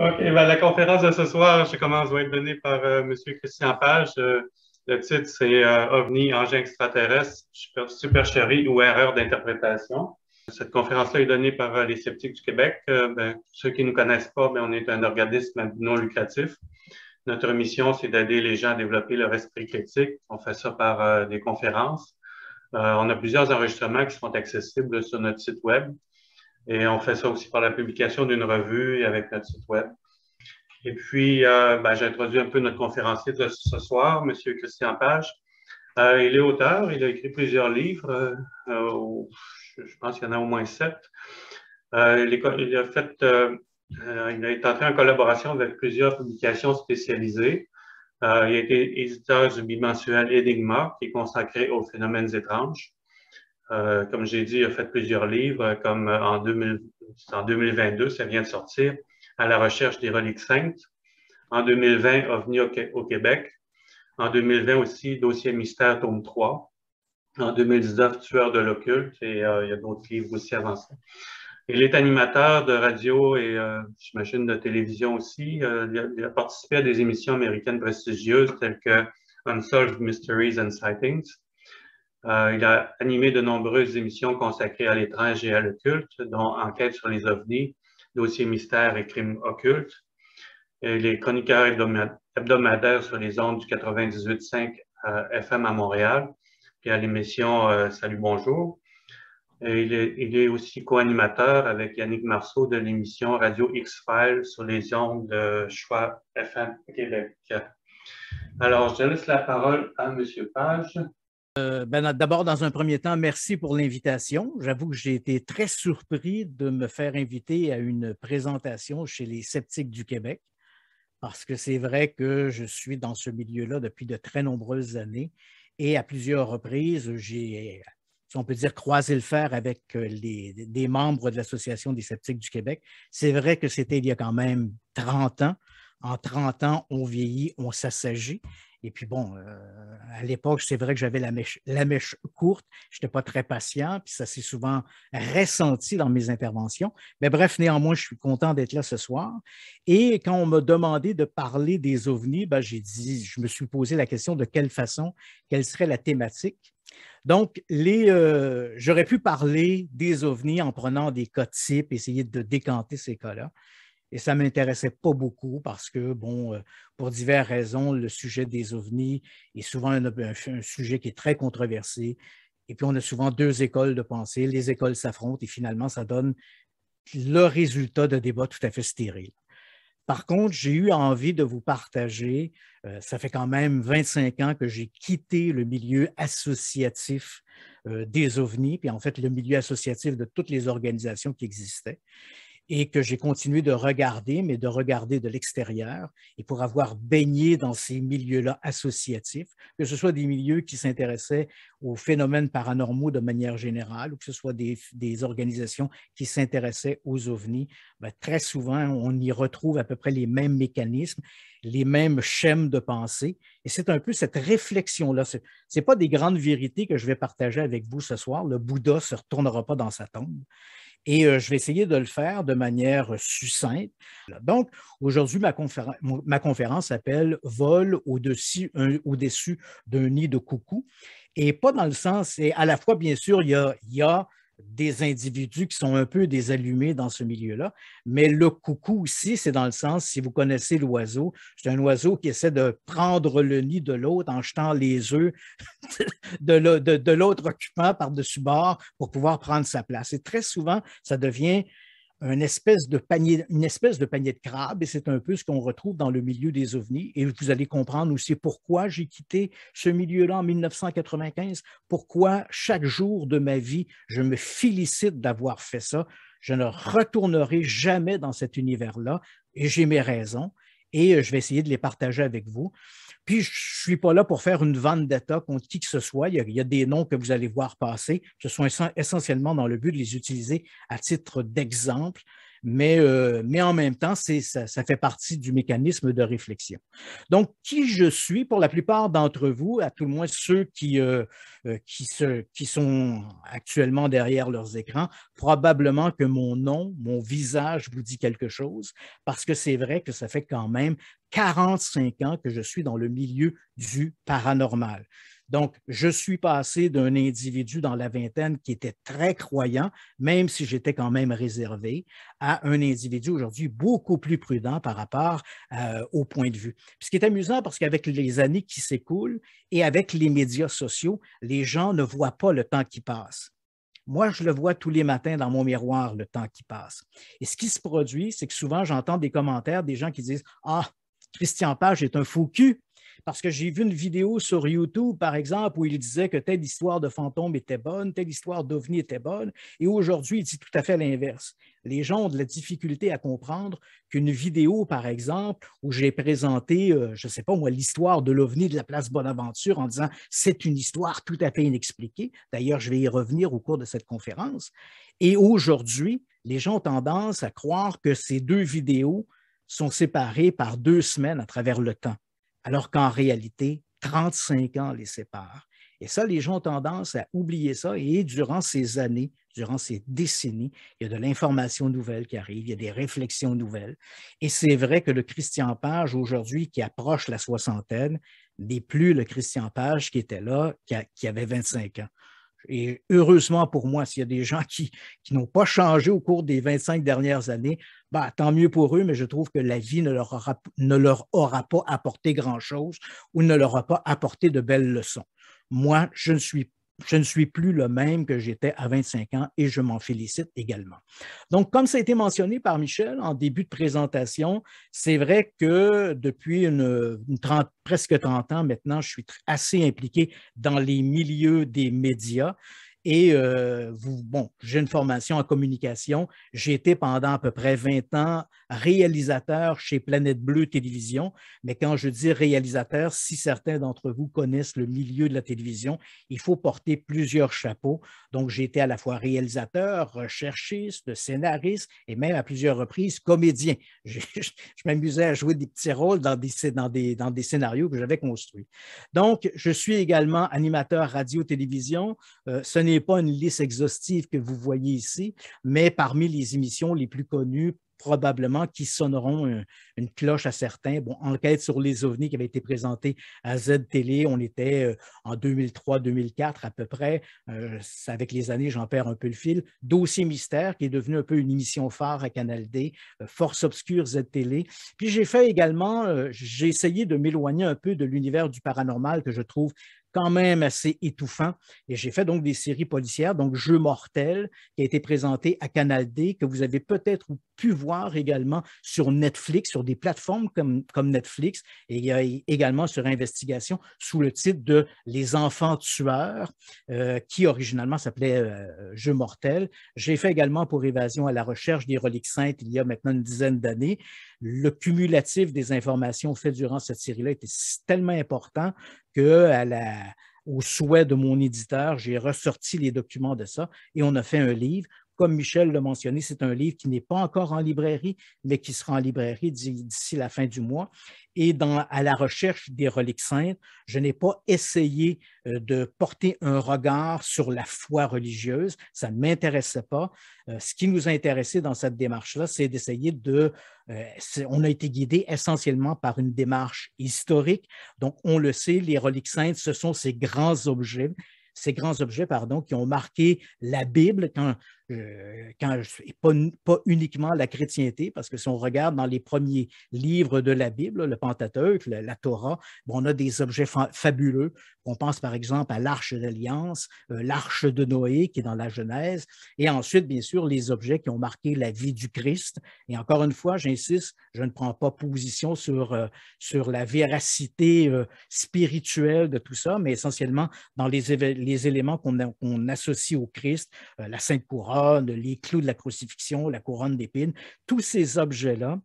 OK, ben, la conférence de ce soir, je commence, va être donnée par euh, M. Christian Page. Euh, le titre, c'est euh, OVNI, engin extraterrestre, super, chérie ou erreur d'interprétation. Cette conférence-là est donnée par euh, les sceptiques du Québec. Ben, ceux qui ne nous connaissent pas, ben, on est un organisme non lucratif. Notre mission, c'est d'aider les gens à développer leur esprit critique. On fait ça par des conférences. on a plusieurs enregistrements qui sont accessibles sur notre site web. Et on fait ça aussi par la publication d'une revue et avec notre site web. Et puis, euh, ben, j'ai introduit un peu notre conférencier de ce soir, M. Christian Page. Euh, il est auteur, il a écrit plusieurs livres, euh, je pense qu'il y en a au moins sept. Il, il, a fait, il entré en collaboration avec plusieurs publications spécialisées. il a été éditeur du bimensuel Enigma, qui est consacré aux phénomènes étranges. Euh, comme j'ai dit, il a fait plusieurs livres, euh, comme euh, en, en 2022, ça vient de sortir, À la recherche des reliques saintes. En 2020, OVNI au, Québec. En 2020 aussi, Dossier mystère, tome 3. En 2019, Tueur de l'occulte. Et il y a d'autres livres aussi avancés. Il est animateur de radio et, euh, j'imagine, de télévision aussi. il, il a participé à des émissions américaines prestigieuses telles que Unsolved Mysteries and Sightings, euh, il a animé de nombreuses émissions consacrées à l'étranger et à l'occulte, dont Enquête sur les ovnis, Dossier mystère et crimes occultes. Et les chroniqueurs hebdomadaires sur les ondes du 98.5 euh, FM à Montréal, puis à l'émission euh, Salut Bonjour. il, est, aussi co-animateur avec Yannick Marceau de l'émission Radio X-Files sur les ondes de Choix FM Québec. Alors, je laisse la parole à M. Page. Euh, ben, d'abord, dans un premier temps, merci pour l'invitation. J'avoue que j'ai été très surpris de me faire inviter à une présentation chez les sceptiques du Québec, parce que c'est vrai que je suis dans ce milieu-là depuis de très nombreuses années et à plusieurs reprises, j'ai, si on peut dire, croisé le fer avec euh, des membres de l'Association des sceptiques du Québec. C'est vrai que c'était il y a quand même 30 ans. En 30 ans, on vieillit, on s'assagit et puis bon, euh, à l'époque, c'est vrai que j'avais la mèche, courte, je n'étais pas très patient, puis ça s'est souvent ressenti dans mes interventions. Mais bref, néanmoins, je suis content d'être là ce soir. Et quand on m'a demandé de parler des ovnis, ben, j'ai dit, je me suis posé la question de quelle façon, quelle serait la thématique. Donc, euh, j'aurais pu parler des ovnis en prenant des cas types, essayer de décanter ces cas-là. Et ça ne m'intéressait pas beaucoup parce que, bon, euh, pour diverses raisons, le sujet des ovnis est souvent un, sujet qui est très controversé. Et puis, on a souvent deux écoles de pensée. Les écoles s'affrontent et finalement, ça donne le résultat de débat tout à fait stérile. Par contre, j'ai eu envie de vous partager, euh, ça fait quand même 25 ans que j'ai quitté le milieu associatif euh, des ovnis, puis en fait le milieu associatif de toutes les organisations qui existaient et que j'ai continué de regarder, mais de regarder de l'extérieur. Et pour avoir baigné dans ces milieux-là associatifs, que ce soit des milieux qui s'intéressaient aux phénomènes paranormaux de manière générale, ou que ce soit des, organisations qui s'intéressaient aux ovnis, ben, très souvent, on y retrouve à peu près les mêmes mécanismes, les mêmes schèmes de pensée. Et c'est un peu cette réflexion-là. Ce n'est pas des grandes vérités que je vais partager avec vous ce soir. Le Bouddha ne se retournera pas dans sa tombe et euh, je vais essayer de le faire de manière succincte. Donc, aujourd'hui, ma, conférence s'appelle Vol au-dessus d'un nid de coucou. Et pas dans le sens, et à la fois, bien sûr, il y a des individus qui sont un peu désallumés dans ce milieu-là. Mais le coucou aussi, c'est dans le sens, si vous connaissez l'oiseau, c'est un oiseau qui essaie de prendre le nid de l'autre en jetant les œufs de l'autre occupant par-dessus bord pour pouvoir prendre sa place. Et très souvent, ça devient une espèce de panier, une espèce de panier de crabe, et c'est un peu ce qu'on retrouve dans le milieu des ovnis. Et vous allez comprendre aussi pourquoi j'ai quitté ce milieu-là en 1995, pourquoi chaque jour de ma vie, je me félicite d'avoir fait ça. Je ne retournerai jamais dans cet univers-là, et j'ai mes raisons et euh, je vais essayer de les partager avec vous. Puis, je ne suis pas là pour faire une vente d'attaques contre qui que ce soit. Il y, a, il y a des noms que vous allez voir passer. Ce sont essentiellement dans le but de les utiliser à titre d'exemple. Euh, mais, en même temps, ça, fait partie du mécanisme de réflexion. Donc, qui je suis, pour la plupart d'entre vous, à tout le moins ceux qui, euh, euh, qui sont actuellement derrière leurs écrans, probablement que mon nom, mon visage vous dit quelque chose, parce que c'est vrai que ça fait quand même 45 ans que je suis dans le milieu du paranormal. Donc, je suis passé d'un individu dans la vingtaine qui était très croyant, même si j'étais quand même réservé, à un individu aujourd'hui beaucoup plus prudent par rapport euh, au point de vue. ce qui est amusant, parce qu'avec les années qui s'écoulent et avec les médias sociaux, les gens ne voient pas le temps qui passe. Moi, je le vois tous les matins dans mon miroir, le temps qui passe. Et ce qui se produit, c'est que souvent, j'entends des commentaires des gens qui disent Ah, Christian Page est un faux cul. Parce que j'ai vu une vidéo sur YouTube, par exemple, où il disait que telle histoire de fantôme était bonne, telle histoire d'OVNI était bonne, et aujourd'hui, il dit tout à fait l'inverse. Les gens ont de la difficulté à comprendre qu'une vidéo, par exemple, où j'ai présenté, euh, je ne sais pas moi, l'histoire de l'OVNI de la place Bonaventure en disant c'est une histoire tout à fait inexpliquée. D'ailleurs, je vais y revenir au cours de cette conférence. Et aujourd'hui, les gens ont tendance à croire que ces deux vidéos sont séparées par deux semaines à travers le temps alors qu'en réalité, 35 ans les séparent. Et ça, les gens ont tendance à oublier ça. Et durant ces années, durant ces décennies, il y a de l'information nouvelle qui arrive, il y a des réflexions nouvelles. Et c'est vrai que le Christian Page, aujourd'hui, qui approche la soixantaine, n'est plus le Christian Page qui était là, qui, qui avait 25 ans. Et heureusement pour moi, s'il y a des gens qui, qui n'ont pas changé au cours des 25 dernières années, bah, tant mieux pour eux, mais je trouve que la vie ne leur aura, ne leur aura pas apporté grand-chose ou ne leur a pas apporté de belles leçons. Moi, je ne suis je ne suis plus le même que j'étais à 25 ans et je m'en félicite également. Donc, comme ça a été mentionné par Michel en début de présentation, c'est vrai que depuis presque 30 ans maintenant, je suis assez impliqué dans les milieux des médias. Et euh, vous, bon, j'ai une formation en communication. J'ai été pendant à peu près 20 ans réalisateur chez Planète Bleue Télévision. Mais quand je dis réalisateur, si certains d'entre vous connaissent le milieu de la télévision, il faut porter plusieurs chapeaux. Donc, j'ai été à la fois réalisateur, recherchiste, scénariste et même à plusieurs reprises comédien. Je, m'amusais à jouer des petits rôles dans des, dans des scénarios que j'avais construits. Donc, je suis également animateur radio-télévision. Euh, ce n'est pas une liste exhaustive que vous voyez ici, mais parmi les émissions les plus connues, probablement qui sonneront une, cloche à certains. Bon, enquête sur les ovnis qui avait été présentée à Z-Télé, on était euh, en 2003-2004 à peu près. Euh, avec les années, j'en perds un peu le fil. Dossier mystère qui est devenu un peu une émission phare à Canal D, euh, Force obscure Z-Télé. Puis j'ai fait également, j'ai essayé de m'éloigner un peu de l'univers du paranormal que je trouve quand même assez étouffant. Et j'ai fait donc des séries policières, donc Jeux mortels » qui a été présenté à Canal D, que vous avez peut-être pu voir également sur Netflix, sur des plateformes comme, comme Netflix. Et il y a également sur Investigation sous le titre de Les enfants tueurs, euh, qui originalement s'appelait euh, Jeux mortels ». mortel. J'ai fait également pour Évasion à la recherche des reliques saintes il y a maintenant une dizaine d'années le cumulatif des informations faites durant cette série-là était tellement important que la, au souhait de mon éditeur, j'ai ressorti les documents de ça et on a fait un livre. Comme Michel l'a mentionné, c'est un livre qui n'est pas encore en librairie, mais qui sera en librairie d'ici la fin du mois. Et dans, à la recherche des reliques saintes, je n'ai pas essayé euh, de porter un regard sur la foi religieuse. Ça ne m'intéressait pas. Euh, ce qui nous a intéressé dans cette démarche-là, c'est d'essayer de... Euh, on a été guidé essentiellement par une démarche historique. Donc, on le sait, les reliques saintes, ce sont ces grands objets ces grands objets pardon, qui ont marqué la Bible. Quand euh, quand, et pas, pas, uniquement la chrétienté, parce que si on regarde dans les premiers livres de la Bible, le Pentateuque, la, Torah, on a des objets fabuleux. On pense par exemple à l'Arche d'Alliance, euh, l'Arche de Noé qui est dans la Genèse, et ensuite, bien sûr, les objets qui ont marqué la vie du Christ. Et encore une fois, j'insiste, je ne prends pas position sur, euh, sur la véracité spirituelle de tout ça, mais essentiellement dans les, les éléments qu'on associe au Christ, la Sainte Couronne, les clous de la crucifixion, la couronne d'épines, tous ces objets-là,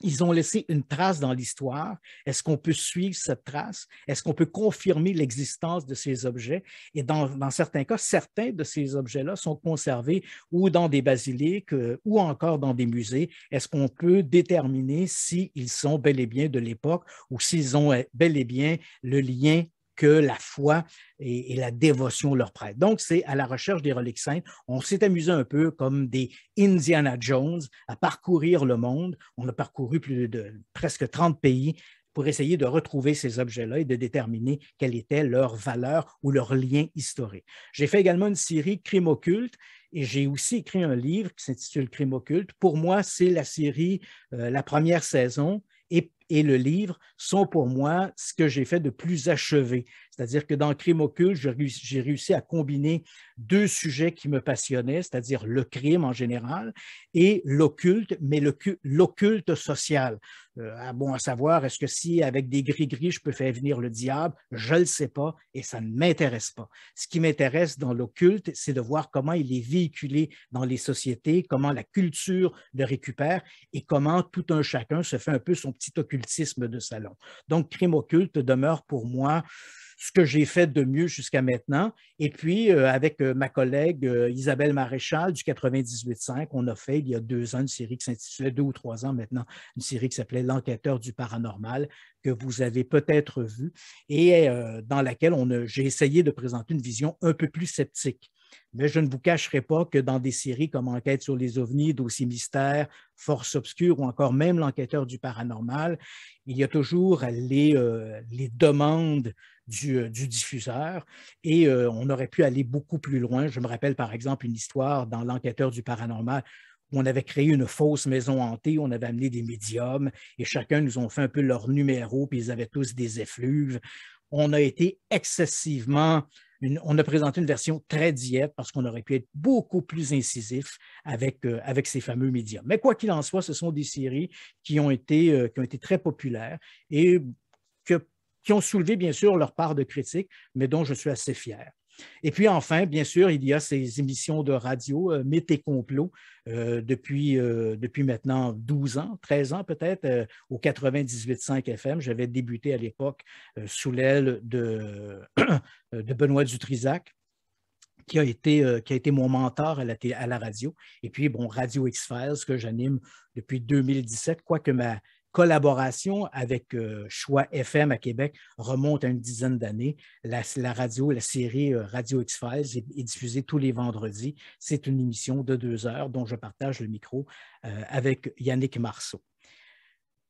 ils ont laissé une trace dans l'histoire. Est-ce qu'on peut suivre cette trace? Est-ce qu'on peut confirmer l'existence de ces objets? Et dans, dans certains cas, certains de ces objets-là sont conservés ou dans des basiliques euh, ou encore dans des musées. Est-ce qu'on peut déterminer s'ils sont bel et bien de l'époque ou s'ils ont euh, bel et bien le lien que la foi et, la dévotion leur prêtent. Donc, c'est à la recherche des reliques saintes. On s'est amusé un peu comme des Indiana Jones à parcourir le monde. On a parcouru plus de, presque 30 pays pour essayer de retrouver ces objets-là et de déterminer quelle était leur valeur ou leur lien historique. J'ai fait également une série Crime occulte et j'ai aussi écrit un livre qui s'intitule Crime occulte. Pour moi, c'est la série, euh, la première saison et et le livre sont pour moi ce que j'ai fait de plus achevé. C'est-à-dire que dans Crime occulte, j'ai réussi à combiner deux sujets qui me passionnaient, c'est-à-dire le crime en général et l'occulte, mais l'occulte social. Euh, bon, à savoir, est-ce que si avec des gris-gris, je peux faire venir le diable? Je ne le sais pas et ça ne m'intéresse pas. Ce qui m'intéresse dans l'occulte, c'est de voir comment il est véhiculé dans les sociétés, comment la culture le récupère et comment tout un chacun se fait un peu son petit occulte de salon. Donc, crime occulte demeure pour moi ce que j'ai fait de mieux jusqu'à maintenant. Et puis, euh, avec euh, ma collègue euh, Isabelle Maréchal du 98.5, on a fait il y a deux ans une série qui s'intitulait, deux ou trois ans maintenant, une série qui s'appelait L'enquêteur du paranormal, que vous avez peut-être vu, et dans laquelle j'ai essayé de présenter une vision un peu plus sceptique mais je ne vous cacherai pas que dans des séries comme Enquête sur les ovnis, Dossier mystère, Force obscure ou encore même L'enquêteur du paranormal, il y a toujours les, euh, demandes euh, du, diffuseur et euh, on aurait pu aller beaucoup plus loin. Je me rappelle par exemple une histoire dans L'enquêteur du paranormal où on avait créé une fausse maison hantée, on avait amené des médiums et chacun nous ont fait un peu leur numéro, puis ils avaient tous des effluves. On a été excessivement on a présenté une version très diète parce qu'on aurait pu être beaucoup plus incisif avec, euh, ces fameux médias. Mais quoi qu'il en soit, ce sont des séries qui ont été, euh, qui ont été très populaires et qui ont soulevé, bien sûr, leur part de critique, mais dont je suis assez fier. Et puis enfin, bien sûr, il y a ces émissions de radio, euh, et complots, euh, euh, depuis, maintenant 12 ans, 13 ans peut-être, euh, au 98.5 FM. J'avais débuté à l'époque sous l'aile de, Benoît dutrizac Qui a, été, qui a été, mon mentor à la, à la radio. Et puis, bon, Radio X-Files, que j'anime depuis 2017, quoique ma, collaboration avec euh, Choix FM à Québec remonte à une dizaine d'années. La, radio, la série euh, Radio X-Files est, diffusée tous les vendredis. C'est une émission de deux heures dont je partage le micro euh, avec Yannick Marceau.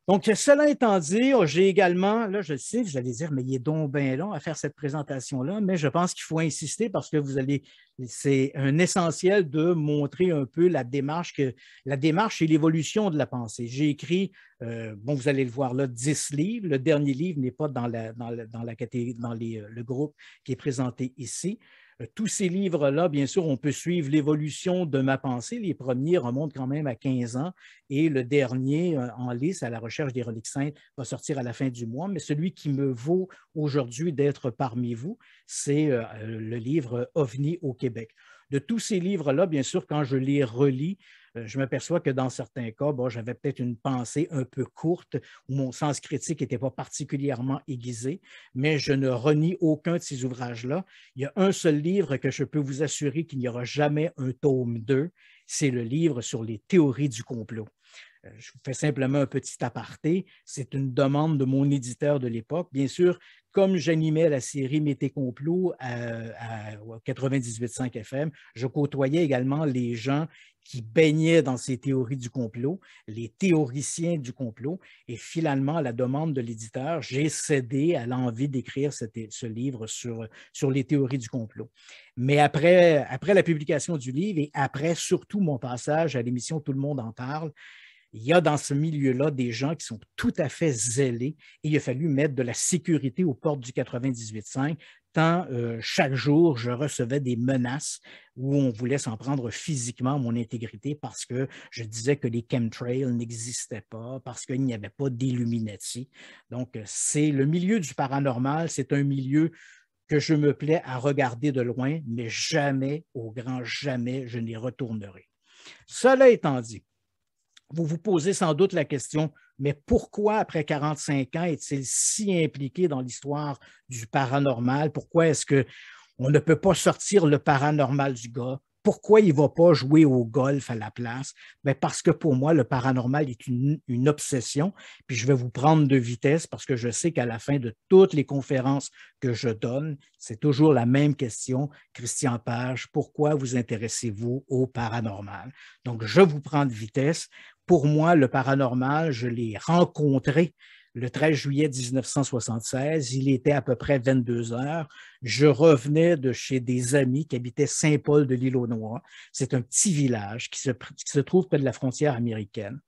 Donc, cela étant dit, oh, j'ai également, là, je sais, vous allez dire, mais il est donc bien long à faire cette présentation-là, mais je pense qu'il faut insister parce que vous allez, c'est un essentiel de montrer un peu la démarche, la démarche et l'évolution de la pensée. J'ai écrit, euh, bon, vous allez le voir là, 10 livres. Le dernier livre n'est pas dans, la, dans, dans, les, euh, le groupe qui est présenté ici. Euh, tous ces livres-là, bien sûr, on peut suivre l'évolution de ma pensée. Les premiers remontent quand même à 15 ans et le dernier euh, en lice à la recherche des reliques saintes va sortir à la fin du mois. Mais celui qui me vaut aujourd'hui d'être parmi vous, c'est euh, le livre OVNI au Québec de tous ces livres-là, bien sûr, quand je les relis, euh, je m'aperçois que dans certains cas, bon, j'avais peut-être une pensée un peu courte ou mon sens critique n'était pas particulièrement aiguisé, mais je ne renie aucun de ces ouvrages-là. Il y a un seul livre que je peux vous assurer qu'il n'y aura jamais un tome 2, c'est le livre sur les théories du complot. Euh, je vous fais simplement un petit aparté. C'est une demande de mon éditeur de l'époque. Bien sûr, comme j'animais la série Mété Complot euh, à, à 98.5 FM, je côtoyais également les gens qui baignaient dans ces théories du complot, les théoriciens du complot. Et finalement, à la demande de l'éditeur, j'ai cédé à l'envie d'écrire ce livre sur, sur les théories du complot. Mais après, après la publication du livre et après surtout mon passage à l'émission Tout le monde en parle, il y a dans ce milieu-là des gens qui sont tout à fait zélés et il a fallu mettre de la sécurité aux portes du 98.5 tant euh, chaque jour, je recevais des menaces où on voulait s'en prendre physiquement mon intégrité parce que je disais que les chemtrails n'existaient pas, parce qu'il n'y avait pas d'illuminati. Donc, euh, c'est le milieu du paranormal, c'est un milieu que je me plais à regarder de loin, mais jamais, au grand jamais, je n'y retournerai. Cela étant dit, vous vous posez sans doute la question, mais pourquoi après 45 ans est-il si impliqué dans l'histoire du paranormal? Pourquoi est-ce qu'on ne peut pas sortir le paranormal du gars? Pourquoi il ne va pas jouer au golf à la place? mais ben, parce que pour moi, le paranormal est une, une obsession. Puis je vais vous prendre de vitesse parce que je sais qu'à la fin de toutes les conférences que je donne, c'est toujours la même question. Christian Page, pourquoi vous intéressez-vous au paranormal? Donc, je vous prends de vitesse pour moi, le paranormal, je l'ai rencontré le 13 juillet 1976. Il était à peu près 22 heures. Je revenais de chez des amis qui habitaient Saint-Paul de l'île aux Noirs. C'est un petit village qui se, trouve près de la frontière américaine.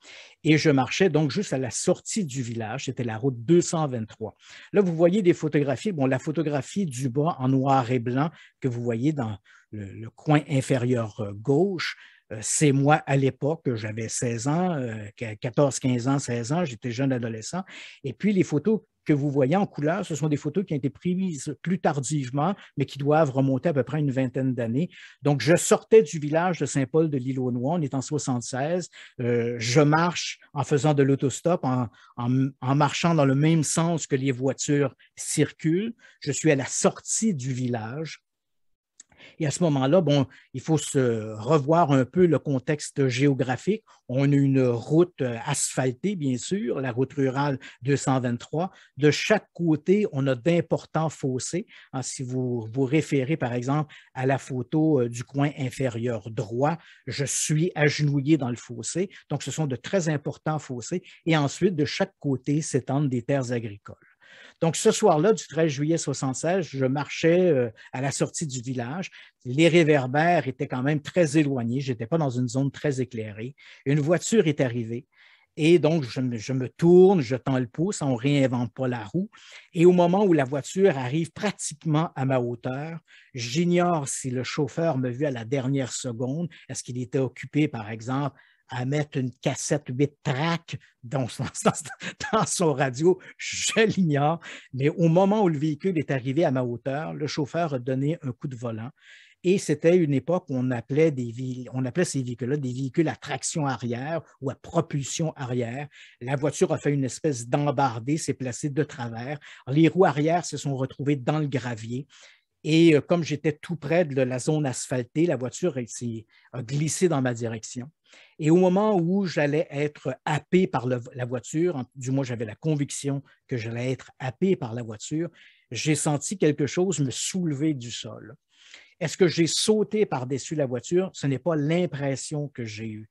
Et je marchais donc juste à la sortie du village. C'était la route 223. Là, vous voyez des photographies. Bon, la photographie du bas en noir et blanc que vous voyez dans le coin inférieur euh, gauche euh, c'est moi à l'époque, j'avais 16 ans, 14, euh, 15 ans, 16 ans, j'étais jeune adolescent. Et puis les photos que vous voyez en couleur, ce sont des photos qui ont été prises plus tardivement, mais qui doivent remonter à peu près une vingtaine d'années. Donc, je sortais du village de Saint-Paul de l'île aux on est en 76. Euh, je marche en faisant de l'autostop, en, marchant dans le même sens que les voitures circulent. Je suis à la sortie du village. Et à ce moment-là, bon, il faut se revoir un peu le contexte géographique. On a une route euh, asphaltée, bien sûr, la route rurale 223. De chaque côté, on a d'importants fossés. Ah, si vous vous référez, par exemple, à la photo euh, du coin inférieur droit, je suis agenouillé dans le fossé. Donc, ce sont de très importants fossés. Et ensuite, de chaque côté s'étendent des terres agricoles. Donc, ce soir-là, du 13 juillet 1976, je marchais euh, à la sortie du village. Les réverbères étaient quand même très éloignés. Je n'étais pas dans une zone très éclairée. Une voiture est arrivée. Et donc, je me, tourne, je tends le pouce, on ne réinvente pas la roue. Et au moment où la voiture arrive pratiquement à ma hauteur, j'ignore si le chauffeur me vu à la dernière seconde. Est-ce qu'il était occupé, par exemple, à mettre une cassette 8 tracks dans, son, dans son radio, je l'ignore. Mais au moment où le véhicule est arrivé à ma hauteur, le chauffeur a donné un coup de volant. Et c'était une époque où on appelait, des, on appelait ces véhicules-là des véhicules à traction arrière ou à propulsion arrière. La voiture a fait une espèce d'embardée, s'est placée de travers. Les roues arrière se sont retrouvées dans le gravier. Et euh, comme j'étais tout près de la zone asphaltée, la voiture a glissé dans ma direction. Et au moment où j'allais être happé par la voiture, du moins j'avais la conviction que j'allais être happé par la voiture, j'ai senti quelque chose me soulever du sol. Est-ce que j'ai sauté par-dessus la voiture? Ce n'est pas l'impression que j'ai eue.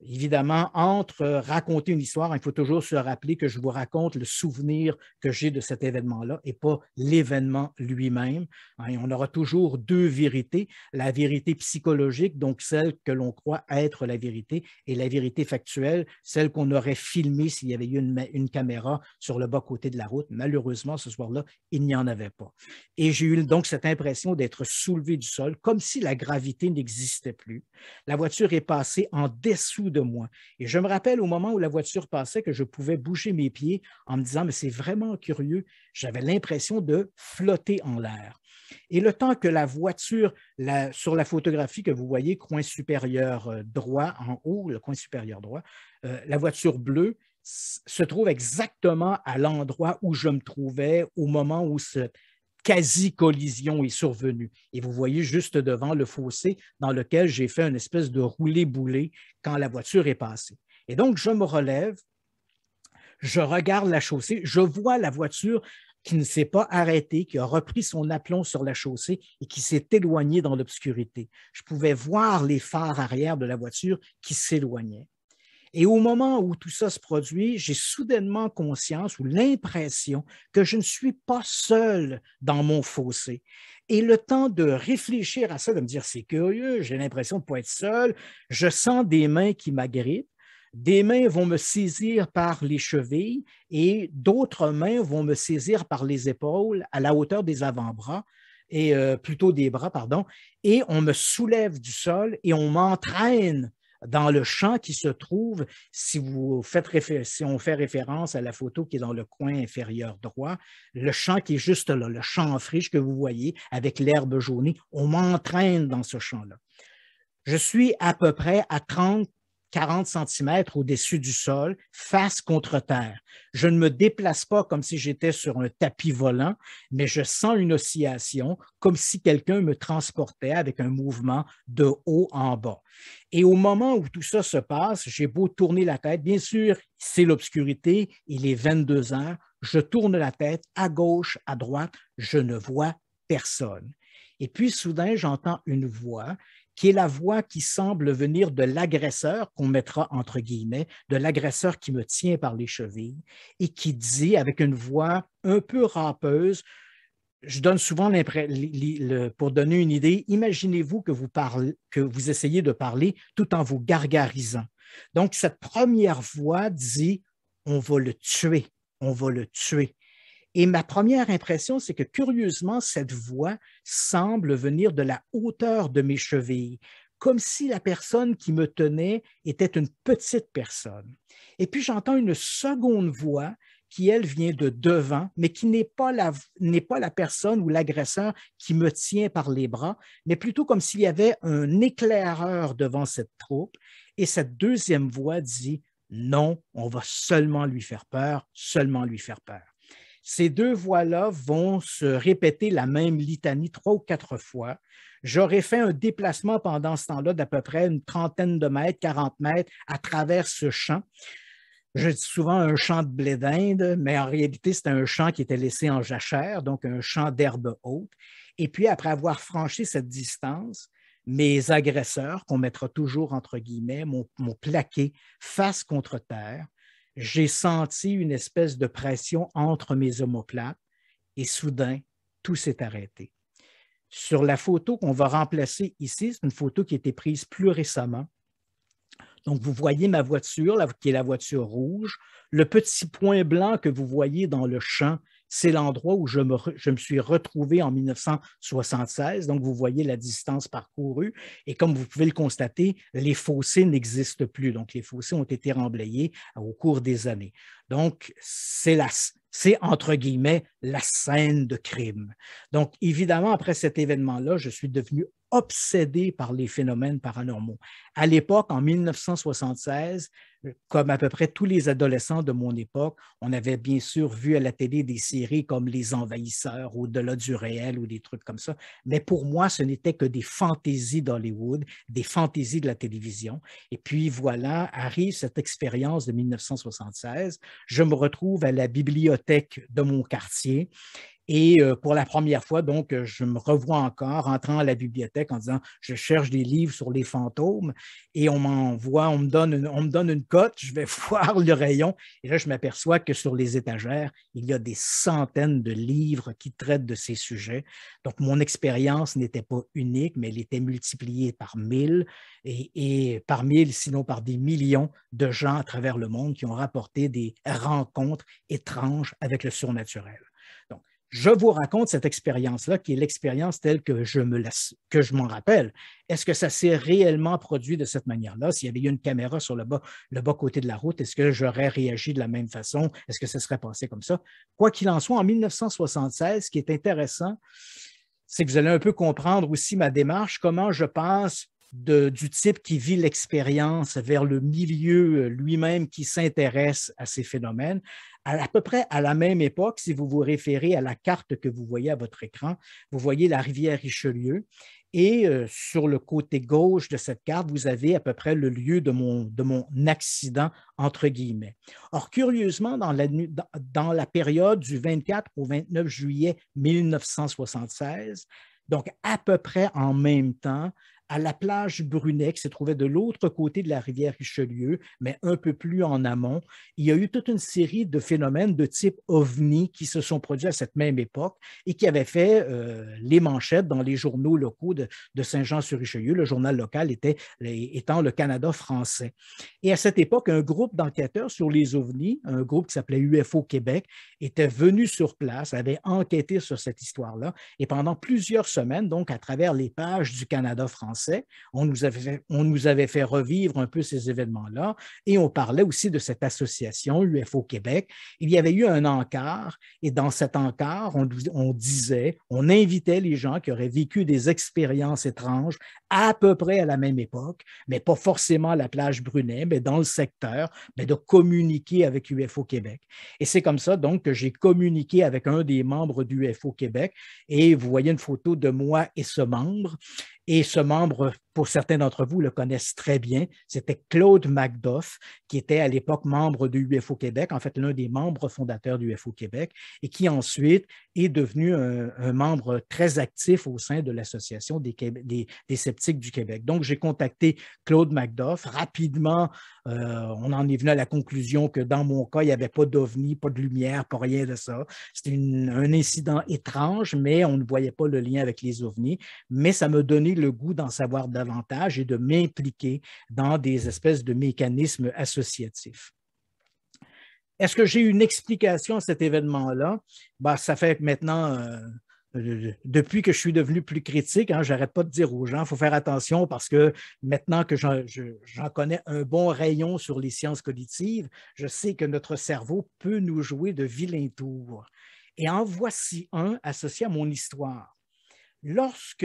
Évidemment, entre euh, raconter une histoire, il faut toujours se rappeler que je vous raconte le souvenir que j'ai de cet événement-là et pas l'événement lui-même. Hein. on aura toujours deux vérités, la vérité psychologique, donc celle que l'on croit être la vérité, et la vérité factuelle, celle qu'on aurait filmée s'il y avait eu une, caméra sur le bas-côté de la route. Malheureusement, ce soir-là, il n'y en avait pas. Et j'ai eu donc cette impression d'être soulevé du sol, comme si la gravité n'existait plus. La voiture est passée en dessous de moi. Et je me rappelle au moment où la voiture passait que je pouvais bouger mes pieds en me disant, mais c'est vraiment curieux, j'avais l'impression de flotter en l'air. Et le temps que la voiture, la, sur la photographie que vous voyez, coin supérieur euh, droit en haut, le coin supérieur droit, euh, la voiture bleue se trouve exactement à l'endroit où je me trouvais au moment où ce, quasi-collision est survenue. Et vous voyez juste devant le fossé dans lequel j'ai fait une espèce de roulé-boulé quand la voiture est passée. Et donc, je me relève, je regarde la chaussée, je vois la voiture qui ne s'est pas arrêtée, qui a repris son aplomb sur la chaussée et qui s'est éloignée dans l'obscurité. Je pouvais voir les phares arrière de la voiture qui s'éloignaient. Et au moment où tout ça se produit, j'ai soudainement conscience ou l'impression que je ne suis pas seul dans mon fossé. Et le temps de réfléchir à ça, de me dire c'est curieux, j'ai l'impression de ne pas être seul, je sens des mains qui m'agrippent, des mains vont me saisir par les chevilles et d'autres mains vont me saisir par les épaules à la hauteur des avant-bras et euh, plutôt des bras, pardon, et on me soulève du sol et on m'entraîne dans le champ qui se trouve, si, vous faites on fait référence à la photo qui est dans le coin inférieur droit, le champ qui est juste là, le champ en friche que vous voyez avec l'herbe jaunie, on m'entraîne dans ce champ-là. Je suis à peu près à 30 40 cm au-dessus du sol, face contre terre. Je ne me déplace pas comme si j'étais sur un tapis volant, mais je sens une oscillation, comme si quelqu'un me transportait avec un mouvement de haut en bas. Et au moment où tout ça se passe, j'ai beau tourner la tête, bien sûr, c'est l'obscurité, il est 22 heures, je tourne la tête à gauche, à droite, je ne vois personne. Et puis soudain, j'entends une voix qui est la voix qui semble venir de l'agresseur, qu'on mettra entre guillemets, de l'agresseur qui me tient par les chevilles, et qui dit avec une voix un peu rappeuse, je donne souvent l'impression, pour donner une idée, imaginez-vous que vous, parlez, que vous essayez de parler tout en vous gargarisant. Donc, cette première voix dit, on va le tuer, on va le tuer. Et ma première impression, c'est que curieusement, cette voix semble venir de la hauteur de mes chevilles, comme si la personne qui me tenait était une petite personne. Et puis j'entends une seconde voix qui, elle, vient de devant, mais qui n'est pas la, n'est pas la personne ou l'agresseur qui me tient par les bras, mais plutôt comme s'il y avait un éclaireur devant cette troupe. Et cette deuxième voix dit, non, on va seulement lui faire peur, seulement lui faire peur. Ces deux voies là vont se répéter la même litanie trois ou quatre fois. J'aurais fait un déplacement pendant ce temps-là d'à peu près une trentaine de mètres, 40 mètres à travers ce champ. Je dis souvent un champ de blé d'Inde, mais en réalité, c'était un champ qui était laissé en jachère, donc un champ d'herbe haute. Et puis, après avoir franchi cette distance, mes agresseurs, qu'on mettra toujours entre guillemets, m'ont plaqué face contre terre j'ai senti une espèce de pression entre mes omoplates et soudain, tout s'est arrêté. Sur la photo qu'on va remplacer ici, c'est une photo qui a été prise plus récemment. Donc, vous voyez ma voiture, qui est la voiture rouge. Le petit point blanc que vous voyez dans le champ, c'est l'endroit où je me, suis retrouvé en 1976. Donc, vous voyez la distance parcourue. Et comme vous pouvez le constater, les fossés n'existent plus. Donc, les fossés ont été remblayés au cours des années. Donc, c'est c'est entre guillemets la scène de crime. Donc évidemment, après cet événement-là, je suis devenu obsédé par les phénomènes paranormaux. À l'époque, en 1976, euh, comme à peu près tous les adolescents de mon époque, on avait bien sûr vu à la télé des séries comme Les Envahisseurs, Au-delà du réel ou des trucs comme ça. Mais pour moi, ce n'était que des fantaisies d'Hollywood, des fantaisies de la télévision. Et puis voilà, arrive cette expérience de 1976. Je me retrouve à la bibliothèque de mon quartier et euh, pour la première fois, donc, euh, je me revois encore entrant à la bibliothèque en disant je cherche des livres sur les fantômes et on m'envoie, on me donne on me donne une cote, je vais voir le rayon et là je m'aperçois que sur les étagères il y a des centaines de livres qui traitent de ces sujets. Donc mon expérience n'était pas unique, mais elle était multipliée par mille et par mille, sinon par des millions de gens à travers le monde qui ont rapporté des rencontres étranges avec le surnaturel je vous raconte cette expérience-là, qui est l'expérience telle que je me laisse, que je m'en rappelle. Est-ce que ça s'est réellement produit de cette manière-là? S'il y avait eu une caméra sur le bas, le bas côté de la route, est-ce que j'aurais réagi de la même façon? Est-ce que ça serait passé comme ça? Quoi qu'il en soit, en 1976, ce qui est intéressant, c'est que vous allez un peu comprendre aussi ma démarche, comment je passe du type qui vit l'expérience vers le milieu euh, lui-même qui s'intéresse à ces phénomènes, à, peu près à la même époque, si vous vous référez à la carte que vous voyez à votre écran, vous voyez la rivière Richelieu. Et euh, sur le côté gauche de cette carte, vous avez à peu près le lieu de mon, accident, entre guillemets. Or, curieusement, dans la période du 24 au 29 juillet 1976, donc à peu près en même temps, à la plage Brunet, qui se trouvait de l'autre côté de la rivière Richelieu, mais un peu plus en amont. Il y a eu toute une série de phénomènes de type ovni qui se sont produits à cette même époque et qui avaient fait euh, les manchettes dans les journaux locaux de, de Saint-Jean-sur-Richelieu. Le journal local était, étant le Canada français. Et à cette époque, un groupe d'enquêteurs sur les ovnis, un groupe qui s'appelait UFO Québec, était venu sur place, avait enquêté sur cette histoire-là et pendant plusieurs semaines, donc à travers les pages du Canada français, on nous avait fait, on nous avait fait revivre un peu ces événements-là et on parlait aussi de cette association UFO Québec. Il y avait eu un encart et dans cet encart, on, disait, on invitait les gens qui auraient vécu des expériences étranges à peu près à la même époque, mais pas forcément à la plage Brunet, mais dans le secteur, mais de communiquer avec UFO Québec. Et c'est comme ça donc que j'ai communiqué avec un des membres d'UFO Québec et vous voyez une photo de moi et ce membre. Et ce membre pour certains d'entre vous le connaissent très bien, c'était Claude Macduff, qui était à l'époque membre de UFO Québec, en fait l'un des membres fondateurs du UFO Québec, et qui ensuite est devenu un, membre très actif au sein de l'Association des, des, sceptiques du Québec. Donc j'ai contacté Claude Macduff rapidement. Euh, on en est venu à la conclusion que dans mon cas, il n'y avait pas d'ovni, pas de lumière, pas rien de ça. C'était un incident étrange, mais on ne voyait pas le lien avec les ovnis. Mais ça me donnait le goût d'en savoir davantage et de m'impliquer dans des espèces de mécanismes associatifs. Est-ce que j'ai une explication à cet événement-là? Ben, ça fait maintenant euh, depuis que je suis devenu plus critique, je hein, j'arrête pas de dire aux gens, il faut faire attention parce que maintenant que j'en connais un bon rayon sur les sciences cognitives, je sais que notre cerveau peut nous jouer de vilains tours. Et en voici un associé à mon histoire. Lorsque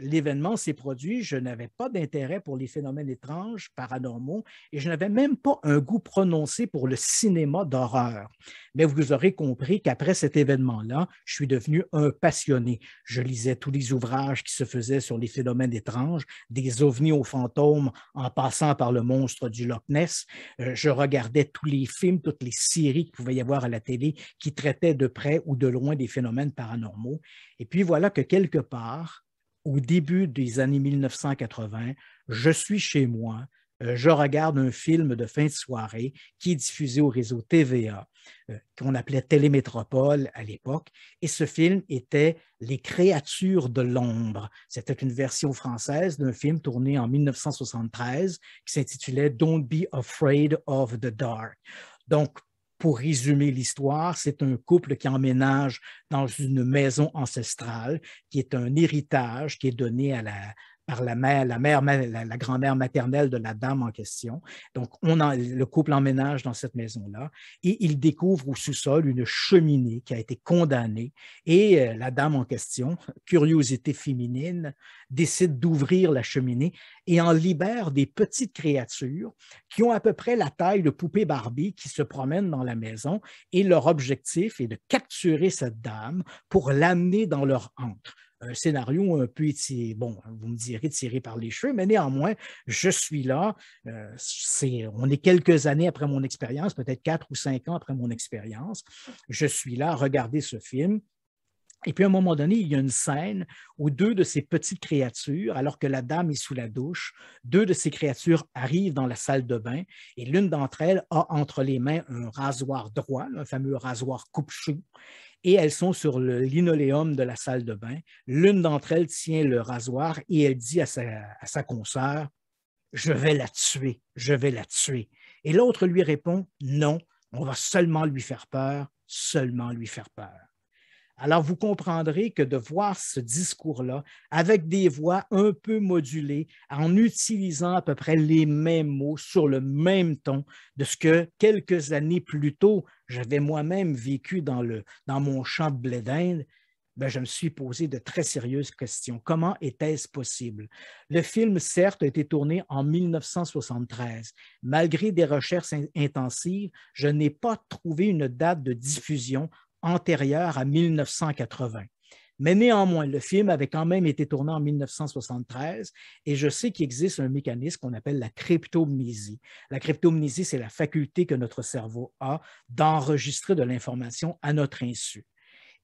l'événement s'est produit, je n'avais pas d'intérêt pour les phénomènes étranges, paranormaux, et je n'avais même pas un goût prononcé pour le cinéma d'horreur. Mais vous aurez compris qu'après cet événement-là, je suis devenu un passionné. Je lisais tous les ouvrages qui se faisaient sur les phénomènes étranges, des ovnis aux fantômes en passant par le monstre du Loch Ness. Euh, je regardais tous les films, toutes les séries qu'il pouvait y avoir à la télé qui traitaient de près ou de loin des phénomènes paranormaux. Et puis voilà que quelque part, au début des années 1980, je suis chez moi, euh, je regarde un film de fin de soirée qui est diffusé au réseau TVA, euh, qu'on appelait Télémétropole à l'époque, et ce film était Les créatures de l'ombre. C'était une version française d'un film tourné en 1973 qui s'intitulait Don't be afraid of the dark. Donc, pour résumer l'histoire, c'est un couple qui emménage dans une maison ancestrale, qui est un héritage qui est donné à la, la mère, la grand-mère maternelle de la dame en question. Donc, le couple emménage dans cette maison-là et ils découvrent au sous-sol une cheminée qui a été condamnée et euh, la dame en question, curiosité féminine, décide d'ouvrir la cheminée et en libère des petites créatures qui ont à peu près la taille de poupées Barbie qui se promènent dans la maison et leur objectif est de capturer cette dame pour l'amener dans leur antre un scénario un peu bon, vous me direz tiré par les cheveux, mais néanmoins, je suis là. Euh, on est quelques années après mon expérience, peut-être quatre ou cinq ans après mon expérience. Je suis là à regarder ce film. Et puis, à un moment donné, il y a une scène où deux de ces petites créatures, alors que la dame est sous la douche, deux de ces créatures arrivent dans la salle de bain et l'une d'entre elles a entre les mains un rasoir droit, un fameux rasoir coupe-chou et elles sont sur le linoléum de la salle de bain. L'une d'entre elles tient le rasoir et elle dit à sa, à sa consoeur, Je vais la tuer, je vais la tuer. Et l'autre lui répond, Non, on va seulement lui faire peur, seulement lui faire peur. Alors, vous comprendrez que de voir ce discours-là avec des voix un peu modulées, en utilisant à peu près les mêmes mots sur le même ton de ce que quelques années plus tôt, j'avais moi-même vécu dans, le, dans mon champ de blé d'Inde, ben, je me suis posé de très sérieuses questions. Comment était-ce possible? Le film, certes, a été tourné en 1973. Malgré des recherches intensives, je n'ai pas trouvé une date de diffusion antérieure à 1980. Mais néanmoins, le film avait quand même été tourné en 1973 et je sais qu'il existe un mécanisme qu'on appelle la cryptomnésie. La cryptomnésie, c'est la faculté que notre cerveau a d'enregistrer de l'information à notre insu.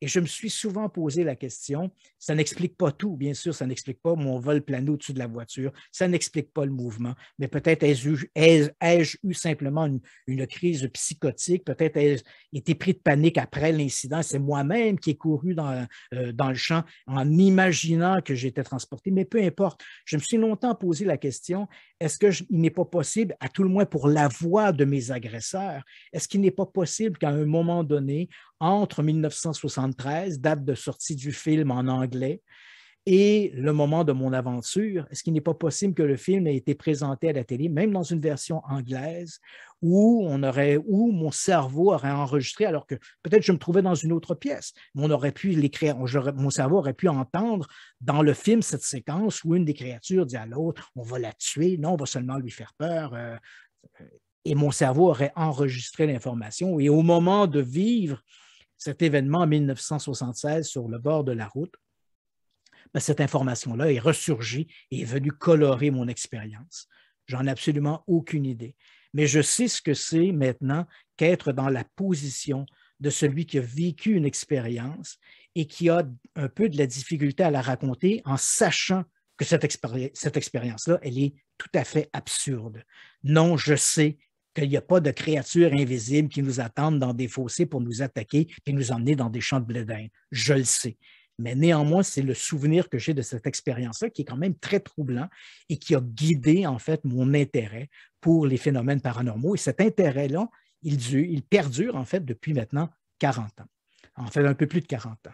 Et je me suis souvent posé la question, ça n'explique pas tout, bien sûr, ça n'explique pas mon vol plané au-dessus de la voiture, ça n'explique pas le mouvement, mais peut-être ai-je eu, simplement une, crise psychotique, peut-être ai-je été pris de panique après l'incident, c'est moi-même qui ai couru dans, euh, dans le champ en imaginant que j'étais transporté, mais peu importe. Je me suis longtemps posé la question est-ce qu'il n'est pas possible, à tout le moins pour la voix de mes agresseurs, est-ce qu'il n'est pas possible qu'à un moment donné, entre 1973, date de sortie du film en anglais, et le moment de mon aventure, est-ce qu'il n'est pas possible que le film ait été présenté à la télé, même dans une version anglaise, où, on aurait, mon cerveau aurait enregistré, alors que peut-être je me trouvais dans une autre pièce, on aurait pu l'écrire, mon cerveau aurait pu entendre dans le film cette séquence où une des créatures dit à l'autre, on va la tuer, non, on va seulement lui faire peur. Euh, et mon cerveau aurait enregistré l'information. Et au moment de vivre cet événement en 1976 sur le bord de la route, ben, cette information-là est ressurgie et est venue colorer mon expérience. J'en ai absolument aucune idée. Mais je sais ce que c'est maintenant qu'être dans la position de celui qui a vécu une expérience et qui a un peu de la difficulté à la raconter en sachant que cette, expérience-là, elle est tout à fait absurde. Non, je sais qu'il n'y a pas de créatures invisibles qui nous attendent dans des fossés pour nous attaquer et nous emmener dans des champs de blé Je le sais. Mais néanmoins, c'est le souvenir que j'ai de cette expérience-là qui est quand même très troublant et qui a guidé en fait mon intérêt pour les phénomènes paranormaux. Et cet intérêt-là, il, il perdure en fait depuis maintenant 40 ans, en fait un peu plus de 40 ans.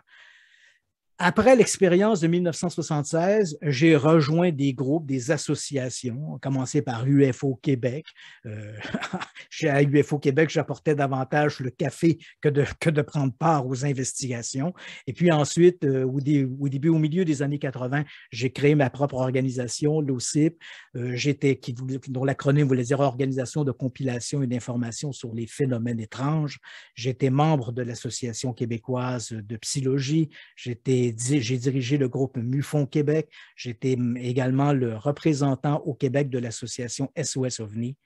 Après l'expérience de 1976, j'ai rejoint des groupes, des associations, commencé par UFO Québec. Euh, à UFO Québec, j'apportais davantage le café que de, que de prendre part aux investigations. Et puis ensuite, euh, au, début, au milieu des années 80, j'ai créé ma propre organisation, l'OCIP, euh, j'étais, dont l'acronyme voulait dire Organisation de compilation et d'information sur les phénomènes étranges. J'étais membre de l'Association québécoise de psychologie. J'étais j'ai dirigé le groupe MUFON Québec. J'étais également le représentant au Québec de l'association SOS OVNI.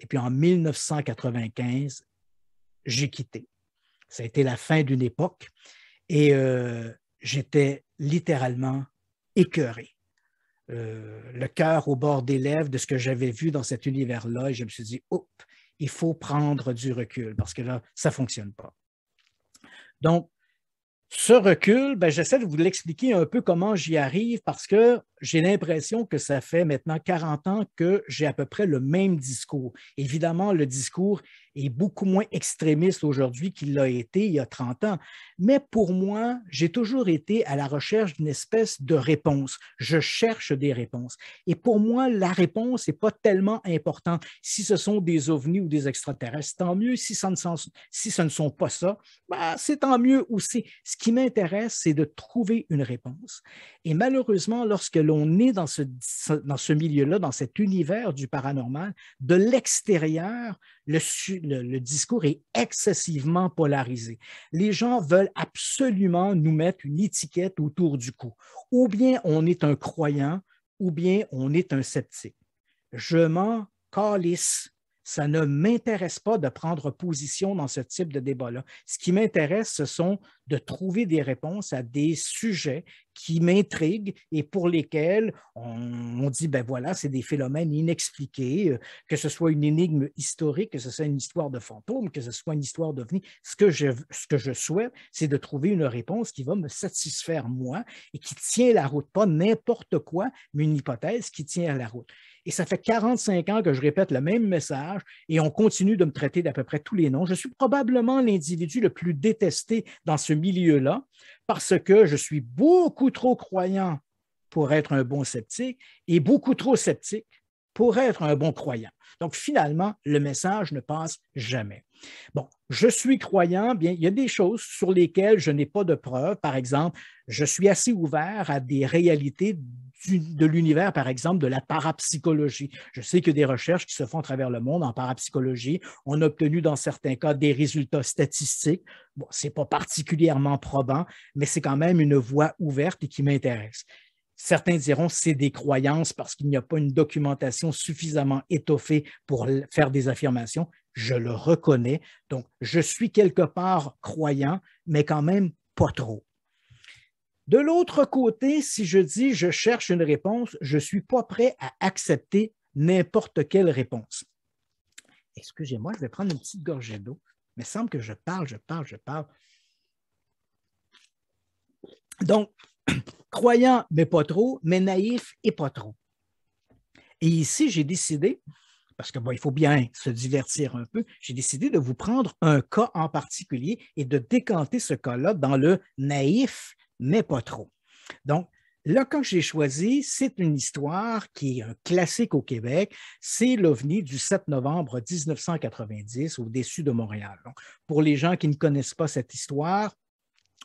Et puis en 1995, j'ai quitté. Ça a été la fin d'une époque et euh, j'étais littéralement écœuré. Euh, le cœur au bord des lèvres de ce que j'avais vu dans cet univers-là. Et je me suis dit, oups, il faut prendre du recul parce que là, ça ne fonctionne pas. Donc, ce recul, ben, j'essaie de vous l'expliquer un peu comment j'y arrive parce que j'ai l'impression que ça fait maintenant 40 ans que j'ai à peu près le même discours. Évidemment, le discours est beaucoup moins extrémiste aujourd'hui qu'il l'a été il y a 30 ans. Mais pour moi, j'ai toujours été à la recherche d'une espèce de réponse. Je cherche des réponses. Et pour moi, la réponse n'est pas tellement importante. Si ce sont des ovnis ou des extraterrestres, tant mieux. Si, ça ne ce ne sont pas ça, bah, c'est tant mieux aussi. Ce qui m'intéresse, c'est de trouver une réponse. Et malheureusement, lorsque on est dans ce, milieu-là, dans cet univers du paranormal, de l'extérieur, le, discours est excessivement polarisé. Les gens veulent absolument nous mettre une étiquette autour du cou. Ou bien on est un croyant, ou bien on est un sceptique. Je m'en calisse. Ça ne m'intéresse pas de prendre position dans ce type de débat-là. Ce qui m'intéresse, ce sont de trouver des réponses à des sujets qui m'intriguent et pour lesquels on, dit, ben voilà, c'est des phénomènes inexpliqués, euh, que ce soit une énigme historique, que ce soit une histoire de fantôme, que ce soit une histoire d'ovni. Ce, que je, ce que je souhaite, c'est de trouver une réponse qui va me satisfaire moi et qui tient la route, pas n'importe quoi, mais une hypothèse qui tient la route. Et ça fait 45 ans que je répète le même message et on continue de me traiter d'à peu près tous les noms. Je suis probablement l'individu le plus détesté dans ce milieu-là parce que je suis beaucoup trop croyant pour être un bon sceptique et beaucoup trop sceptique pour être un bon croyant. Donc finalement, le message ne passe jamais. Bon, je suis croyant, bien, il y a des choses sur lesquelles je n'ai pas de preuves. Par exemple, je suis assez ouvert à des réalités de l'univers, par exemple, de la parapsychologie. Je sais que des recherches qui se font à travers le monde en parapsychologie. ont obtenu dans certains cas des résultats statistiques. Bon, ce n'est pas particulièrement probant, mais c'est quand même une voie ouverte et qui m'intéresse. Certains diront c'est des croyances parce qu'il n'y a pas une documentation suffisamment étoffée pour faire des affirmations. Je le reconnais. Donc, je suis quelque part croyant, mais quand même pas trop. De l'autre côté, si je dis je cherche une réponse, je ne suis pas prêt à accepter n'importe quelle réponse. Excusez-moi, je vais prendre une petite gorgée d'eau. Mais me semble que je parle, je parle, je parle. Donc, croyant, mais pas trop, mais naïf et pas trop. Et ici, j'ai décidé, parce que bon, il faut bien se divertir un peu, j'ai décidé de vous prendre un cas en particulier et de décanter ce cas-là dans le naïf mais pas trop. Donc, Là, quand j'ai choisi, c'est une histoire qui est un classique au Québec. C'est l'OVNI du 7 novembre 1990 au-dessus de Montréal. Donc, pour les gens qui ne connaissent pas cette histoire,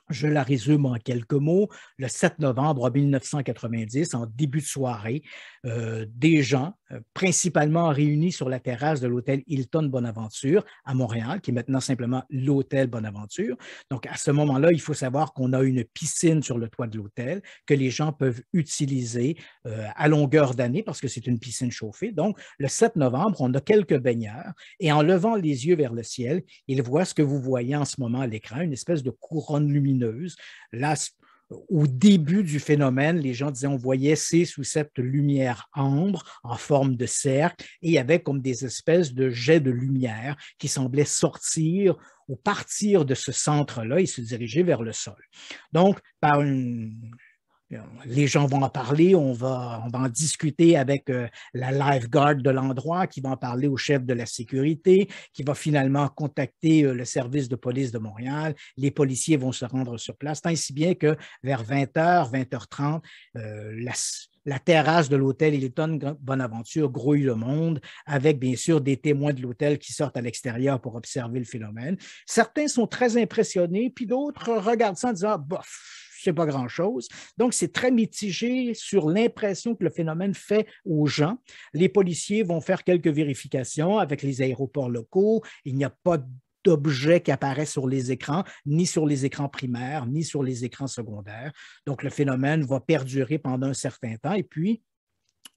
je la résume en quelques mots. Le 7 novembre 1990, en début de soirée, euh, des gens, euh, principalement réunis sur la terrasse de l'hôtel Hilton Bonaventure à Montréal, qui est maintenant simplement l'hôtel Bonaventure. Donc, à ce moment-là, il faut savoir qu'on a une piscine sur le toit de l'hôtel que les gens peuvent utiliser euh, à longueur d'année parce que c'est une piscine chauffée. Donc, le 7 novembre, on a quelques baigneurs et en levant les yeux vers le ciel, ils voient ce que vous voyez en ce moment à l'écran, une espèce de couronne lumineuse lumineuse. Là, au début du phénomène, les gens disaient on voyait six sous cette lumière ambre en forme de cercle et il y avait comme des espèces de jets de lumière qui semblaient sortir ou partir de ce centre-là et se diriger vers le sol. Donc, par une les gens vont en parler, on va, en discuter avec euh, la lifeguard de l'endroit qui va en parler au chef de la sécurité, qui va finalement contacter euh, le service de police de Montréal. Les policiers vont se rendre sur place, tant si bien que vers 20h, euh, 20h30, la, la terrasse de l'hôtel Hilton Bonaventure grouille le monde, avec bien sûr des témoins de l'hôtel qui sortent à l'extérieur pour observer le phénomène. Certains sont très impressionnés, puis d'autres regardent ça en disant, bof, n'est pas grand-chose. Donc, c'est très mitigé sur l'impression que le phénomène fait aux gens. Les policiers vont faire quelques vérifications avec les aéroports locaux. Il n'y a pas d'objet d'objets qui apparaît sur les écrans, ni sur les écrans primaires, ni sur les écrans secondaires. Donc, le phénomène va perdurer pendant un certain temps et puis,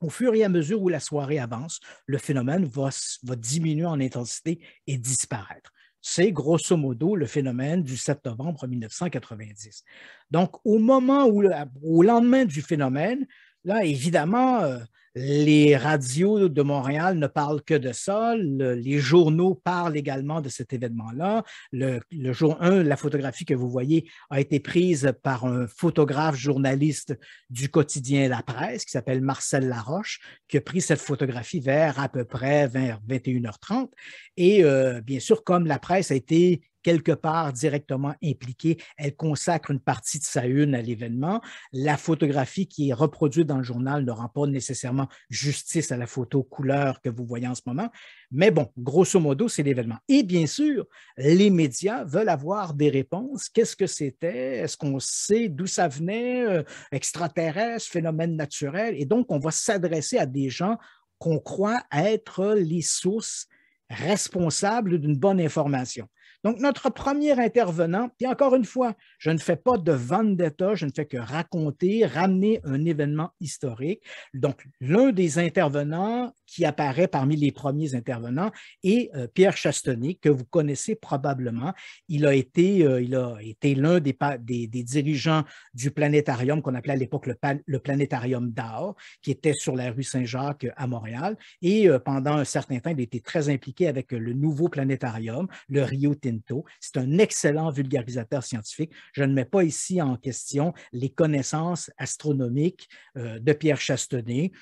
au fur et à mesure où la soirée avance, le phénomène va diminuer en intensité et disparaître. C'est grosso modo le phénomène du 7 novembre 1990. Donc, au moment où, au lendemain du phénomène, là, évidemment, euh, les radios de Montréal ne parlent que de ça. les journaux parlent également de cet événement-là. Le, jour 1, la photographie que vous voyez a été prise par un photographe journaliste du quotidien La Presse qui s'appelle Marcel Laroche, qui a pris cette photographie vers à peu près 21h30. Et euh, bien sûr, comme la presse a été quelque part directement impliquée. Elle consacre une partie de sa une à l'événement. La photographie qui est reproduite dans le journal ne rend pas nécessairement justice à la photo couleur que vous voyez en ce moment. Mais bon, grosso modo, c'est l'événement. Et bien sûr, les médias veulent avoir des réponses. Qu'est-ce que c'était? Est-ce qu'on sait d'où ça venait? Euh, extraterrestre, phénomène naturel? Et donc, on va s'adresser à des gens qu'on croit être les sources responsables d'une bonne information. Donc, notre premier intervenant, puis encore une fois, je ne fais pas de vendetta, je ne fais que raconter, ramener un événement historique. Donc, l'un des intervenants qui apparaît parmi les premiers intervenants est euh, Pierre Chastonnet, que vous connaissez probablement. Il a été, euh, été l'un des, des, dirigeants du planétarium qu'on appelait à l'époque le, planétarium d'art, qui était sur la rue Saint-Jacques à Montréal. Et euh, pendant un certain temps, il a été très impliqué avec le nouveau planétarium, le Rio Tinto c'est un excellent vulgarisateur scientifique. Je ne mets pas ici en question les connaissances astronomiques euh, de Pierre Chastenay.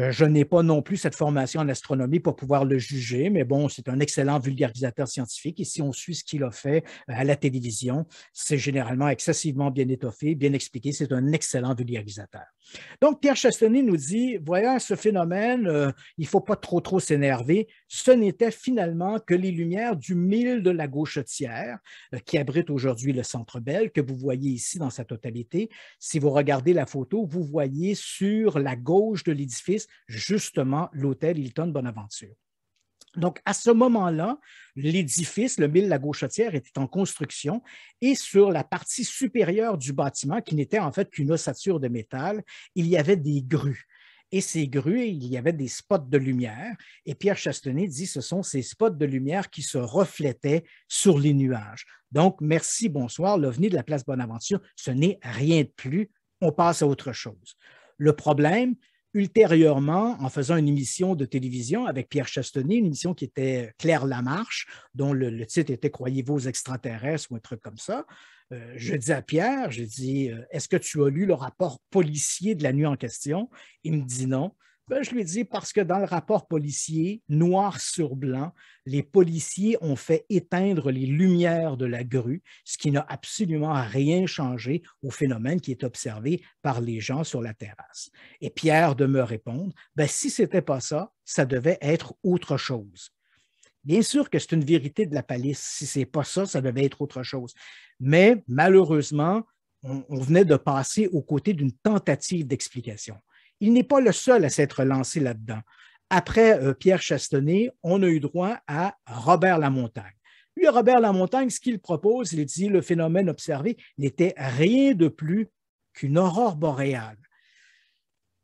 Euh, je n'ai pas non plus cette formation en astronomie pour pouvoir le juger, mais bon, c'est un excellent vulgarisateur scientifique. Et si on suit ce qu'il a fait euh, à la télévision, c'est généralement excessivement bien étoffé, bien expliqué. C'est un excellent vulgarisateur. Donc, Pierre Chastenay nous dit, voyant ce phénomène, euh, il ne faut pas trop, trop s'énerver. Ce n'était finalement que les lumières du mille de la gauchetière, euh, qui abrite aujourd'hui le Centre Bell, que vous voyez ici dans sa totalité. Si vous regardez la photo, vous voyez sur la gauche de l'édifice, justement, l'hôtel Hilton Bonaventure. Donc, à ce moment-là, l'édifice, le mille La Gauchetière, était en construction et sur la partie supérieure du bâtiment, qui n'était en fait qu'une ossature de métal, il y avait des grues. Et ces grues, il y avait des spots de lumière. Et Pierre Chastenet dit ce sont ces spots de lumière qui se reflétaient sur les nuages. Donc, merci, bonsoir. L'OVNI de la place Bonaventure, ce n'est rien de plus. On passe à autre chose. Le problème, ultérieurement, en faisant une émission de télévision avec Pierre Chastenay, une émission qui était Claire Lamarche, dont le, titre était Croyez-vous aux extraterrestres ou un truc comme ça. Euh, je dis à Pierre, je dis, euh, est-ce que tu as lu le rapport policier de la nuit en question? Il me dit non. Ben, je lui ai dit parce que dans le rapport policier, noir sur blanc, les policiers ont fait éteindre les lumières de la grue, ce qui n'a absolument rien changé au phénomène qui est observé par les gens sur la terrasse. Et Pierre de me répondre, ben, si ce n'était pas ça, ça devait être autre chose. Bien sûr que c'est une vérité de la police. Si ce n'est pas ça, ça devait être autre chose. Mais malheureusement, on venait de passer aux côtés d'une tentative d'explication. Il n'est pas le seul à s'être lancé là-dedans. Après euh, Pierre Chastonnet, on a eu droit à Robert Lamontagne. Lui, Robert Lamontagne, ce qu'il propose, il dit le phénomène observé n'était rien de plus qu'une aurore boréale.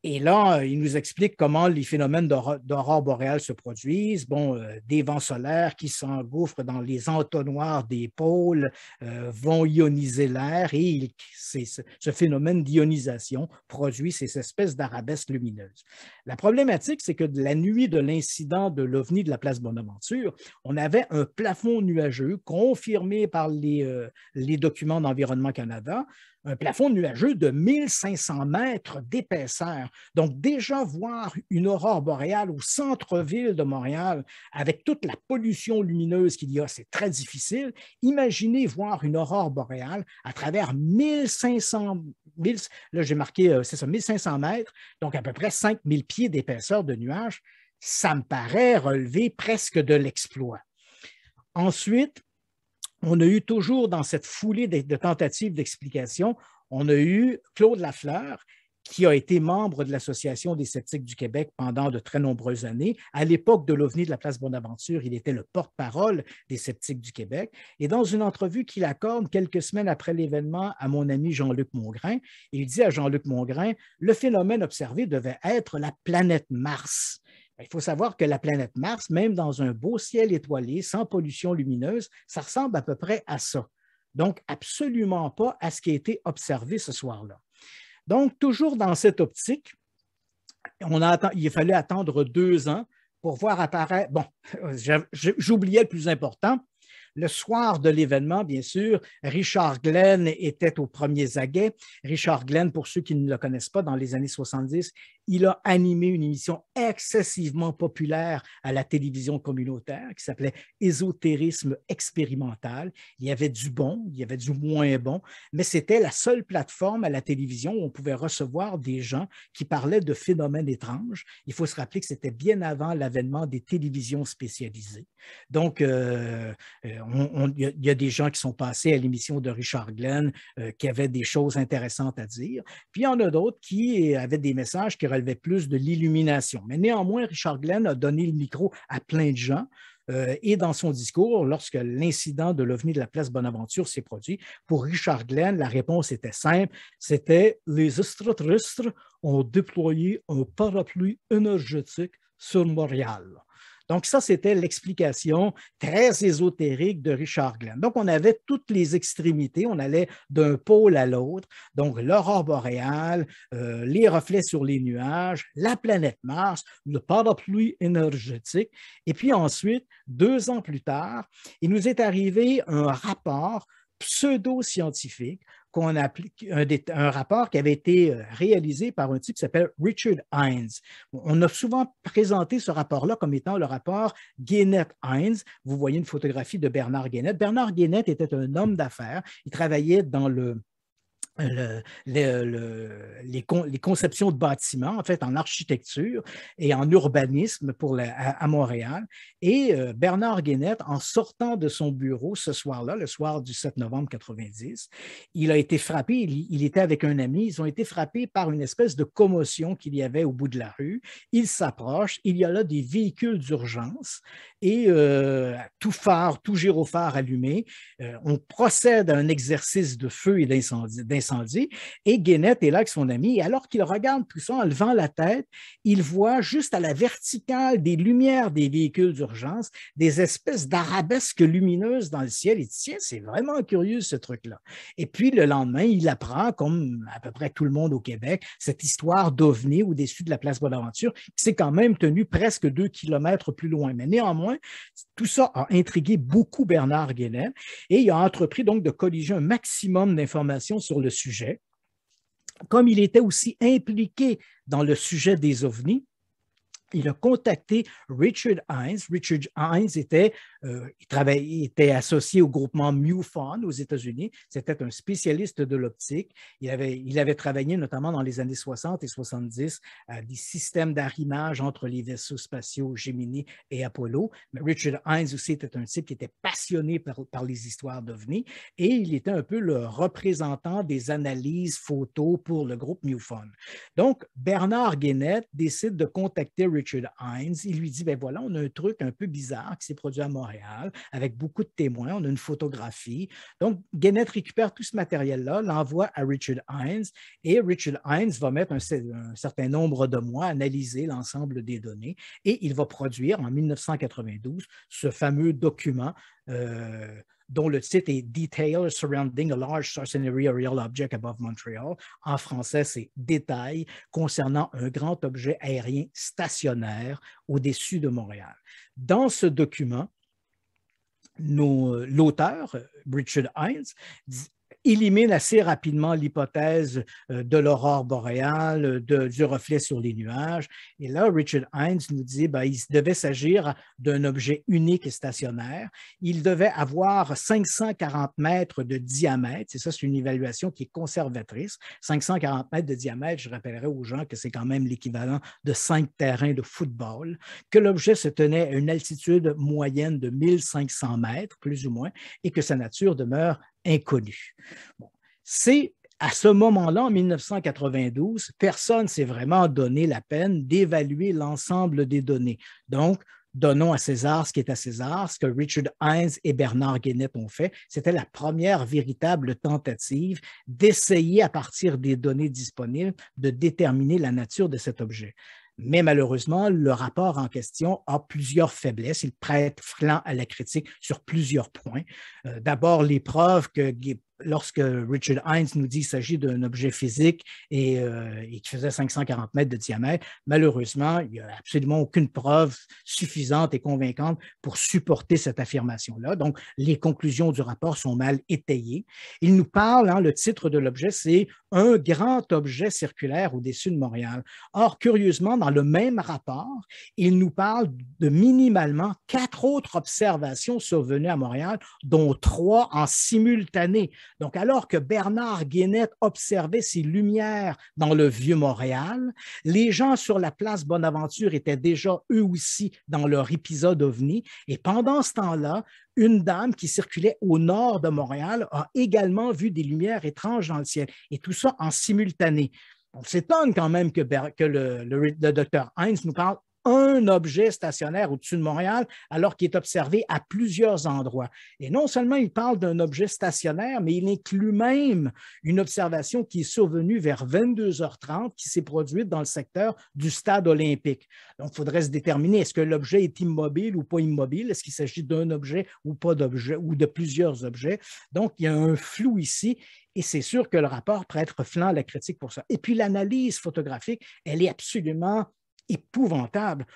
Et là, euh, il nous explique comment les phénomènes d'aurore boréale se produisent. Bon, euh, des vents solaires qui s'engouffrent dans les entonnoirs des pôles euh, vont ioniser l'air et ce phénomène d'ionisation produit ces espèces d'arabesques lumineuses. La problématique, c'est que la nuit de l'incident de l'OVNI de la place Bonaventure, on avait un plafond nuageux confirmé par les, les documents d'Environnement Canada un plafond nuageux de 1500 mètres d'épaisseur. Donc déjà voir une aurore boréale au centre-ville de Montréal avec toute la pollution lumineuse qu'il y a, c'est très difficile. Imaginez voir une aurore boréale à travers 1500 mètres. là j'ai marqué, euh, c'est ça, 1500 mètres, donc à peu près 5000 pieds d'épaisseur de nuages. Ça me paraît relever presque de l'exploit. Ensuite, on a eu toujours dans cette foulée de, tentatives d'explication, on a eu Claude Lafleur, qui a été membre de l'Association des sceptiques du Québec pendant de très nombreuses années. À l'époque de l'OVNI de la place Bonaventure, il était le porte-parole des sceptiques du Québec. Et dans une entrevue qu'il accorde quelques semaines après l'événement à mon ami Jean-Luc Mongrain, il dit à Jean-Luc Mongrain, le phénomène observé devait être la planète Mars. Il faut savoir que la planète Mars, même dans un beau ciel étoilé, sans pollution lumineuse, ça ressemble à peu près à ça. Donc, absolument pas à ce qui a été observé ce soir-là. Donc, toujours dans cette optique, on a, il attendre deux ans pour voir apparaître. Bon, j'oubliais le plus important. Le soir de l'événement, bien sûr, Richard Glenn était aux premiers aguets. Richard Glenn, pour ceux qui ne le connaissent pas, dans les années 70, il a animé une émission excessivement populaire à la télévision communautaire qui s'appelait Ésotérisme expérimental. Il y avait du bon, il y avait du moins bon, mais c'était la seule plateforme à la télévision où on pouvait recevoir des gens qui parlaient de phénomènes étranges. Il faut se rappeler que c'était bien avant l'avènement des télévisions spécialisées. Donc, euh, euh, il y, a des gens qui sont passés à l'émission de Richard Glenn euh, qui avaient des choses intéressantes à dire. Puis il y en a d'autres qui avaient des messages qui avait plus de l'illumination. Mais néanmoins, Richard Glenn a donné le micro à plein de gens. Euh, et dans son discours, lorsque l'incident de l'OVNI de la place Bonaventure s'est produit, pour Richard Glenn, la réponse était simple, c'était les extraterrestres ont déployé un parapluie énergétique sur Montréal. Donc, ça, c'était l'explication très ésotérique de Richard Glenn. Donc, on avait toutes les extrémités, on allait d'un pôle à l'autre. Donc, l'aurore boréale, euh, les reflets sur les nuages, la planète Mars, le parapluie énergétique. Et puis ensuite, deux ans plus tard, il nous est arrivé un rapport pseudo-scientifique qu'on applique un, rapport qui avait été euh, réalisé par un type qui s'appelle Richard Hines. On a souvent présenté ce rapport-là comme étant le rapport guinette hines Vous voyez une photographie de Bernard Guinette. Bernard Guinette était un homme d'affaires. Il travaillait dans le le, les, les, conceptions de bâtiments, en fait, en architecture et en urbanisme pour à, Montréal. Et euh, Bernard Guénette, en sortant de son bureau ce soir-là, le soir du 7 novembre 90, il a été frappé, il, était avec un ami, ils ont été frappés par une espèce de commotion qu'il y avait au bout de la rue. Il s'approche, il y a là des véhicules d'urgence et euh, tout phare, tout gyrophare allumé. Euh, on procède à un exercice de feu et d'incendie et Guénette est là avec son ami. alors qu'il regarde tout ça en levant la tête, il voit juste à la verticale des lumières des véhicules d'urgence des espèces d'arabesques lumineuses dans le ciel. Il dit Tiens, c'est vraiment curieux ce truc-là. Et puis le lendemain, il apprend, comme à peu près tout le monde au Québec, cette histoire d'OVNI au-dessus de la place Bonaventure, qui s'est quand même tenue presque deux kilomètres plus loin. Mais néanmoins, tout ça a intrigué beaucoup Bernard Guénette et il a entrepris donc de colliger un maximum d'informations sur le sujet, comme il était aussi impliqué dans le sujet des ovnis, il a contacté Richard Hines. Richard Hines était euh, il, était associé au groupement MUFON aux États-Unis. C'était un spécialiste de l'optique. Il avait, il avait travaillé notamment dans les années 60 et 70 à euh, des systèmes d'arrimage entre les vaisseaux spatiaux Gemini et Apollo. Mais Richard Hines aussi était un type qui était passionné par, les histoires d'OVNI et il était un peu le représentant des analyses photos pour le groupe MUFON. Donc, Bernard Guénette décide de contacter Richard Hines. Il lui dit, ben voilà, on a un truc un peu bizarre qui s'est produit à Montréal avec beaucoup de témoins. On a une photographie. Donc, Gennett récupère tout ce matériel-là, l'envoie à Richard Hines, et Richard Hines va mettre un, certain nombre de mois à analyser l'ensemble des données, et il va produire en 1992 ce fameux document. Euh, dont le titre est Detail Surrounding a Large stationary Aerial Object Above Montreal. En français, c'est Détails concernant un grand objet aérien stationnaire au-dessus de Montréal. Dans ce document, euh, l'auteur, euh, Richard Hines, élimine assez rapidement l'hypothèse euh, de l'aurore boréale, euh, de, du reflet sur les nuages. Et là, Richard Hines nous dit qu'il ben, il devait s'agir d'un objet unique et stationnaire. Il devait avoir 540 mètres de diamètre. C'est ça, c'est une évaluation qui est conservatrice. 540 mètres de diamètre, je rappellerai aux gens que c'est quand même l'équivalent de cinq terrains de football, que l'objet se tenait à une altitude moyenne de 1500 mètres, plus ou moins, et que sa nature demeure inconnu. C'est à ce moment-là, en 1992, personne s'est vraiment donné la peine d'évaluer l'ensemble des données. Donc, donnons à César ce qui est à César, ce que Richard Heinz et Bernard Guinnett ont fait. C'était la première véritable tentative d'essayer, à partir des données disponibles, de déterminer la nature de cet objet. Mais malheureusement, le rapport en question a plusieurs faiblesses. Il prête flanc à la critique sur plusieurs points. Euh, d'abord, les preuves que lorsque Richard Heinz nous dit qu'il s'agit d'un objet physique et, euh, qui faisait 540 mètres de diamètre, malheureusement, il n'y a absolument aucune preuve suffisante et convaincante pour supporter cette affirmation-là. Donc, les conclusions du rapport sont mal étayées. Il nous parle, hein, le titre de l'objet, c'est un grand objet circulaire au-dessus de Montréal. Or, curieusement, dans le même rapport, il nous parle de minimalement quatre autres observations survenues à Montréal, dont trois en simultané. Donc, alors que Bernard Guénette observait ces lumières dans le vieux Montréal, les gens sur la place Bonaventure étaient déjà eux aussi dans leur épisode ovni. Et pendant ce temps-là, une dame qui circulait au nord de Montréal a également vu des lumières étranges dans le ciel. Et tout ça en simultané. On s'étonne quand même que, le, le docteur Heinz nous parle un objet stationnaire au-dessus de Montréal, alors qu'il est observé à plusieurs endroits. Et non seulement il parle d'un objet stationnaire, mais il inclut même une observation qui est survenue vers 22h30, qui s'est produite dans le secteur du stade olympique. Donc, il faudrait se déterminer, est-ce que l'objet est immobile ou pas immobile? Est-ce qu'il s'agit d'un objet ou pas d'objet ou de plusieurs objets? Donc, il y a un flou ici et c'est sûr que le rapport prête flanc à la critique pour ça. Et puis l'analyse photographique, elle est absolument épouvantable.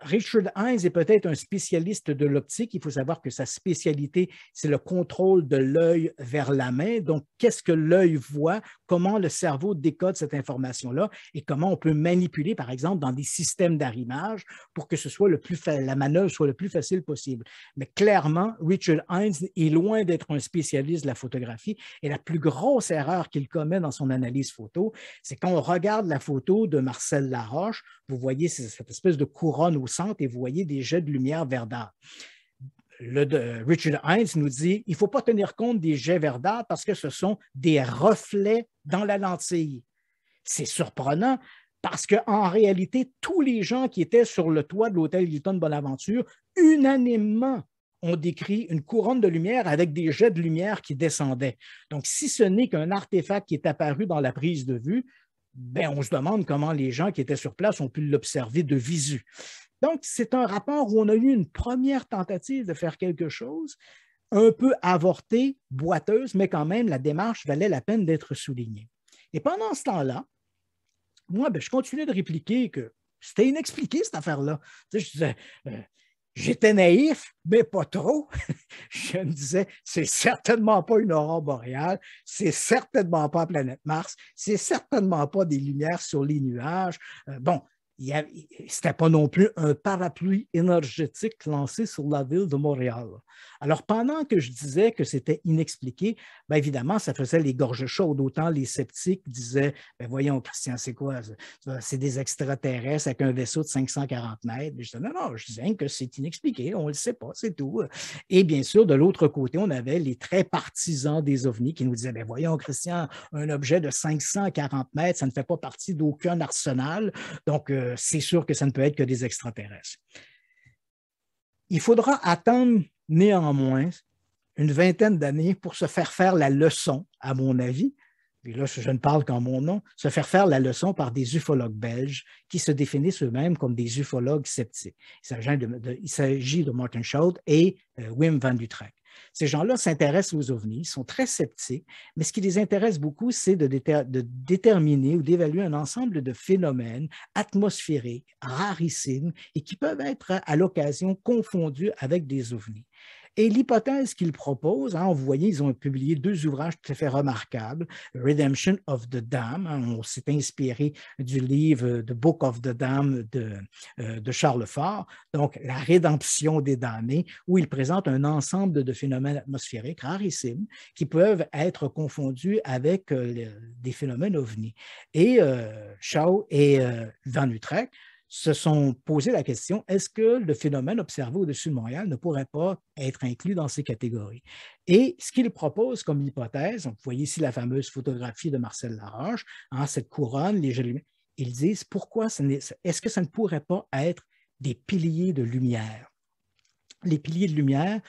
Richard Hines est peut-être un spécialiste de l'optique. Il faut savoir que sa spécialité, c'est le contrôle de l'œil vers la main. Donc, qu'est-ce que l'œil voit, comment le cerveau décode cette information-là et comment on peut manipuler, par exemple, dans des systèmes d'arrimage pour que ce soit le plus la manœuvre soit le plus facile possible. Mais clairement, Richard Hines est loin d'être un spécialiste de la photographie et la plus grosse erreur qu'il commet dans son analyse photo, c'est quand on regarde la photo de Marcel Laroche, vous voyez cette espèce de couronne au centre et voyez des jets de lumière verdâtre. Le, Richard Hines nous dit il ne faut pas tenir compte des jets verdâtres parce que ce sont des reflets dans la lentille. C'est surprenant parce qu'en réalité, tous les gens qui étaient sur le toit de l'hôtel Hilton Bonaventure, unanimement, ont décrit une couronne de lumière avec des jets de lumière qui descendaient. Donc, si ce n'est qu'un artefact qui est apparu dans la prise de vue, ben, on se demande comment les gens qui étaient sur place ont pu l'observer de visu. Donc, c'est un rapport où on a eu une première tentative de faire quelque chose, un peu avortée, boiteuse, mais quand même, la démarche valait la peine d'être soulignée. Et pendant ce temps-là, moi, ben, je continuais de répliquer que c'était inexpliqué, cette affaire-là. je disais, euh, J'étais naïf, mais pas trop. je me disais, c'est certainement pas une aurore boréale, c'est certainement pas la planète Mars, c'est certainement pas des lumières sur les nuages. Euh, bon, c'était pas non plus un parapluie énergétique lancé sur la ville de Montréal. Alors, pendant que je disais que c'était inexpliqué, bien évidemment, ça faisait les gorges chaudes. Autant les sceptiques disaient ben, Voyons, Christian, c'est quoi C'est des extraterrestres avec un vaisseau de 540 mètres. je disais Non, je disais que c'est inexpliqué, on ne le sait pas, c'est tout. Et bien sûr, de l'autre côté, on avait les très partisans des ovnis qui nous disaient ben, Voyons, Christian, un objet de 540 mètres, ça ne fait pas partie d'aucun arsenal. Donc, euh, euh, c'est sûr que ça ne peut être que des extraterrestres. Il faudra attendre néanmoins une vingtaine d'années pour se faire faire la leçon, à mon avis, et là je ne parle qu'en mon nom, se faire faire la leçon par des ufologues belges qui se définissent eux-mêmes comme des ufologues sceptiques. Il s'agit de, Martin Schultz et euh, Wim van Dutrecht. Ces gens-là s'intéressent aux ovnis, sont très sceptiques, mais ce qui les intéresse beaucoup, c'est de, de déterminer ou d'évaluer un ensemble de phénomènes atmosphériques, rarissimes, et qui peuvent être à l'occasion confondus avec des ovnis. Et l'hypothèse qu'ils proposent, hein, vous voyez, ils ont publié deux ouvrages tout à fait remarquables, Redemption of the Dam, hein, on s'est inspiré du livre The Book of the Dam euh, de, Charles Fort, donc La rédemption des damnés, où il présente un ensemble de phénomènes atmosphériques rarissimes qui peuvent être confondus avec euh, des phénomènes ovnis. Et euh, Shaw et euh, Van Utrecht se sont posé la question, est-ce que le phénomène observé au-dessus de Montréal ne pourrait pas être inclus dans ces catégories? Et ce qu'ils proposent comme hypothèse, vous voyez ici la fameuse photographie de Marcel Laroche, hein, cette couronne, les ils disent pourquoi est-ce que ça ne pourrait pas être des piliers de lumière? Les piliers de lumière,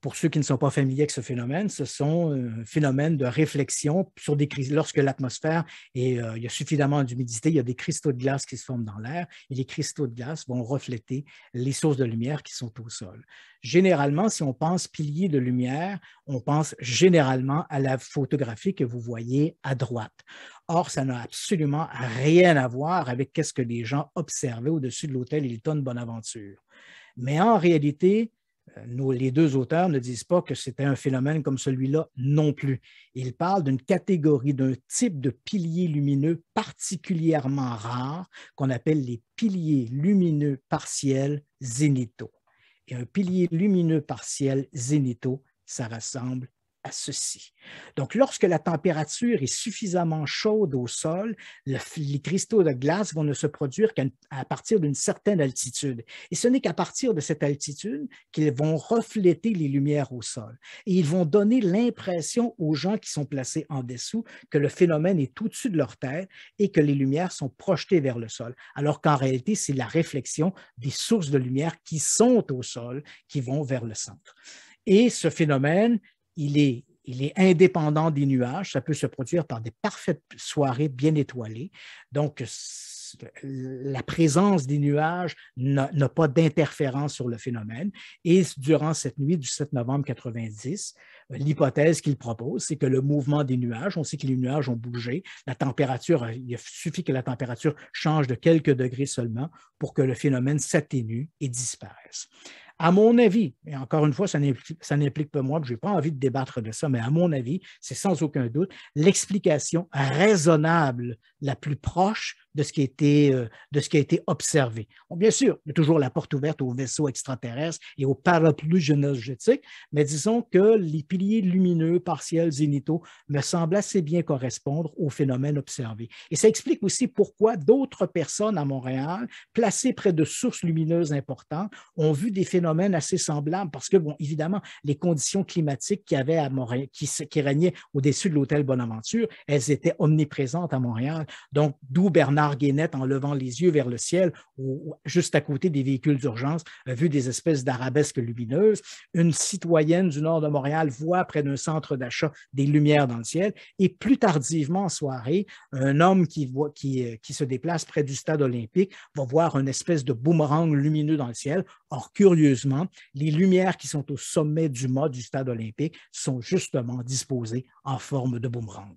pour ceux qui ne sont pas familiers avec ce phénomène, ce sont des euh, phénomènes de réflexion sur des Lorsque l'atmosphère est, euh, il y a suffisamment d'humidité, il y a des cristaux de glace qui se forment dans l'air et les cristaux de glace vont refléter les sources de lumière qui sont au sol. Généralement, si on pense pilier de lumière, on pense généralement à la photographie que vous voyez à droite. Or, ça n'a absolument rien à voir avec ce que les gens observaient au-dessus de l'hôtel Hilton Bonaventure. Mais en réalité, les deux auteurs ne disent pas que c'était un phénomène comme celui-là non plus. Ils parlent d'une catégorie, d'un type de pilier lumineux particulièrement rare qu'on appelle les piliers lumineux partiels zénithaux. Et un pilier lumineux partiel zénithaux, ça ressemble ceci. Donc, lorsque la température est suffisamment chaude au sol, les cristaux de glace vont ne se produire qu'à partir d'une certaine altitude. Et ce n'est qu'à partir de cette altitude qu'ils vont refléter les lumières au sol. Et ils vont donner l'impression aux gens qui sont placés en dessous que le phénomène est au-dessus de leur tête et que les lumières sont projetées vers le sol. Alors qu'en réalité, c'est la réflexion des sources de lumière qui sont au sol qui vont vers le centre. Et ce phénomène il est, indépendant des nuages. Ça peut se produire par des parfaites soirées bien étoilées. Donc, la présence des nuages n'a pas d'interférence sur le phénomène. Et durant cette nuit du 7 novembre 90, euh, l'hypothèse qu'il propose, c'est que le mouvement des nuages, on sait que les nuages ont bougé, la température, euh, il suffit que la température change de quelques degrés seulement pour que le phénomène s'atténue et disparaisse. À mon avis, et encore une fois, ça n'implique pas moi, je n'ai pas envie de débattre de ça, mais à mon avis, c'est sans aucun doute l'explication raisonnable la plus proche de ce qui a été, euh, de ce qui a été observé. bien sûr, il y a toujours la porte ouverte aux vaisseaux extraterrestres et aux parapluies énergétiques, mais disons que les piliers lumineux, partiels, zénithaux, me semblent assez bien correspondre aux phénomènes observés. Et ça explique aussi pourquoi d'autres personnes à Montréal, placées près de sources lumineuses importantes, ont vu des phénomènes assez semblable parce que, bon, évidemment, les conditions climatiques qui y à Montréal, qui, qui régnaient au-dessus de l'hôtel Bonaventure, elles étaient omniprésentes à Montréal. Donc, d'où Bernard Guénette, en levant les yeux vers le ciel, ou juste à côté des véhicules d'urgence, a vu des espèces d'arabesques lumineuses. Une citoyenne du nord de Montréal voit près d'un centre d'achat des lumières dans le ciel. Et plus tardivement, en soirée, un homme qui, voit, qui, euh, qui se déplace près du stade olympique va voir une espèce de boomerang lumineux dans le ciel. Or, curieusement, les lumières qui sont au sommet du mât du stade olympique sont justement disposées en forme de boomerang.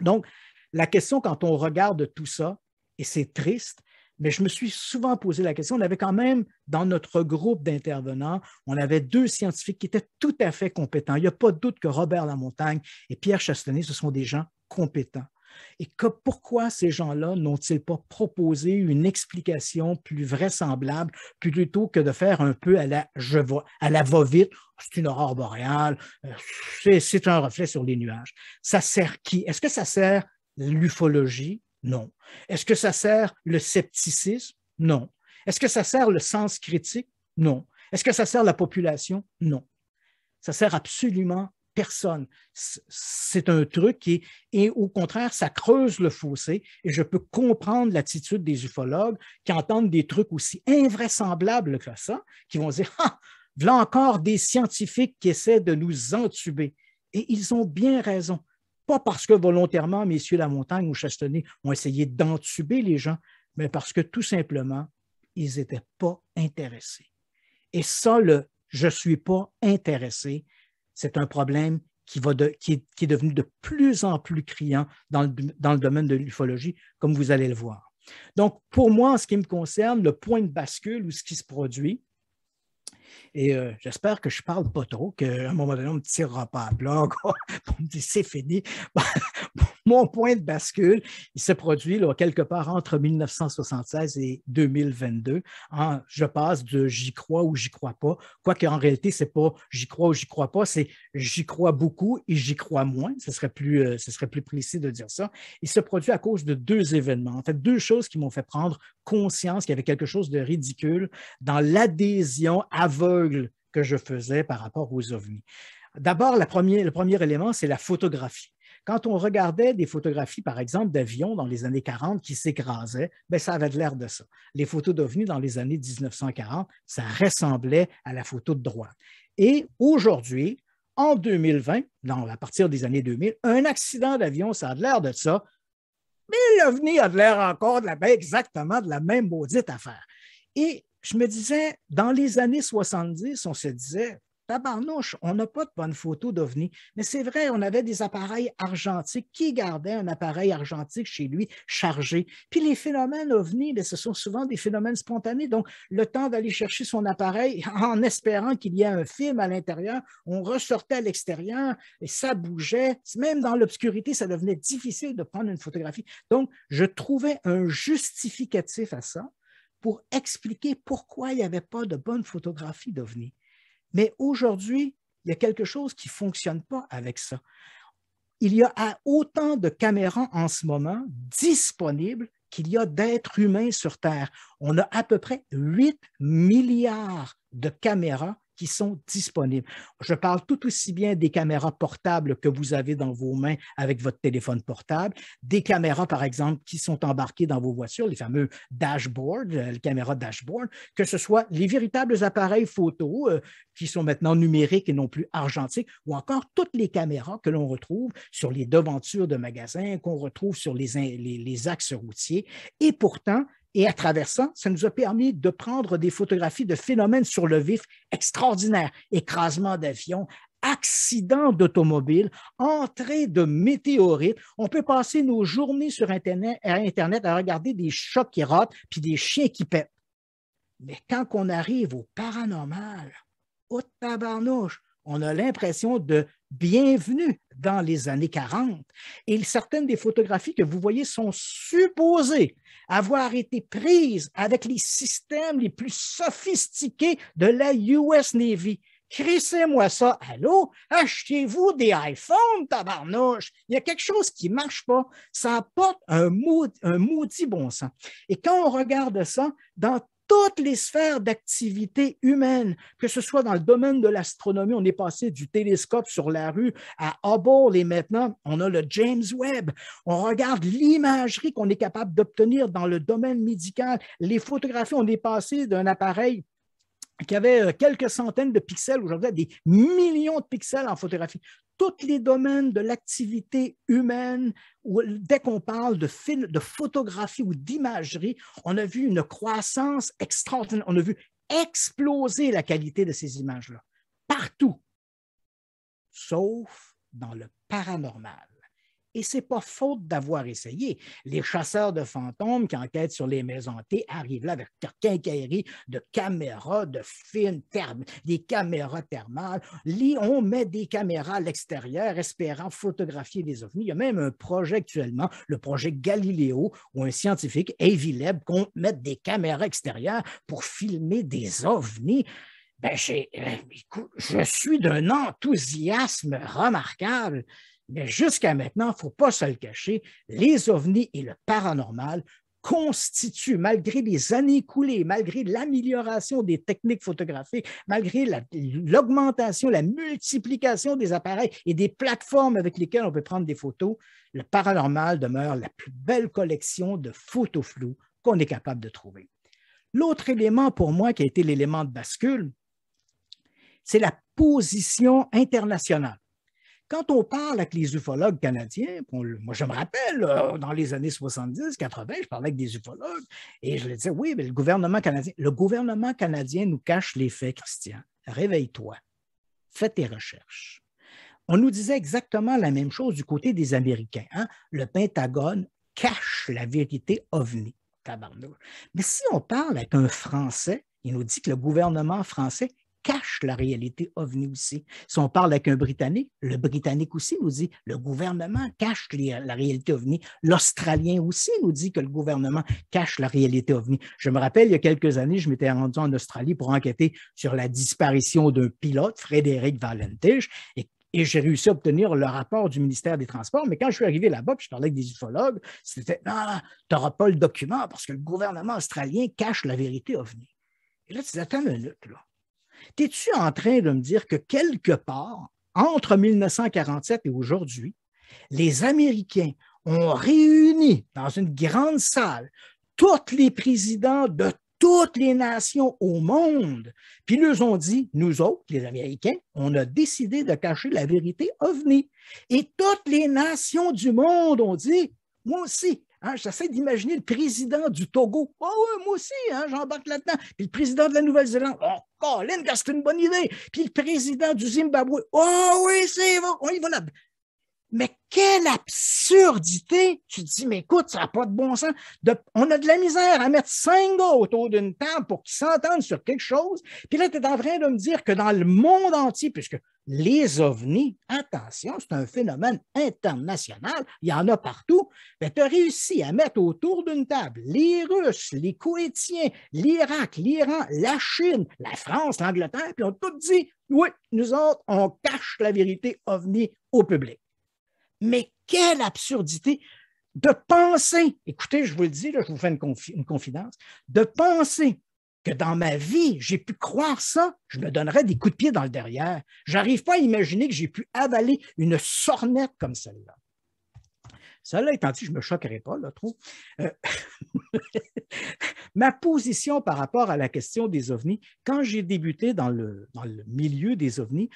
Donc, la question quand on regarde tout ça, et c'est triste, mais je me suis souvent posé la question. On avait quand même, dans notre groupe d'intervenants, on avait deux scientifiques qui étaient tout à fait compétents. Il n'y a pas de doute que Robert Lamontagne et Pierre Chastenay, ce sont des gens compétents. Et que, pourquoi ces gens-là n'ont-ils pas proposé une explication plus vraisemblable plutôt que de faire un peu à la je vois, va-vite, c'est une aurore boréale, euh, c'est un reflet sur les nuages. Ça sert qui? Est-ce que ça sert l'ufologie? Non. Est-ce que ça sert le scepticisme? Non. Est-ce que ça sert le sens critique? Non. Est-ce que ça sert la population? Non. Ça sert absolument personne. C'est un truc qui et au contraire, ça creuse le fossé et je peux comprendre l'attitude des ufologues qui entendent des trucs aussi invraisemblables que ça, qui vont dire, ah, voilà encore des scientifiques qui essaient de nous entuber. Et ils ont bien raison. Pas parce que volontairement, messieurs La Montagne ou Chastenay ont essayé d'entuber les gens, mais parce que tout simplement, ils n'étaient pas intéressés. Et ça, le je ne suis pas intéressé, c'est un problème qui, est, devenu de plus en plus criant dans le, domaine de l'ufologie, comme vous allez le voir. Donc, pour moi, en ce qui me concerne, le point de bascule ou ce qui se produit, et euh, j'espère que je ne parle pas trop, qu'à un moment donné, on ne me tirera pas à plat, on me dit c'est fini. mon point de bascule, il s'est produit quelque part entre 1976 et 2022. je passe de j'y crois ou j'y crois pas, quoique en réalité, c'est pas j'y crois ou j'y crois pas, c'est j'y crois beaucoup et j'y crois moins. Ce serait, plus, euh, ce serait plus précis de dire ça. Il se produit à cause de deux événements. En fait, deux choses qui m'ont fait prendre conscience qu'il y avait quelque chose de ridicule dans l'adhésion aveugle que je faisais par rapport aux ovnis. D'abord, le premier élément, c'est la photographie. Quand on regardait des photographies, par exemple, d'avions dans les années 40 qui s'écrasaient, ben, ça avait l'air de ça. Les photos d'OVNI dans les années 1940, ça ressemblait à la photo de droite. Et aujourd'hui, en 2020, non, à partir des années 2000, un accident d'avion, ça a l'air de ça, mais l'OVNI a l'air encore ben, exactement de la même maudite affaire. Et je me disais, dans les années 70, on se disait, Tabarnouche, on n'a pas de bonnes photos d'OVNI. Mais c'est vrai, on avait des appareils argentiques. Qui gardait un appareil argentique chez lui chargé? Puis les phénomènes OVNI, ben, ce sont souvent des phénomènes spontanés. Donc, le temps d'aller chercher son appareil en espérant qu'il y ait un film à l'intérieur, on ressortait à l'extérieur et ça bougeait. Même dans l'obscurité, ça devenait difficile de prendre une photographie. Donc, je trouvais un justificatif à ça pour expliquer pourquoi il n'y avait pas de bonnes photographies d'OVNI. Mais aujourd'hui, il y a quelque chose qui ne fonctionne pas avec ça. Il y a autant de caméras en ce moment disponibles qu'il y a d'êtres humains sur Terre. On a à peu près 8 milliards de caméras qui sont disponibles. Je parle tout aussi bien des caméras portables que vous avez dans vos mains avec votre téléphone portable, des caméras, par exemple, qui sont embarquées dans vos voitures, les fameux dashboards, euh, les caméras dashboard, que ce soit les véritables appareils photo euh, qui sont maintenant numériques et non plus argentiques, ou encore toutes les caméras que l'on retrouve sur les devantures de magasins, qu'on retrouve sur les axes routiers. Et pourtant, et à travers ça, ça nous a permis de prendre des photographies de phénomènes sur le vif extraordinaires, écrasement d'avions, accidents d'automobile, entrée de météorites. On peut passer nos journées sur Internet, à, Internet à regarder des chocs qui ratent puis des chiens qui pètent. Mais quand on arrive au paranormal, au tabarnouche, on a l'impression de bienvenue dans les années 40. Et certaines des photographies que vous voyez sont supposées avoir été prises avec les systèmes les plus sophistiqués de la US Navy. Crissez-moi ça. Allô? Achetez-vous des iPhones, tabarnouche. Il y a quelque chose qui ne marche pas. Ça apporte un, maudit, un maudit bon sens. Et quand on regarde ça, dans toutes les sphères d'activité humaine, que ce soit dans le domaine de l'astronomie, on est passé du télescope sur la rue à Hubble et maintenant on a le James Webb. On regarde l'imagerie qu'on est capable d'obtenir dans le domaine médical, les photographies, on est passé d'un appareil qui avait euh, quelques centaines de pixels, aujourd'hui des millions de pixels en photographie tous les domaines de l'activité humaine, dès qu'on parle de, film, de photographie ou d'imagerie, on a vu une croissance extraordinaire. On a vu exploser la qualité de ces images-là, partout, sauf dans le paranormal. Et c'est pas faute d'avoir essayé. Les chasseurs de fantômes qui enquêtent sur les maisons T arrivent là avec quincaillerie de caméras, de films, des caméras thermales. on met des caméras à l'extérieur espérant photographier des ovnis. Il y a même un projet actuellement, le projet Galileo, où un scientifique, Avi Leb, compte mettre des caméras extérieures pour filmer des ovnis. Ben, euh, je suis d'un enthousiasme remarquable. Mais jusqu'à maintenant, il ne faut pas se le cacher, les ovnis et le paranormal constituent, malgré les années écoulées, malgré l'amélioration des techniques photographiques, malgré l'augmentation, la, la, multiplication des appareils et des plateformes avec lesquelles on peut prendre des photos, le paranormal demeure la plus belle collection de photos floues qu'on est capable de trouver. L'autre élément pour moi qui a été l'élément de bascule, c'est la position internationale quand on parle avec les ufologues canadiens, moi je me rappelle, dans les années 70, 80, je parlais avec des ufologues et je leur disais, oui, mais le gouvernement canadien, le gouvernement canadien nous cache les faits, Christian. Réveille-toi. Fais tes recherches. On nous disait exactement la même chose du côté des Américains. Hein. Le Pentagone cache la vérité ovni. Tabarnouche. Mais si on parle avec un Français, il nous dit que le gouvernement français cache la réalité ovni aussi. Si on parle avec un Britannique, le Britannique aussi nous dit le gouvernement cache la réalité ovni. L'Australien aussi nous dit que le gouvernement cache la réalité ovni. Je me rappelle, il y a quelques années, je m'étais rendu en Australie pour enquêter sur la disparition d'un pilote, Frédéric Valentich, et j'ai réussi à obtenir le rapport du ministère des Transports. Mais quand je suis arrivé là-bas, je parlais avec des ufologues, c'était Non, non tu n'auras pas le document parce que le gouvernement australien cache la vérité ovni. Et là, tu dis Attends une minute, là. T'es-tu en train de me dire que quelque part, entre 1947 et aujourd'hui, les Américains ont réuni dans une grande salle tous les présidents de toutes les nations au monde. Puis nous ont dit, nous autres, les Américains, on a décidé de cacher la vérité OVNI. Et toutes les nations du monde ont dit, moi aussi, Hein, j'essaie d'imaginer le président du Togo. Oh, ah oui, moi aussi, hein, j'embarque là-dedans. Puis le président de la Nouvelle-Zélande. Oh, Colin, c'est une bonne idée. Puis le président du Zimbabwe. Oh, oui, c'est bon. Mais quelle absurdité! Tu te dis, mais écoute, ça n'a pas de bon sens. on a de la misère à mettre cinq gars autour d'une table pour qu'ils s'entendent sur quelque chose. Puis là, tu es en train de me dire que dans le monde entier, puisque les ovnis, attention, c'est un phénomène international, il y en a partout, mais tu as réussi à mettre autour d'une table les Russes, les Coétiens, l'Irak, l'Iran, la Chine, la France, l'Angleterre, puis on tout dit, oui, nous autres, on cache la vérité ovni au public. Mais quelle absurdité de penser, écoutez, je vous le dis, là, je vous fais une confidence, de penser que dans ma vie, j'ai pu croire ça, je me donnerais des coups de pied dans le derrière. J'arrive pas à imaginer que j'ai pu avaler une sornette comme celle-là. Cela étant dit, je ne me choquerai pas là, trop. Euh, ma position par rapport à la question des ovnis, quand j'ai débuté dans le milieu des ovnis,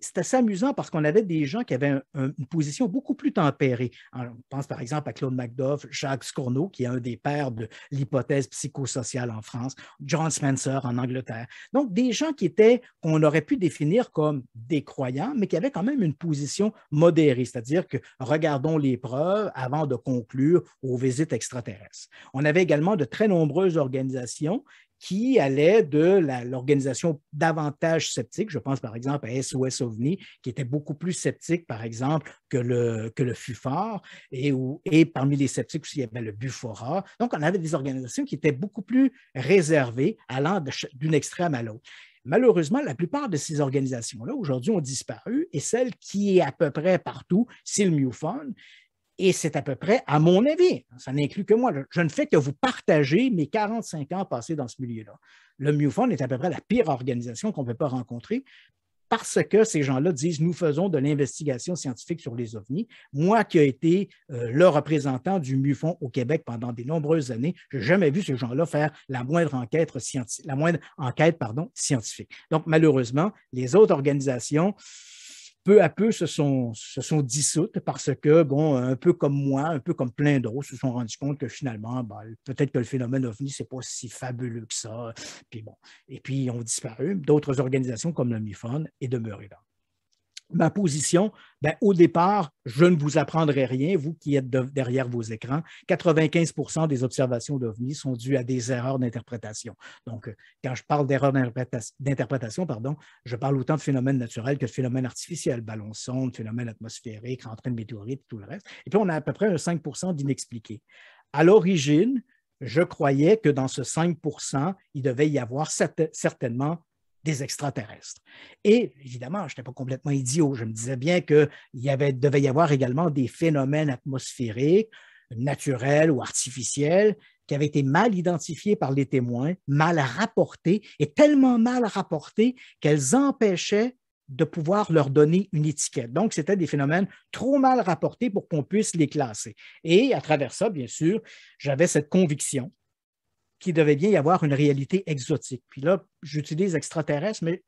c'est assez amusant parce qu'on avait des gens qui avaient une position beaucoup plus tempérée. on pense par exemple à Claude Macduff, Jacques Scourneau, qui est un des pères de l'hypothèse psychosociale en France, John Spencer en Angleterre. Donc, des gens qui étaient, qu'on aurait pu définir comme des croyants, mais qui avaient quand même une position modérée, c'est-à-dire que regardons les preuves avant de conclure aux visites extraterrestres. On avait également de très nombreuses organisations qui allaient de l'organisation davantage sceptique, je pense par exemple à SOS OVNI, qui était beaucoup plus sceptique par exemple que le, que le FUFAR, et, où, et parmi les sceptiques aussi il y avait le Bufora. Donc on avait des organisations qui étaient beaucoup plus réservées, allant d'une extrême à l'autre. Malheureusement, la plupart de ces organisations-là aujourd'hui ont disparu et celle qui est à peu près partout, c'est le MUFON. Et c'est à peu près, à mon avis, hein, ça n'inclut que moi, je ne fais que vous partager mes 45 ans passés dans ce milieu-là. Le MUFON est à peu près la pire organisation qu'on ne peut pas rencontrer parce que ces gens-là disent nous faisons de l'investigation scientifique sur les ovnis. Moi qui ai été euh, le représentant du MUFON au Québec pendant des nombreuses années, je n'ai jamais vu ces gens-là faire la moindre enquête, la moindre enquête scientifique. Donc malheureusement, les autres organisations, peu à peu se sont, se sont dissoutes parce que, bon, un peu comme moi, un peu comme plein d'autres, se sont rendus compte que finalement, ben, peut-être que le phénomène OVNI, c'est pas si fabuleux que ça. Puis bon, et puis ils ont disparu. D'autres organisations comme le MIFON est demeuré là ma position, ben, au départ, je ne vous apprendrai rien, vous qui êtes derrière vos écrans. 95 des observations d'OVNI sont dues à des erreurs d'interprétation. Donc, euh, quand je parle d'erreurs d'interprétation, pardon, je parle autant de phénomènes naturels que de phénomènes artificiels, ballons sondes, phénomènes atmosphériques, rentrées de météorites, tout le reste. Et puis, on a à peu près un 5 d'inexpliqués. À l'origine, je croyais que dans ce 5 il devait y avoir certainement des extraterrestres. Et évidemment, je n'étais pas complètement idiot. Je me disais bien qu'il devait y avoir également des phénomènes atmosphériques, naturels ou artificiels, qui avaient été mal identifiés par les témoins, mal rapportés, et tellement mal rapportés qu'elles empêchaient de pouvoir leur donner une étiquette. Donc, c'était des phénomènes trop mal rapportés pour qu'on puisse les classer. Et à travers ça, bien sûr, j'avais cette conviction qu'il devait bien y avoir une réalité exotique. Puis là, j'utilise extraterrestre, mais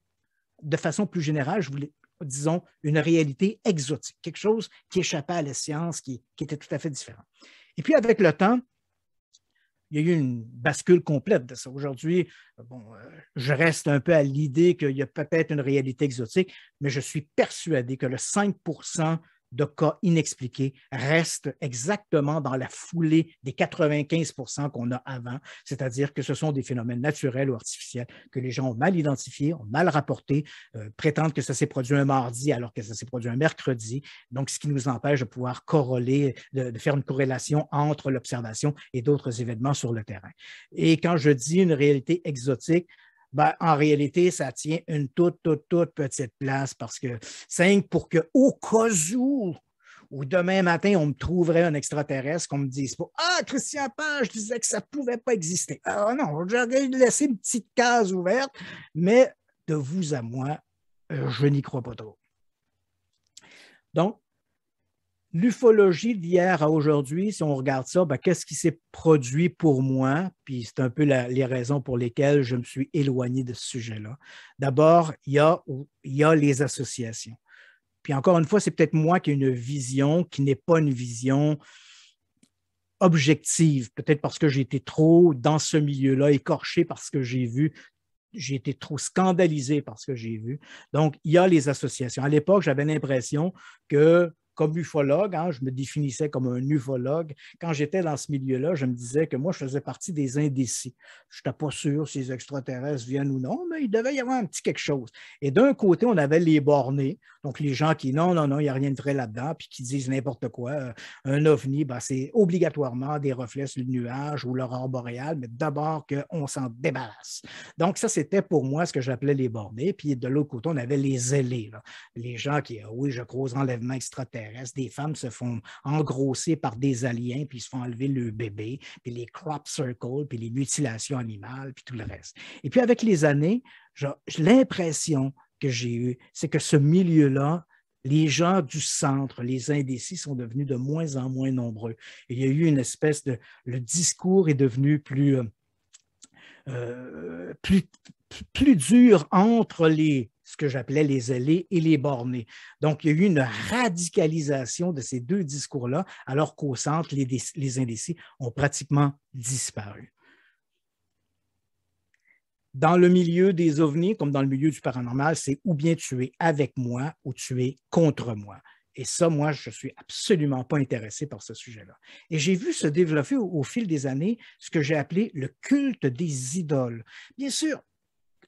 de façon plus générale, je voulais, disons, une réalité exotique, quelque chose qui échappait à la science, qui, était tout à fait différent. Et puis avec le temps, il y a eu une bascule complète de ça. Aujourd'hui, bon, euh, je reste un peu à l'idée qu'il y a peut-être une réalité exotique, mais je suis persuadé que le 5 de cas inexpliqués restent exactement dans la foulée des 95 qu'on a avant, c'est-à-dire que ce sont des phénomènes naturels ou artificiels que les gens ont mal identifiés, ont mal rapportés, euh, prétendent que ça s'est produit un mardi alors que ça s'est produit un mercredi, donc ce qui nous empêche de pouvoir corroler, de faire une corrélation entre l'observation et d'autres événements sur le terrain. Et quand je dis une réalité exotique, ben, en réalité, ça tient une toute, toute, toute petite place parce que 5, pour que au cas où ou demain matin, on me trouverait un extraterrestre, qu'on me dise pas Ah, Christian Page disait que ça ne pouvait pas exister. Ah non, j'aurais laissé une petite case ouverte, mais de vous à moi, euh, je n'y crois pas trop. Donc, l'ufologie d'hier à aujourd'hui, si on regarde ça, ben, qu'est-ce qui s'est produit pour moi? Puis c'est un peu les raisons pour lesquelles je me suis éloigné de ce sujet-là. D'abord, il y a, les associations. Puis encore une fois, c'est peut-être moi qui ai une vision qui n'est pas une vision objective, peut-être parce que j'ai été trop dans ce milieu-là, écorché parce que j'ai vu, j'ai été trop scandalisé par ce que j'ai vu. Donc, il y a les associations. À l'époque, j'avais l'impression que comme ufologue, hein, je me définissais comme un ufologue. Quand j'étais dans ce milieu-là, je me disais que moi, je faisais partie des indécis. Je n'étais pas sûr si les extraterrestres viennent ou non, mais il devait y avoir un petit quelque chose. Et d'un côté, on avait les bornés, donc les gens qui, non, non, non, il n'y a rien de vrai là-dedans, puis qui disent n'importe quoi. Euh, un ovni, ben, c'est obligatoirement des reflets sur le nuage ou l'aurore boréale, mais d'abord qu'on s'en débarrasse. Donc, ça, c'était pour moi ce que j'appelais les bornés. Puis de l'autre côté, on avait les ailés, les gens qui, ah oui, je crois aux enlèvements extraterrestres reste Des femmes se font engrosser par des aliens, puis ils se font enlever le bébé, puis les crop circles, puis les mutilations animales, puis tout le reste. Et puis avec les années, l'impression que j'ai eue, c'est que ce milieu-là, les gens du centre, les indécis, sont devenus de moins en moins nombreux. Il y a eu une espèce de... Le discours est devenu plus, euh, euh, plus, plus dur entre les ce que j'appelais les ailés et les bornés. Donc, il y a eu une radicalisation de ces deux discours-là, alors qu'au centre, les, indécis ont pratiquement disparu dans le milieu des ovnis, comme dans le milieu du paranormal, c'est ou bien tu es avec moi ou tu es contre moi. Et ça, moi, je ne suis absolument pas intéressé par ce sujet-là. Et j'ai vu se développer au, fil des années ce que j'ai appelé le culte des idoles. Bien sûr,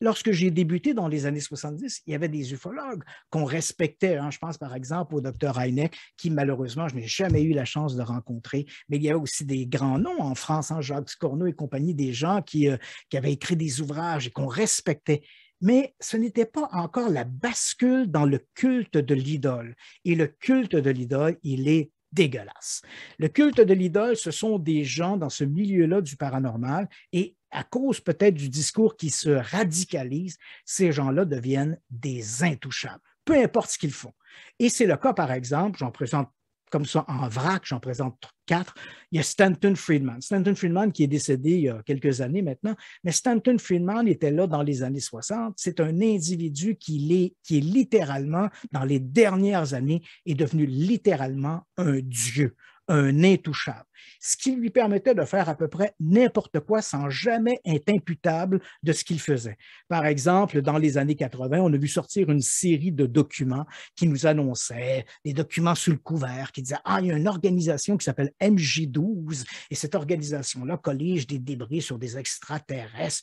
Lorsque j'ai débuté dans les années 70, il y avait des ufologues qu'on respectait. Hein. Je pense par exemple au docteur Heineck, qui malheureusement, je n'ai jamais eu la chance de rencontrer, mais il y avait aussi des grands noms en France, hein, Jacques Corneau et compagnie, des gens qui, euh, qui avaient écrit des ouvrages et qu'on respectait mais ce n'était pas encore la bascule dans le culte de l'idole. Et le culte de l'idole, il est dégueulasse. Le culte de l'idole, ce sont des gens dans ce milieu-là du paranormal et à cause peut-être du discours qui se radicalise, ces gens-là deviennent des intouchables, peu importe ce qu'ils font. Et c'est le cas, par exemple, j'en présente comme ça en vrac, j'en présente quatre. Il y a Stanton Friedman. Stanton Friedman qui est décédé il y a quelques années maintenant, mais Stanton Friedman était là dans les années 60. C'est un individu qui est, qui est littéralement, dans les dernières années, est devenu littéralement un dieu, un intouchable, ce qui lui permettait de faire à peu près n'importe quoi sans jamais être imputable de ce qu'il faisait. Par exemple, dans les années 80, on a vu sortir une série de documents qui nous annonçaient, des documents sous le couvert, qui disaient, ah, il y a une organisation qui s'appelle MJ12, et cette organisation-là collige des débris sur des extraterrestres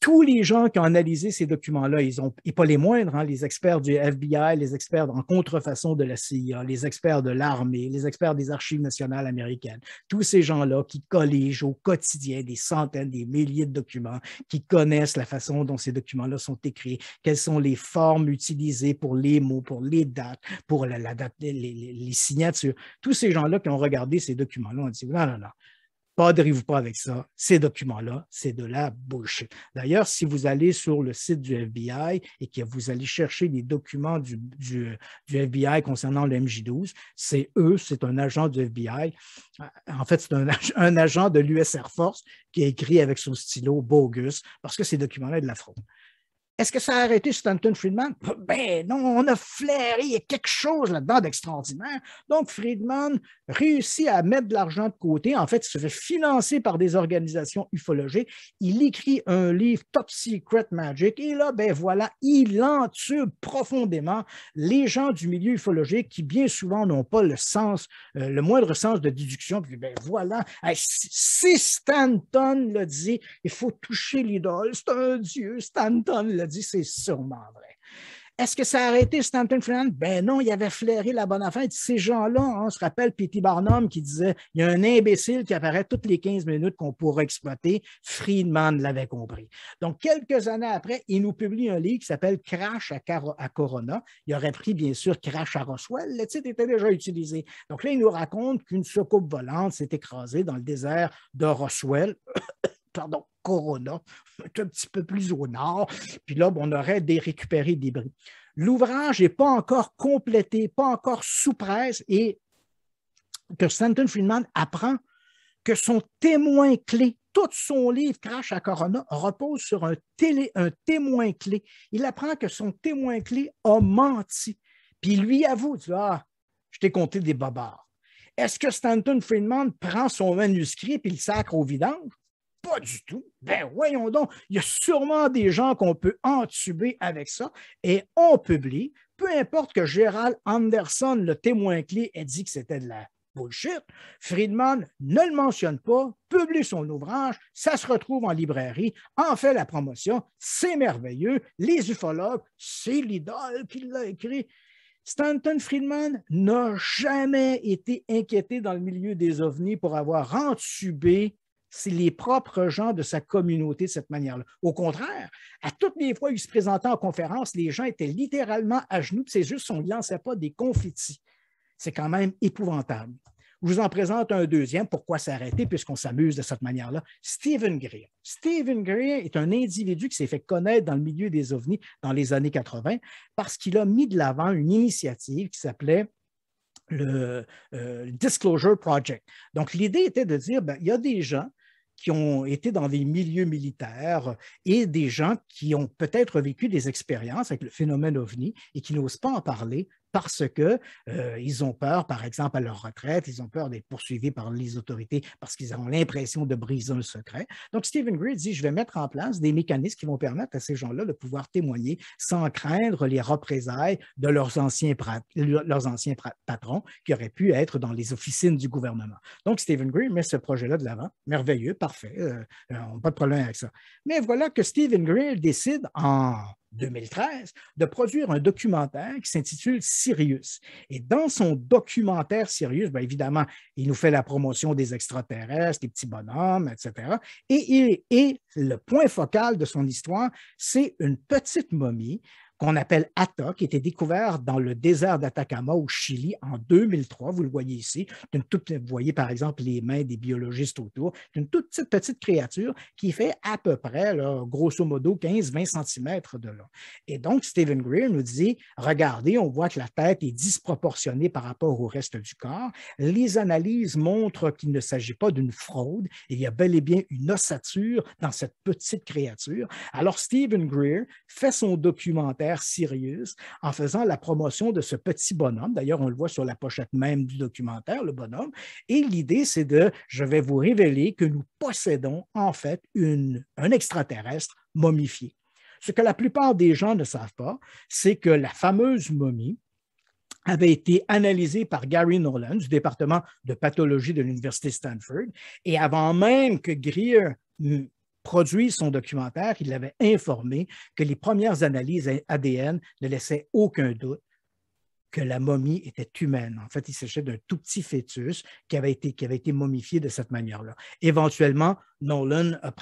tous les gens qui ont analysé ces documents-là, ils ont, et pas les moindres, hein, les experts du FBI, les experts en contrefaçon de la CIA, les experts de l'armée, les experts des archives nationales américaines, tous ces gens-là qui colligent au quotidien des centaines, des milliers de documents, qui connaissent la façon dont ces documents-là sont écrits, quelles sont les formes utilisées pour les mots, pour les dates, pour la, les, les signatures. Tous ces gens-là qui ont regardé ces documents-là ont dit non, non, non Padrez-vous pas avec ça. Ces documents-là, c'est de la bouche. D'ailleurs, si vous allez sur le site du FBI et que vous allez chercher les documents du, FBI concernant le MJ12, c'est eux, c'est un agent du FBI. En fait, c'est un, agent de l'US Air Force qui a écrit avec son stylo bogus parce que ces documents-là sont de la fraude. Est-ce que ça a arrêté Stanton Friedman? Ben non, on a flairé, il y a quelque chose là-dedans d'extraordinaire. Donc, Friedman réussit à mettre de l'argent de côté. En fait, il se fait financer par des organisations ufologiques. Il écrit un livre Top Secret Magic. Et là, ben voilà, il entube profondément les gens du milieu ufologique qui, bien souvent, n'ont pas le sens, euh, le moindre sens de déduction. Puis, ben voilà, si Stanton le dit, il faut toucher l'idole. C'est un dieu, Stanton le dit c'est sûrement vrai. Est-ce que ça a arrêté Stanton Friend? Ben non, il avait flairé la bonne affaire. Ces gens-là, hein, on se rappelle Petit Barnum qui disait il y a un imbécile qui apparaît toutes les 15 minutes qu'on pourrait exploiter. Friedman l'avait compris. Donc, quelques années après, il nous publie un livre qui s'appelle Crash à, Corona. Il aurait pris, bien sûr, Crash à Roswell. Le titre était déjà utilisé. Donc là, il nous raconte qu'une soucoupe volante s'est écrasée dans le désert de Roswell pardon, Corona, un petit peu plus au nord. Puis là, on aurait des, récupérés, des L'ouvrage n'est pas encore complété, pas encore sous presse et que Stanton Friedman apprend que son témoin clé, tout son livre Crash à Corona repose sur un, témoin clé. Il apprend que son témoin clé a menti. Puis lui avoue, tu ah, je t'ai compté des bobards. Est-ce que Stanton Friedman prend son manuscrit et le sacre au vidange? pas du tout. Ben voyons donc, il y a sûrement des gens qu'on peut entuber avec ça. Et on publie, peu importe que Gérald Anderson, le témoin clé, ait dit que c'était de la bullshit, Friedman ne le mentionne pas, publie son ouvrage, ça se retrouve en librairie, en fait la promotion, c'est merveilleux, les ufologues, c'est l'idole qui l'a écrit. Stanton Friedman n'a jamais été inquiété dans le milieu des ovnis pour avoir entubé c'est les propres gens de sa communauté de cette manière-là. Au contraire, à toutes les fois où il se présentait en conférence, les gens étaient littéralement à genoux, c'est juste qu'on ne lançait pas des confettis. C'est quand même épouvantable. Je vous en présente un deuxième. Pourquoi s'arrêter puisqu'on s'amuse de cette manière-là? Stephen Greer. Stephen Greer est un individu qui s'est fait connaître dans le milieu des ovnis dans les années 80 parce qu'il a mis de l'avant une initiative qui s'appelait le euh, Disclosure Project. Donc, l'idée était de dire, ben, il y a des gens qui ont été dans des milieux militaires et des gens qui ont peut-être vécu des expériences avec le phénomène ovni et qui n'osent pas en parler parce que euh, ils ont peur, par exemple, à leur retraite, ils ont peur d'être poursuivis par les autorités parce qu'ils ont l'impression de briser un secret. Donc, Stephen Greer dit, je vais mettre en place des mécanismes qui vont permettre à ces gens-là de pouvoir témoigner sans craindre les représailles de leurs anciens, leurs anciens patrons qui auraient pu être dans les officines du gouvernement. Donc, Stephen Greer met ce projet-là de l'avant. Merveilleux, parfait, euh, euh, on pas de problème avec ça. Mais voilà que Stephen Greer décide en 2013, de produire un documentaire qui s'intitule Sirius. Et dans son documentaire Sirius, évidemment, il nous fait la promotion des extraterrestres, des petits bonhommes, etc. Et, et le point focal de son histoire, c'est une petite momie qu'on appelle ATA, qui était découvert dans le désert d'Atacama au Chili en 2003. Vous le voyez ici. vous voyez par exemple les mains des biologistes autour. Une toute petite, petite créature qui fait à peu près, grosso modo, 15-20 cm de long. Et donc, Stephen Greer nous dit, regardez, on voit que la tête est disproportionnée par rapport au reste du corps. Les analyses montrent qu'il ne s'agit pas d'une fraude. Il y a bel et bien une ossature dans cette petite créature. Alors, Stephen Greer fait son documentaire sérieuse en faisant la promotion de ce petit bonhomme. D'ailleurs, on le voit sur la pochette même du documentaire, le bonhomme. Et l'idée, c'est de, je vais vous révéler que nous possédons en fait une, un extraterrestre momifié. Ce que la plupart des gens ne savent pas, c'est que la fameuse momie, avait été analysée par Gary Nolan du département de pathologie de l'Université Stanford. Et avant même que Greer hum, produit son documentaire, il l'avait informé que les premières analyses ADN ne laissaient aucun doute que la momie était humaine. En fait, il s'agissait d'un tout petit fœtus qui avait été, qui avait été momifié de cette manière-là. Éventuellement, Nolan a,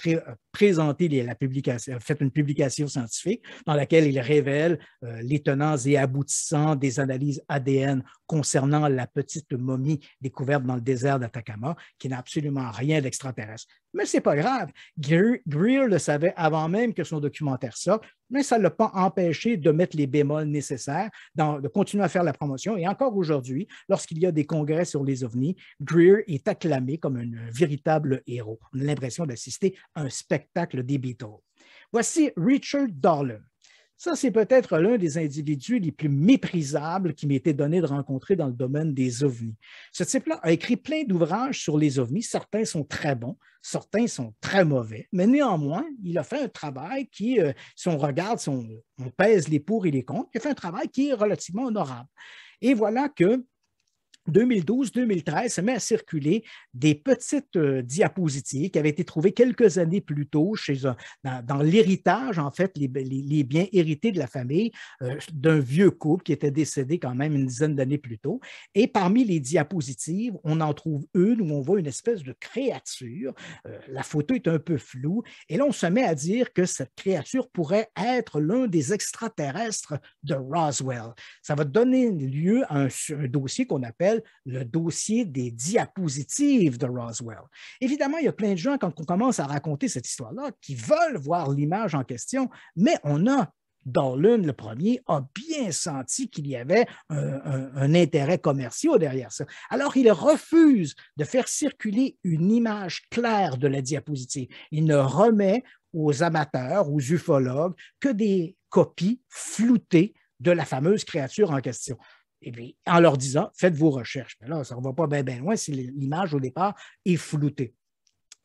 présenté la publication, a fait une publication scientifique dans laquelle il révèle euh, les tenants et aboutissants des analyses ADN concernant la petite momie découverte dans le désert d'Atacama, qui n'a absolument rien d'extraterrestre. Mais c'est pas grave. Greer, le savait avant même que son documentaire sorte, mais ça ne l'a pas empêché de mettre les bémols nécessaires, dans, de continuer à faire la promotion. Et encore aujourd'hui, lorsqu'il y a des congrès sur les ovnis, Greer est acclamé comme un, véritable héros. On d'assister à un spectacle des Beatles. Voici Richard darwin Ça, c'est peut-être l'un des individus les plus méprisables qui été donné de rencontrer dans le domaine des ovnis. Ce type-là a écrit plein d'ouvrages sur les ovnis. Certains sont très bons, certains sont très mauvais, mais néanmoins, il a fait un travail qui, euh, si on regarde, si on, on, pèse les pour et les contre, il a fait un travail qui est relativement honorable. Et voilà que 2012-2013, se met à circuler des petites euh, diapositives qui avaient été trouvées quelques années plus tôt chez, dans, l'héritage, en fait, les, biens hérités de la famille euh, d'un vieux couple qui était décédé quand même une dizaine d'années plus tôt. Et parmi les diapositives, on en trouve une où on voit une espèce de créature. Euh, la photo est un peu floue. Et là, on se met à dire que cette créature pourrait être l'un des extraterrestres de Roswell. Ça va donner lieu à un dossier qu'on appelle le dossier des diapositives de Roswell. Évidemment, il y a plein de gens, quand on commence à raconter cette histoire-là, qui veulent voir l'image en question, mais on a dans l'une, le premier, a bien senti qu'il y avait un, un, intérêt commercial derrière ça. Alors, il refuse de faire circuler une image claire de la diapositive. Il ne remet aux amateurs, aux ufologues, que des copies floutées de la fameuse créature en question. Et puis, en leur disant, faites vos recherches. Mais là, ça ne va pas bien loin si l'image au départ est floutée.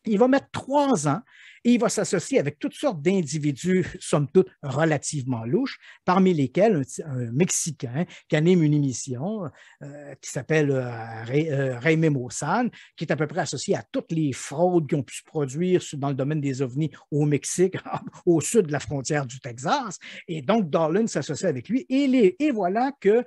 Il va mettre trois ans et il va s'associer avec toutes sortes d'individus, somme toute relativement louches, parmi lesquels un, Mexicain qui anime une émission euh, qui s'appelle euh, euh qui est à peu près associé à toutes les fraudes qui ont pu se produire dans le domaine des ovnis au Mexique, au sud de la frontière du Texas. Et donc, Darlin s'associe avec lui. Et, et voilà que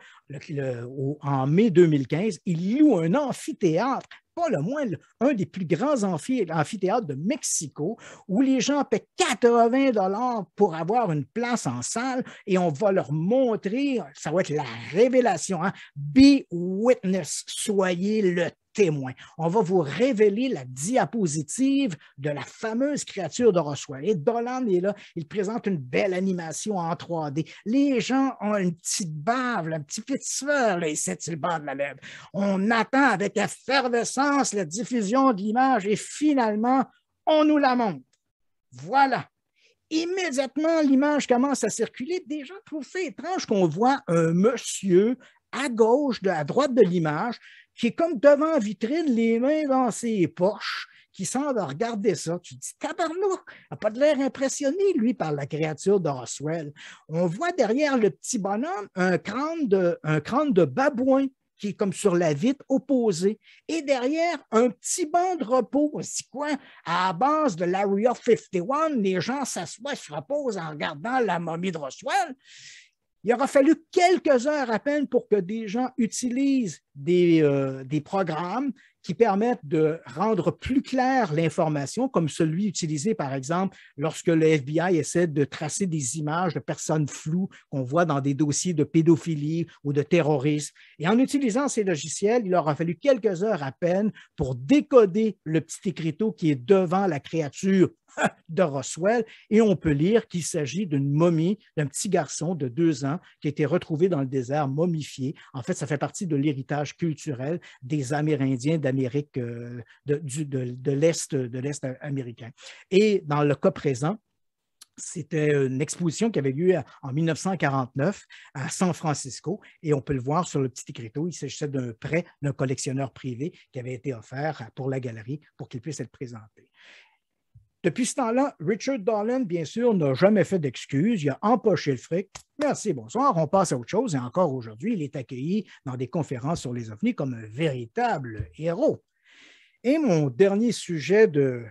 en mai 2015, il loue un amphithéâtre pas le moins un des plus grands amphithéâtres de Mexico où les gens paient 80 dollars pour avoir une place en salle et on va leur montrer, ça va être la révélation, hein, Be witness, soyez le témoin. On va vous révéler la diapositive de la fameuse créature de Roswell. Et Dolan est là, il présente une belle animation en 3D. Les gens ont une petite bave, un petit petit sueur, là, cette le bord de la lèvre. On attend avec effervescence la diffusion de l'image et finalement, on nous la montre. Voilà immédiatement, l'image commence à circuler. Déjà, gens trouvent ça étrange qu'on voit un monsieur à gauche, de, la droite de l'image, qui est comme devant vitrine, les mains dans ses poches, qui semble regarder ça. Tu te dis, il n'a pas de l'air impressionné, lui, par la créature Roswell. On voit derrière le petit bonhomme un crâne de, un de babouin qui est comme sur la vitre opposée. Et derrière, un petit banc de repos. aussi quoi? À la base de l'Area 51, les gens s'assoient, se reposent en regardant la momie de Roswell. Il aura fallu quelques heures à peine pour que des gens utilisent euh, des, programmes qui permettent de rendre plus claire l'information, comme celui utilisé, par exemple, lorsque le FBI essaie de tracer des images de personnes floues qu'on voit dans des dossiers de pédophilie ou de terrorisme. Et en utilisant ces logiciels, il aura fallu quelques heures à peine pour décoder le petit écriteau qui est devant la créature de Roswell, et on peut lire qu'il s'agit d'une momie d'un petit garçon de deux ans qui a été retrouvé dans le désert momifié. En fait, ça fait partie de l'héritage culturel des Amérindiens d'Amérique, euh, de, l'Est, de l'Est américain. Et dans le cas présent, c'était une exposition qui avait lieu en 1949 à San Francisco et on peut le voir sur le petit écriteau. Il s'agissait d'un prêt d'un collectionneur privé qui avait été offert pour la galerie pour qu'il puisse être présenté. Depuis ce temps-là, Richard Dolan, bien sûr, n'a jamais fait d'excuses. Il a empoché le fric. Merci, bonsoir. On passe à autre chose. Et encore aujourd'hui, il est accueilli dans des conférences sur les ovnis comme un véritable héros. Et mon dernier sujet de,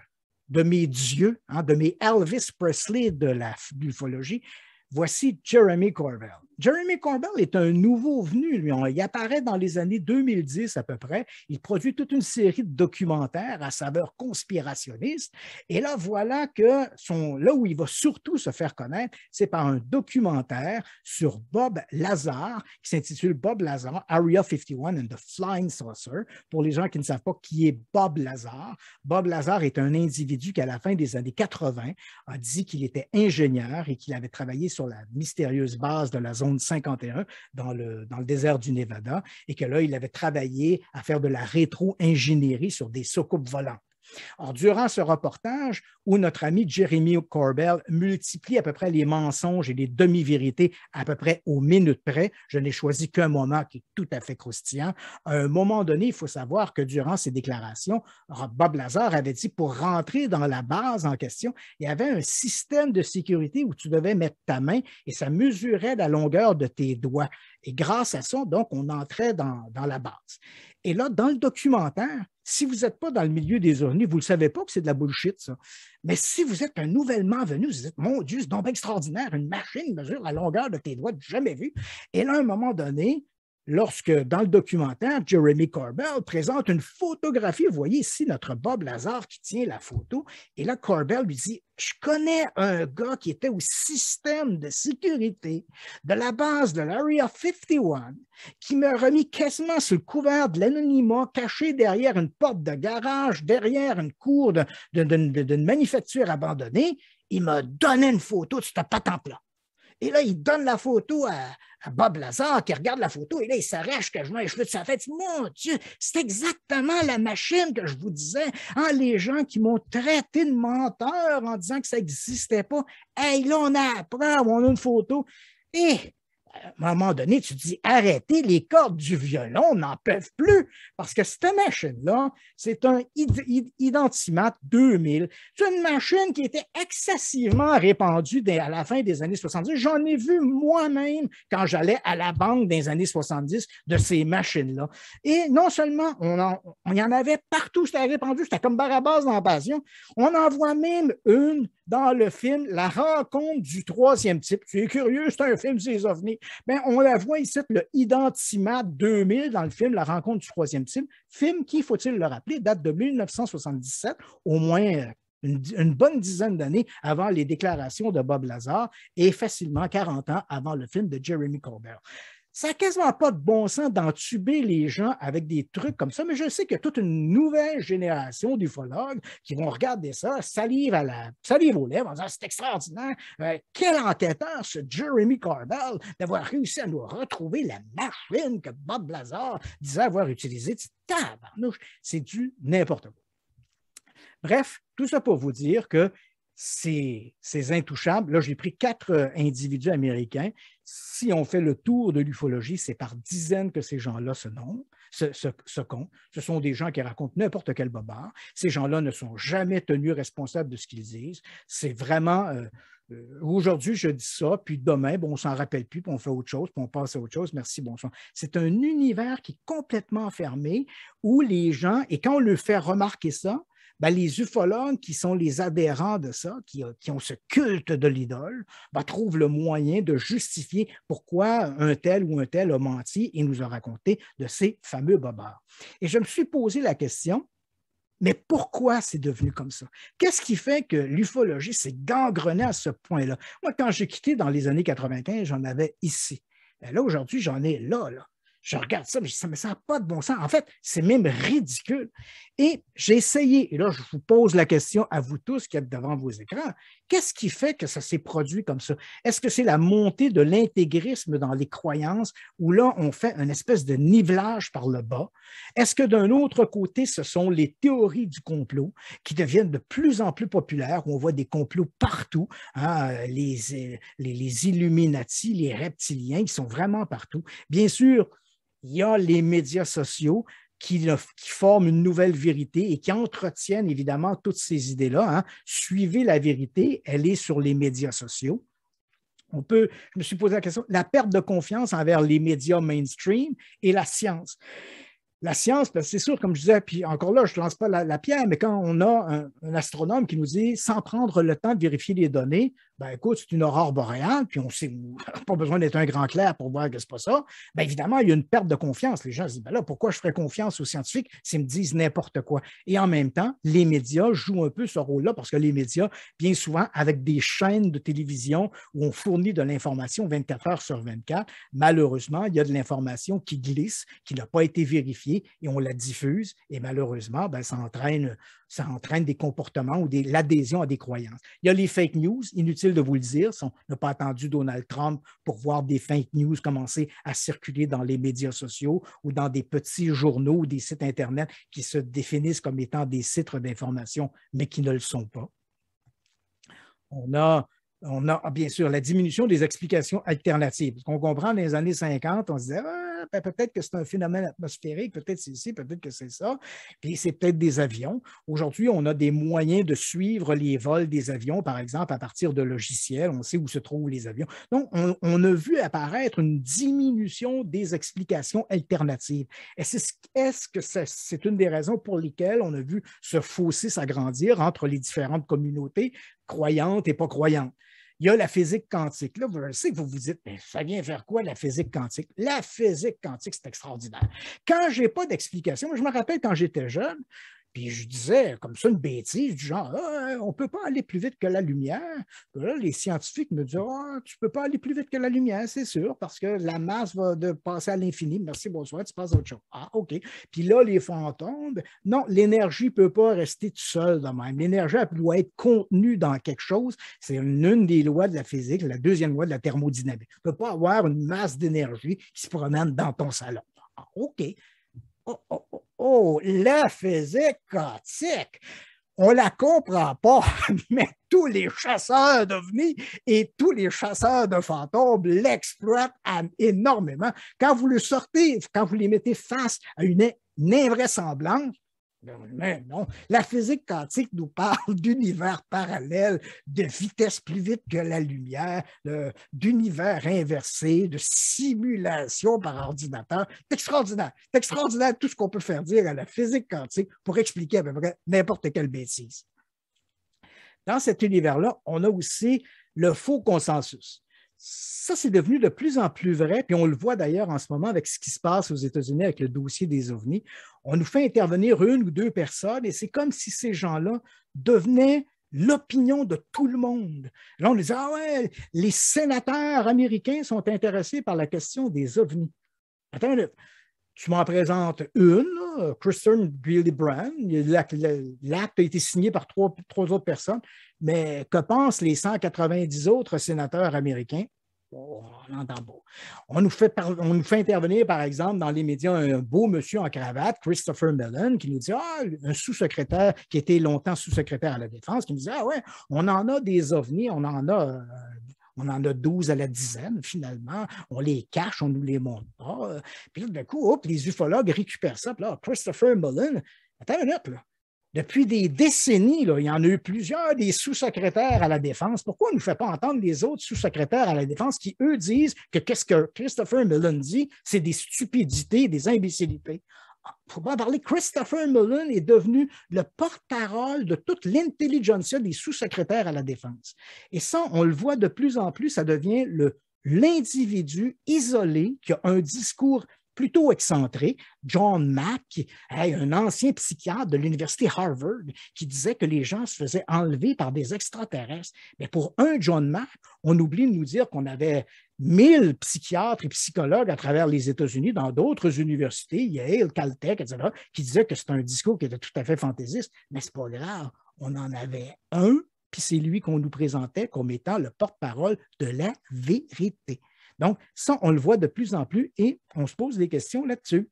de mes dieux, hein, de mes Elvis Presley de la, ufologie. voici Jeremy Corvell. Jeremy Corbell est un nouveau venu, lui. Il apparaît dans les années 2010 à peu près. Il produit toute une série de documentaires à saveur conspirationniste. Et là, voilà que son, là où il va surtout se faire connaître, c'est par un documentaire sur Bob Lazar, qui s'intitule Bob Lazar, Area 51 and the Flying Saucer. Pour les gens qui ne savent pas qui est Bob Lazar, Bob Lazar est un individu qui, à la fin des années 80, a dit qu'il était ingénieur et qu'il avait travaillé sur la mystérieuse base de la 51 dans le, dans le désert du Nevada et que là, il avait travaillé à faire de la rétro-ingénierie sur des soucoupes volantes. Or, durant ce reportage, où notre ami Jeremy Corbell multiplie à peu près les mensonges et les demi-vérités à peu près aux minutes près, je n'ai choisi qu'un moment qui est tout à fait croustillant. À un moment donné, il faut savoir que durant ses déclarations, Bob Lazar avait dit pour rentrer dans la base en question, il y avait un système de sécurité où tu devais mettre ta main et ça mesurait la longueur de tes doigts. Et grâce à ça, donc, on entrait dans la base. Et là, dans le documentaire, si vous n'êtes pas dans le milieu des ovnis, vous ne savez pas que c'est de la bullshit, ça. Mais si vous êtes un nouvellement venu, vous dites, mon Dieu, c'est donc extraordinaire, une machine mesure la longueur de tes doigts, jamais vue. Et là, à un moment donné, lorsque, dans le documentaire, Jeremy Corbell présente une photographie. Vous voyez ici notre Bob Lazar qui tient la photo. Et là, Corbell lui dit Je connais un gars qui était au système de sécurité de la base de l'Area 51 qui me remis quasiment sous le couvert de l'anonymat, caché derrière une porte de garage, derrière une cour d'une manufacture abandonnée. Il m'a donné une photo de cette patente-là. Et là, il donne la photo à, Bob Lazar, qui regarde la photo, et là, il s'arrache que je mets les cheveux de sa Mon Dieu, c'est exactement la machine que je vous disais. Hein, les gens qui m'ont traité de menteur en disant que ça n'existait pas. Hey, là, on apprend, on a une photo. Et à un moment donné, tu dis arrêtez les cordes du violon, n'en peuvent plus, parce que cette machine-là, c'est un Identimat 2000. C'est une machine qui était excessivement répandue à la fin des années 70. J'en ai vu moi-même quand j'allais à la banque des années 70 de ces machines-là. Et non seulement on, y en avait partout, c'était répandu, c'était comme Barabas dans Passion, on en voit même une dans le film La rencontre du troisième type. Tu es curieux, c'est un film, c'est ovnis. Ben, on la voit ici, le Identimat 2000 dans le film La rencontre du troisième type. Film qui, faut-il le rappeler, date de 1977, au moins euh, une, bonne dizaine d'années avant les déclarations de Bob Lazar et facilement 40 ans avant le film de Jeremy Colbert. Ça n'a quasiment pas de bon sens d'entuber les gens avec des trucs comme ça, mais je sais qu'il y a toute une nouvelle génération d'ufologues qui vont regarder ça, salive, à la, salive aux lèvres en disant c'est extraordinaire, euh, quel entêteur ce Jeremy Cardell d'avoir réussi à nous retrouver la machine que Bob Lazar disait avoir utilisée. C'est du n'importe quoi. Bref, tout ça pour vous dire que c'est ces intouchables, là j'ai pris quatre euh, individus américains si on fait le tour de l'ufologie, c'est par dizaines que ces gens-là se nomment, se, comptent. Ce sont des gens qui racontent n'importe quel bobard. Ces gens-là ne sont jamais tenus responsables de ce qu'ils disent. C'est vraiment. Euh, euh, aujourd'hui, je dis ça, puis demain, bon, on s'en rappelle plus, puis on fait autre chose, puis on passe à autre chose. Merci, bonsoir. C'est un univers qui est complètement fermé où les gens, et quand on leur fait remarquer ça, ben, les ufologues qui sont les adhérents de ça, qui, euh, ont ce culte de l'idole, ben, trouvent le moyen de justifier pourquoi un tel ou un tel a menti et nous a raconté de ces fameux bobards. Et je me suis posé la question, mais pourquoi c'est devenu comme ça? Qu'est-ce qui fait que l'ufologie s'est gangrenée à ce point-là? Moi, quand j'ai quitté dans les années 95, j'en avais ici. Ben, là, aujourd'hui, j'en ai là, là. Je regarde ça, mais ça ne sert pas de bon sens. En fait, c'est même ridicule. Et j'ai essayé, et là, je vous pose la question à vous tous qui êtes devant vos écrans, qu'est-ce qui fait que ça s'est produit comme ça? Est-ce que c'est la montée de l'intégrisme dans les croyances où là, on fait un espèce de nivelage par le bas? Est-ce que d'un autre côté, ce sont les théories du complot qui deviennent de plus en plus populaires, où on voit des complots partout, hein, les, les, les Illuminati, les reptiliens, ils sont vraiment partout. Bien sûr, il y a les médias sociaux qui, forment une nouvelle vérité et qui entretiennent évidemment toutes ces idées-là. Hein. Suivez la vérité, elle est sur les médias sociaux. On peut, je me suis posé la question, la perte de confiance envers les médias mainstream et la science. La science, ben, c'est sûr, comme je disais, puis encore là, je ne lance pas la, pierre, mais quand on a un astronome qui nous dit, sans prendre le temps de vérifier les données, ben écoute, c'est une aurore boréale, puis on sait pas besoin d'être un grand clair pour voir que c'est pas ça. Ben évidemment, il y a une perte de confiance. Les gens se disent, ben là, pourquoi je ferais confiance aux scientifiques s'ils me disent n'importe quoi? Et en même temps, les médias jouent un peu ce rôle-là parce que les médias, bien souvent, avec des chaînes de télévision où on fournit de l'information 24 heures sur 24, malheureusement, il y a de l'information qui glisse, qui n'a pas été vérifiée et on la diffuse. Et malheureusement, ben, ça entraîne ça entraîne des comportements ou l'adhésion à des croyances. Il y a les fake news, inutile de vous le dire, si on n'a pas attendu Donald Trump pour voir des fake news commencer à circuler dans les médias sociaux ou dans des petits journaux ou des sites Internet qui se définissent comme étant des sites d'information, mais qui ne le sont pas. On a on a ah, bien sûr la diminution des explications alternatives. Qu'on comprend dans les années 50, on se disait, peut-être que c'est un phénomène atmosphérique, peut-être c'est ici, peut-être que c'est ça. Puis c'est peut-être des avions. Aujourd'hui, on a des moyens de suivre les vols des avions, par exemple, à partir de logiciels. On sait où se trouvent les avions. Donc, on, a vu apparaître une diminution des explications alternatives. Est-ce que c'est une des raisons pour lesquelles on a vu ce fossé s'agrandir entre les différentes communautés croyantes et pas croyantes? il y a la physique quantique. Là, je sais vous vous dites, mais ça vient vers quoi la physique quantique? La physique quantique, c'est extraordinaire. Quand je n'ai pas d'explication, je me rappelle quand j'étais jeune, puis je disais comme ça une bêtise du genre ah, hein, on ne peut pas aller plus vite que la lumière. là, les scientifiques me disent ah, tu ne peux pas aller plus vite que la lumière, c'est sûr, parce que la masse va de passer à l'infini. Merci, bonsoir, tu passes à autre chose. Ah, OK. Puis là, les fantômes, non, l'énergie ne peut pas rester tout seul de même. L'énergie, elle doit être contenue dans quelque chose. C'est une, des lois de la physique, la deuxième loi de la thermodynamique. Tu ne peux pas avoir une masse d'énergie qui se promène dans ton salon. Ah, OK oh, oh, oh, oh la physique quantique, on la comprend pas, mais tous les chasseurs d'ovnis et tous les chasseurs de fantômes l'exploitent énormément. Quand vous le sortez, quand vous les mettez face à une, invraisemblance, non, la physique quantique nous parle d'univers parallèles, de vitesse plus vite que la lumière, d'univers inversé, de simulation par ordinateur. C'est extraordinaire. C'est extraordinaire tout ce qu'on peut faire dire à la physique quantique pour expliquer à peu près n'importe quelle bêtise. Dans cet univers-là, on a aussi le faux consensus ça, c'est devenu de plus en plus vrai, puis on le voit d'ailleurs en ce moment avec ce qui se passe aux États-Unis avec le dossier des ovnis. On nous fait intervenir une ou deux personnes et c'est comme si ces gens-là devenaient l'opinion de tout le monde. Là, on nous dit, ah ouais, les sénateurs américains sont intéressés par la question des ovnis. Attends, tu m'en présentes une, Christian Kristen Brand. L'acte a été signé par trois, trois, autres personnes. Mais que pensent les 190 autres sénateurs américains? Oh, on entend beau. On nous, fait on nous fait intervenir, par exemple, dans les médias, un beau monsieur en cravate, Christopher Mellon, qui nous dit Ah, un sous-secrétaire qui était longtemps sous-secrétaire à la Défense, qui nous dit Ah, ouais, on en a des ovnis, on en a euh, on en a 12 à la dizaine, finalement. On les cache, on ne nous les montre pas. Euh. Puis là, d'un coup, les ufologues récupèrent ça. Puis là, Christopher Mullen, attends une minute, Depuis des décennies, il y en a eu plusieurs des sous-secrétaires à la Défense. Pourquoi on ne nous fait pas entendre les autres sous-secrétaires à la Défense qui, eux, disent que qu'est-ce que Christopher Mullen dit, c'est des stupidités, des imbécilités? pour parler, Christopher Mullen est devenu le porte-parole de toute l'intelligentsia des sous-secrétaires à la défense. Et ça, on le voit de plus en plus, ça devient l'individu isolé qui a un discours plutôt excentré, John Mack, un ancien psychiatre de l'université Harvard, qui disait que les gens se faisaient enlever par des extraterrestres. Mais pour un John Mack, on oublie de nous dire qu'on avait mille psychiatres et psychologues à travers les États-Unis, dans d'autres universités, il Yale, Caltech, etc., qui disaient que c'est un discours qui était tout à fait fantaisiste. Mais c'est pas grave, on en avait un, puis c'est lui qu'on nous présentait comme étant le porte-parole de la vérité. Donc, ça, on le voit de plus en plus et on se pose des questions là-dessus.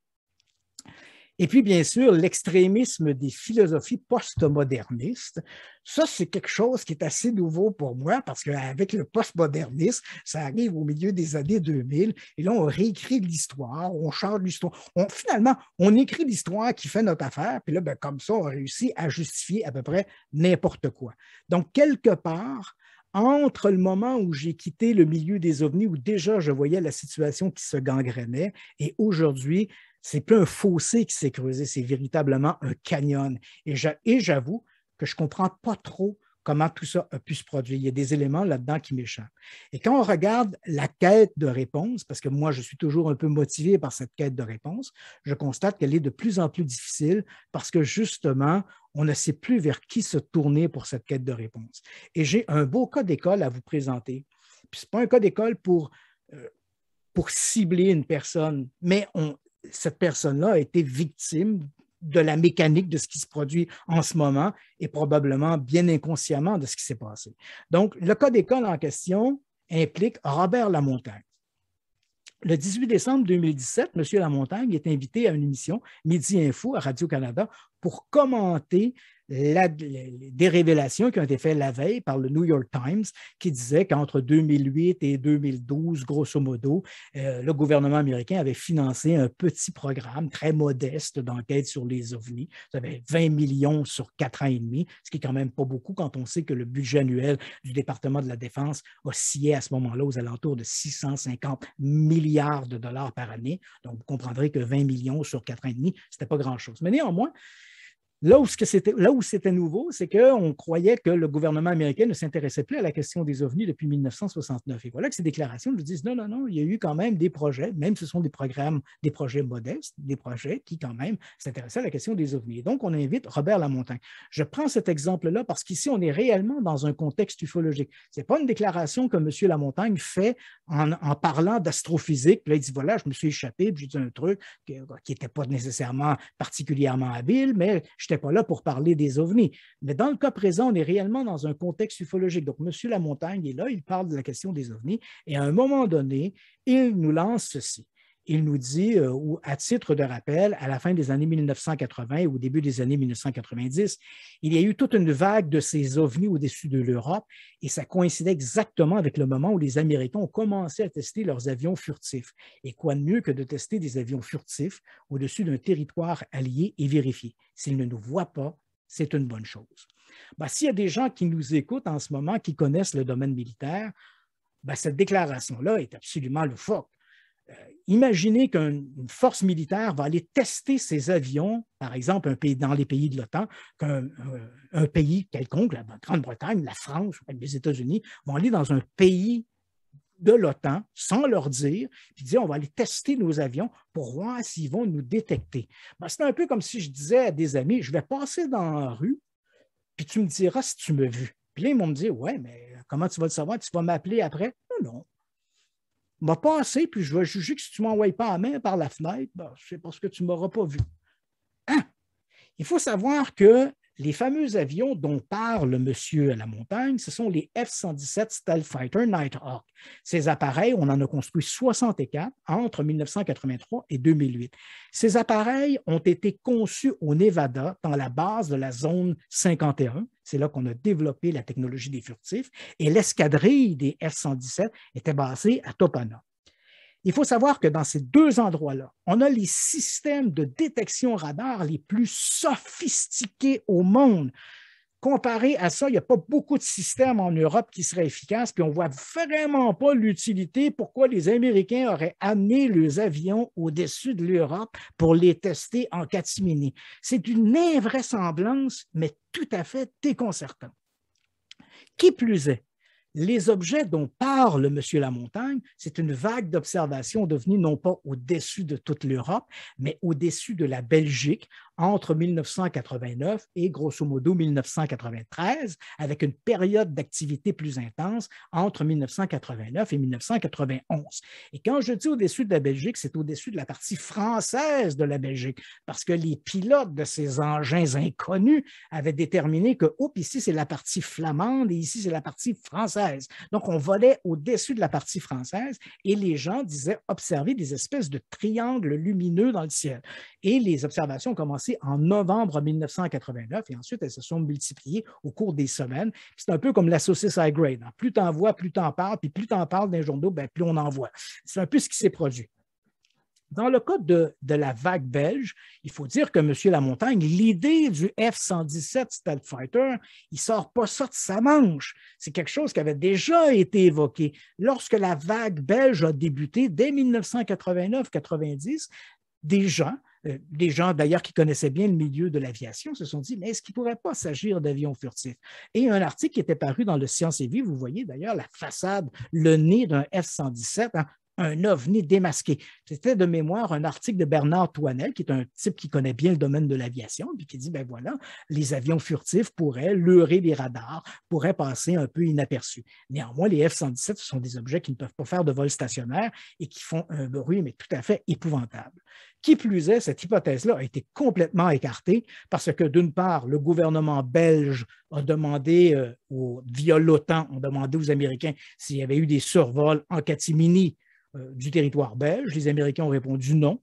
Et puis, bien sûr, l'extrémisme des philosophies postmodernistes. Ça, c'est quelque chose qui est assez nouveau pour moi parce qu'avec le postmodernisme, ça arrive au milieu des années 2000 et là, on réécrit l'histoire, on change l'histoire. On, finalement, on écrit l'histoire qui fait notre affaire, puis là, ben, comme ça, on réussit à justifier à peu près n'importe quoi. Donc, quelque part, entre le moment où j'ai quitté le milieu des ovnis, où déjà je voyais la situation qui se gangrenait, et aujourd'hui, c'est plus un fossé qui s'est creusé, c'est véritablement un canyon. Et j'avoue que je ne comprends pas trop comment tout ça a pu se produire. Il y a des éléments là-dedans qui m'échappent. Et quand on regarde la quête de réponse, parce que moi, je suis toujours un peu motivé par cette quête de réponse, je constate qu'elle est de plus en plus difficile parce que justement, on ne sait plus vers qui se tourner pour cette quête de réponse. Et j'ai un beau cas d'école à vous présenter. Puis ce n'est pas un cas d'école pour, euh, pour cibler une personne, mais on, cette personne-là a été victime de la mécanique de ce qui se produit en ce moment et probablement bien inconsciemment de ce qui s'est passé. Donc, le cas d'école en question implique Robert Lamontagne. Le 18 décembre 2017, M. Lamontagne est invité à une émission Midi Info à Radio-Canada pour commenter la, des révélations qui ont été faites la veille par le New York Times, qui disait qu'entre 2008 et 2012, grosso modo, euh, le gouvernement américain avait financé un petit programme très modeste d'enquête sur les ovnis. Ça avait 20 millions sur 4 ans et demi, ce qui est quand même pas beaucoup quand on sait que le budget annuel du département de la Défense oscillait à ce moment-là aux alentours de 650 milliards de dollars par année. Donc, vous comprendrez que 20 millions sur 4 ans et demi, ce n'était pas grand-chose. Mais néanmoins, Là où c'était nouveau, c'est qu'on croyait que le gouvernement américain ne s'intéressait plus à la question des ovnis depuis 1969. Et voilà que ces déclarations nous disent non, non, non, il y a eu quand même des projets, même ce sont des programmes, des projets modestes, des projets qui quand même s'intéressaient à la question des ovnis. Et donc, on invite Robert Lamontagne. Je prends cet exemple-là parce qu'ici, on est réellement dans un contexte ufologique. Ce n'est pas une déclaration que M. Lamontagne fait en, parlant d'astrophysique. Là, il dit voilà, je me suis échappé, puis j'ai dit un truc qui n'était pas nécessairement particulièrement habile, mais je pas là pour parler des ovnis. Mais dans le cas présent, on est réellement dans un contexte ufologique. Donc, M. Lamontagne est là, il parle de la question des ovnis, et à un moment donné, il nous lance ceci il nous dit, euh, ou à titre de rappel, à la fin des années 1980 et au début des années 1990, il y a eu toute une vague de ces ovnis au-dessus de l'Europe et ça coïncidait exactement avec le moment où les Américains ont commencé à tester leurs avions furtifs. Et quoi de mieux que de tester des avions furtifs au-dessus d'un territoire allié et vérifié S'ils ne nous voient pas, c'est une bonne chose. Bah, s'il y a des gens qui nous écoutent en ce moment, qui connaissent le domaine militaire, bah, cette déclaration-là est absolument le loufoque. Euh, imaginez qu'une force militaire va aller tester ses avions, par exemple, un pays, dans les pays de l'OTAN, qu'un euh, un pays quelconque, la Grande-Bretagne, la France, les États-Unis, vont aller dans un pays de l'OTAN sans leur dire, puis dire on va aller tester nos avions pour voir s'ils vont nous détecter. Ben, c'est un peu comme si je disais à des amis, je vais passer dans la rue, puis tu me diras si tu me vu. Puis là, ils vont me dire, ouais, mais comment tu vas le savoir? Tu vas m'appeler après? Non, non, m'a passé, puis je vais juger que si tu ne m'envoies pas en main par la fenêtre, c'est ben, parce que tu ne m'auras pas vu. Hein? Il faut savoir que les fameux avions dont parle monsieur à la montagne, ce sont les F-117 Stealth Fighter Nighthawk. Ces appareils, on en a construit 64 entre 1983 et 2008. Ces appareils ont été conçus au Nevada, dans la base de la zone 51. C'est là qu'on a développé la technologie des furtifs. Et l'escadrille des F-117 était basée à Topana. Il faut savoir que dans ces deux endroits-là, on a les systèmes de détection radar les plus sophistiqués au monde. Comparé à ça, il n'y a pas beaucoup de systèmes en Europe qui seraient efficaces, puis on ne voit vraiment pas l'utilité pourquoi les Américains auraient amené leurs avions au-dessus de l'Europe pour les tester en catimini. C'est une invraisemblance, mais tout à fait déconcertant. Qui plus est, les objets dont parle M. Lamontagne, c'est une vague d'observation devenue non pas au-dessus de toute l'Europe, mais au-dessus de la Belgique entre 1989 et grosso modo 1993, avec une période d'activité plus intense entre 1989 et 1991. Et quand je dis au-dessus de la Belgique, c'est au-dessus de la partie française de la Belgique, parce que les pilotes de ces engins inconnus avaient déterminé que, hop, ici c'est la partie flamande et ici c'est la partie française. Donc, on volait au-dessus de la partie française et les gens disaient observer des espèces de triangles lumineux dans le ciel. Et les observations ont commencé en novembre 1989 et ensuite elles se sont multipliées au cours des semaines. C'est un peu comme la saucisse high grade. Hein. Plus t'en vois, plus t'en parles, puis plus t'en parles d'un journaux, ben, plus on en voit. C'est un peu ce qui s'est produit. Dans le cas de, la vague belge, il faut dire que M. Lamontagne, l'idée du F-117 Stealth Fighter, il ne sort pas ça de sa manche. C'est quelque chose qui avait déjà été évoqué. Lorsque la vague belge a débuté dès 1989-90, des gens, euh, des gens d'ailleurs qui connaissaient bien le milieu de l'aviation, se sont dit, mais est-ce qu'il ne pourrait pas s'agir d'avions furtifs? Et un article qui était paru dans le Science et Vie, vous voyez d'ailleurs la façade, le nez d'un F-117, hein, un ovni démasqué. C'était de mémoire un article de Bernard Toinel, qui est un type qui connaît bien le domaine de l'aviation, puis qui dit ben voilà, les avions furtifs pourraient leurrer les radars, pourraient passer un peu inaperçus. Néanmoins, les F-117, ce sont des objets qui ne peuvent pas faire de vol stationnaire et qui font un bruit, mais tout à fait épouvantable. Qui plus est, cette hypothèse-là a été complètement écartée parce que, d'une part, le gouvernement belge a demandé, euh, aux, via l'OTAN, ont demandé aux Américains s'il y avait eu des survols en catimini euh, du territoire belge. Les Américains ont répondu non.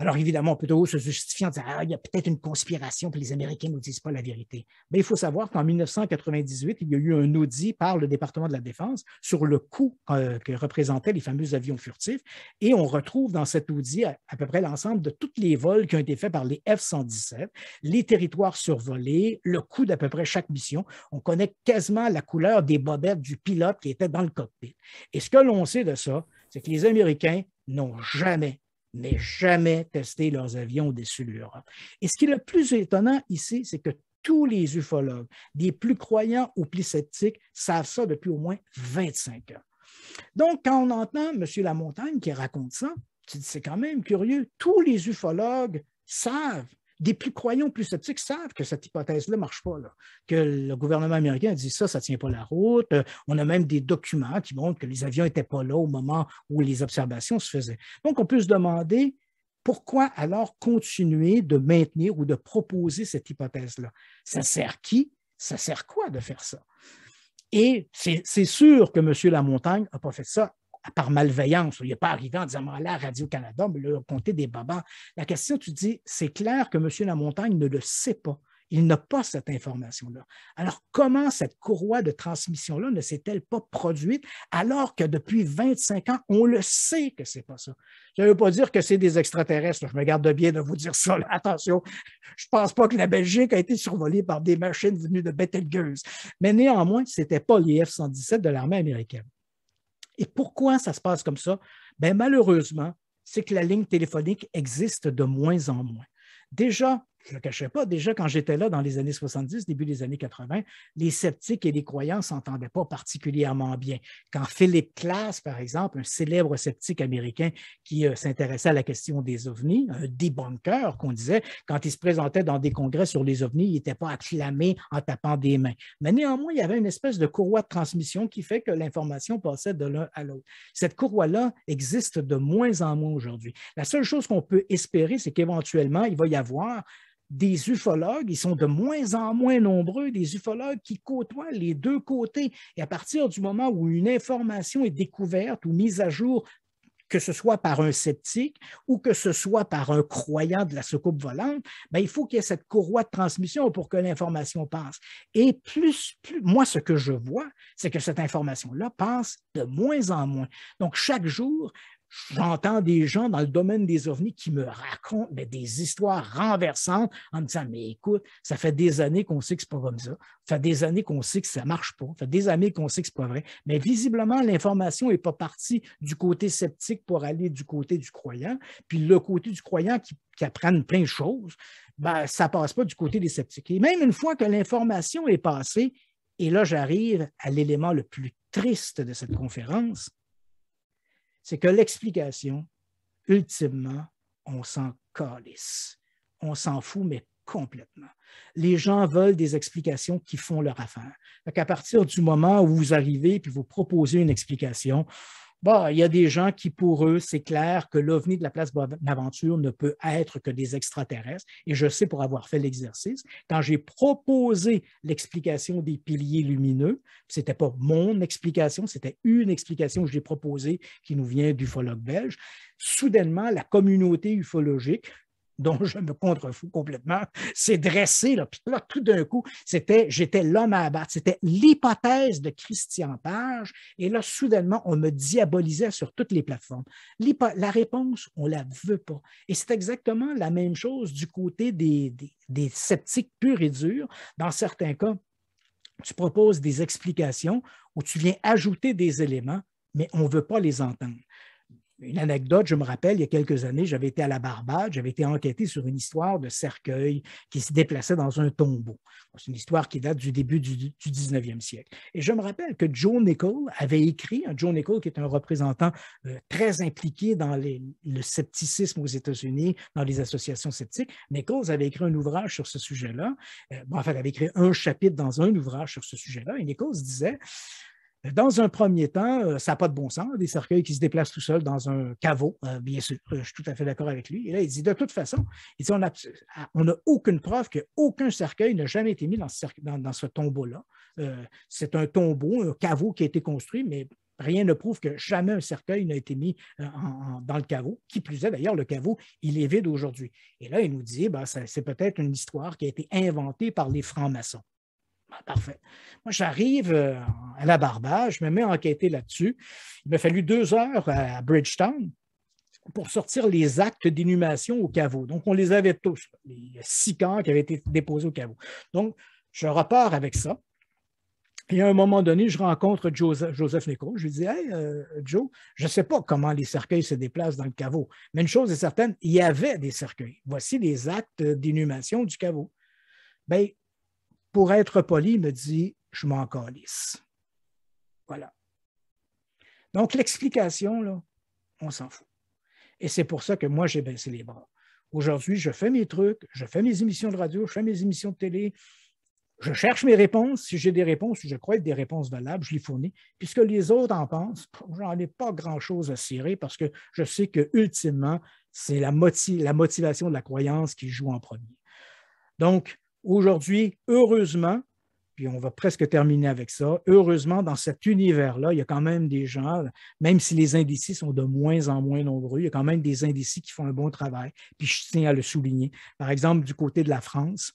Alors évidemment, plutôt se justifiant, en disant, ah, il y a peut-être une conspiration, puis les Américains ne nous disent pas la vérité. Mais il faut savoir qu'en 1998, il y a eu un audit par le département de la Défense sur le coût euh, que représentaient les fameux avions furtifs, et on retrouve dans cet audit à, à peu près l'ensemble de tous les vols qui ont été faits par les F-117, les territoires survolés, le coût d'à peu près chaque mission. On connaît quasiment la couleur des bobettes du pilote qui était dans le cockpit. Et ce que l'on sait de ça, c'est que les Américains n'ont jamais, mais jamais testé leurs avions au-dessus de l'Europe. Et ce qui est le plus étonnant ici, c'est que tous les ufologues, des plus croyants ou plus sceptiques, savent ça depuis au moins 25 ans. Donc, quand on entend M. Lamontagne qui raconte ça, c'est quand même curieux. Tous les ufologues savent des plus croyants, plus sceptiques savent que cette hypothèse-là ne marche pas, que le gouvernement américain dit ça, ça ne tient pas la route. Euh, on a même des documents qui montrent que les avions n'étaient pas là au moment où les observations se faisaient. Donc, on peut se demander pourquoi alors continuer de maintenir ou de proposer cette hypothèse-là? Ça sert qui? Ça sert quoi de faire ça? Et c'est sûr que M. Lamontagne n'a pas fait ça par malveillance. Il n'est pas arrivé en disant là, Radio-Canada, mais là, compter des babas. La question, tu dis, c'est clair que M. Lamontagne ne le sait pas. Il n'a pas cette information-là. Alors, comment cette courroie de transmission-là ne s'est-elle pas produite alors que depuis 25 ans, on le sait que ce n'est pas ça? Je ne pas dire que c'est des extraterrestres. Je me garde bien de vous dire ça. Attention, je ne pense pas que la Belgique a été survolée par des machines venues de Betelgeuse. Mais néanmoins, ce n'était pas les F-117 de l'armée américaine. Et pourquoi ça se passe comme ça? Ben malheureusement, c'est que la ligne téléphonique existe de moins en moins. Déjà, je ne le cachais pas, déjà quand j'étais là dans les années 70, début des années 80, les sceptiques et les croyants ne s'entendaient pas particulièrement bien. Quand Philip Klass, par exemple, un célèbre sceptique américain qui euh, s'intéressait à la question des ovnis, un debunker qu'on disait, quand il se présentait dans des congrès sur les ovnis, il n'était pas acclamé en tapant des mains. Mais néanmoins, il y avait une espèce de courroie de transmission qui fait que l'information passait de l'un à l'autre. Cette courroie-là existe de moins en moins aujourd'hui. La seule chose qu'on peut espérer, c'est qu'éventuellement, il va y avoir des ufologues, ils sont de moins en moins nombreux, des ufologues qui côtoient les deux côtés. Et à partir du moment où une information est découverte ou mise à jour que ce soit par un sceptique ou que ce soit par un croyant de la soucoupe volante, ben, il faut qu'il y ait cette courroie de transmission pour que l'information passe. Et plus, plus, moi, ce que je vois, c'est que cette information-là passe de moins en moins. Donc, chaque jour, J'entends des gens dans le domaine des ovnis qui me racontent des histoires renversantes en me disant Mais écoute, ça fait des années qu'on sait que c'est pas comme ça. Ça fait des années qu'on sait que ça marche pas. Ça fait des années qu'on sait que c'est pas vrai. Mais visiblement, l'information n'est pas partie du côté sceptique pour aller du côté du croyant. Puis le côté du croyant qui, qui apprenne plein de choses, ben, ça ne passe pas du côté des sceptiques. Et même une fois que l'information est passée, et là, j'arrive à l'élément le plus triste de cette conférence, c'est que l'explication, ultimement, on s'en calisse. On s'en fout, mais complètement. Les gens veulent des explications qui font leur affaire. À partir du moment où vous arrivez et vous proposez une explication, il y a des gens qui, pour eux, c'est clair que l'OVNI de la place Bonaventure ne peut être que des extraterrestres. Et je sais, pour avoir fait l'exercice, quand j'ai proposé l'explication des piliers lumineux, ce n'était pas mon explication, c'était une explication que j'ai proposée qui nous vient d'Ufologues belge, soudainement, la communauté ufologique dont je me contrefous complètement, c'est dressé. Là, puis là, tout d'un coup, c'était j'étais l'homme à abattre. C'était l'hypothèse de Christian Page. Et là, soudainement, on me diabolisait sur toutes les plateformes. La réponse, on ne la veut pas. Et c'est exactement la même chose du côté des, des, des sceptiques purs et durs. Dans certains cas, tu proposes des explications ou tu viens ajouter des éléments, mais on ne veut pas les entendre une anecdote, je me rappelle, il y a quelques années, j'avais été à la Barbade, j'avais été enquêté sur une histoire de cercueil qui se déplaçait dans un tombeau. C'est une histoire qui date du début du, 19e siècle. Et je me rappelle que Joe Nichols avait écrit, un hein, Joe Nichols qui est un représentant euh, très impliqué dans le scepticisme aux États-Unis, dans les associations sceptiques, Nichols avait écrit un ouvrage sur ce sujet-là. enfin, euh, en fait, avait écrit un chapitre dans un ouvrage sur ce sujet-là, et Nichols disait dans un premier temps, euh, ça n'a pas de bon sens, des cercueils qui se déplacent tout seuls dans un caveau, euh, bien sûr, euh, je suis tout à fait d'accord avec lui. Et là, il dit, de toute façon, il dit, on n'a aucune preuve qu'aucun cercueil n'a jamais été mis dans ce, tombeau-là. c'est un tombeau, un caveau qui a été construit, mais rien ne prouve que jamais un cercueil n'a été mis dans le caveau. Qui plus est, d'ailleurs, le caveau, il est vide aujourd'hui. Et là, il nous dit, bah, c'est peut-être une histoire qui a été inventée par les francs-maçons. Ah, parfait. Moi, j'arrive euh, à la barbage, je me mets à enquêter là-dessus. Il m'a fallu deux heures à Bridgetown pour sortir les actes d'inhumation au caveau. Donc, on les avait tous, les six corps qui avaient été déposés au caveau. Donc, je repars avec ça. Et à un moment donné, je rencontre Joseph, Joseph Je lui dis Hey, euh, Joe, je ne sais pas comment les cercueils se déplacent dans le caveau, mais une chose est certaine, il y avait des cercueils. Voici les actes d'inhumation du caveau. Bien, pour être poli, me dit Je m'en calisse. Voilà. Donc, l'explication, là, on s'en fout. Et c'est pour ça que moi, j'ai baissé les bras. Aujourd'hui, je fais mes trucs, je fais mes émissions de radio, je fais mes émissions de télé, je cherche mes réponses. Si j'ai des réponses, si je crois être des réponses valables, je les fournis. Puisque les autres en pensent, j'en ai pas grand-chose à cirer parce que je sais que ultimement, c'est la, la, motivation de la croyance qui joue en premier. Donc, Aujourd'hui, heureusement, puis on va presque terminer avec ça. Heureusement, dans cet univers-là, il y a quand même des gens, même si les indices sont de moins en moins nombreux, il y a quand même des indices qui font un bon travail. Puis je tiens à le souligner. Par exemple, du côté de la France,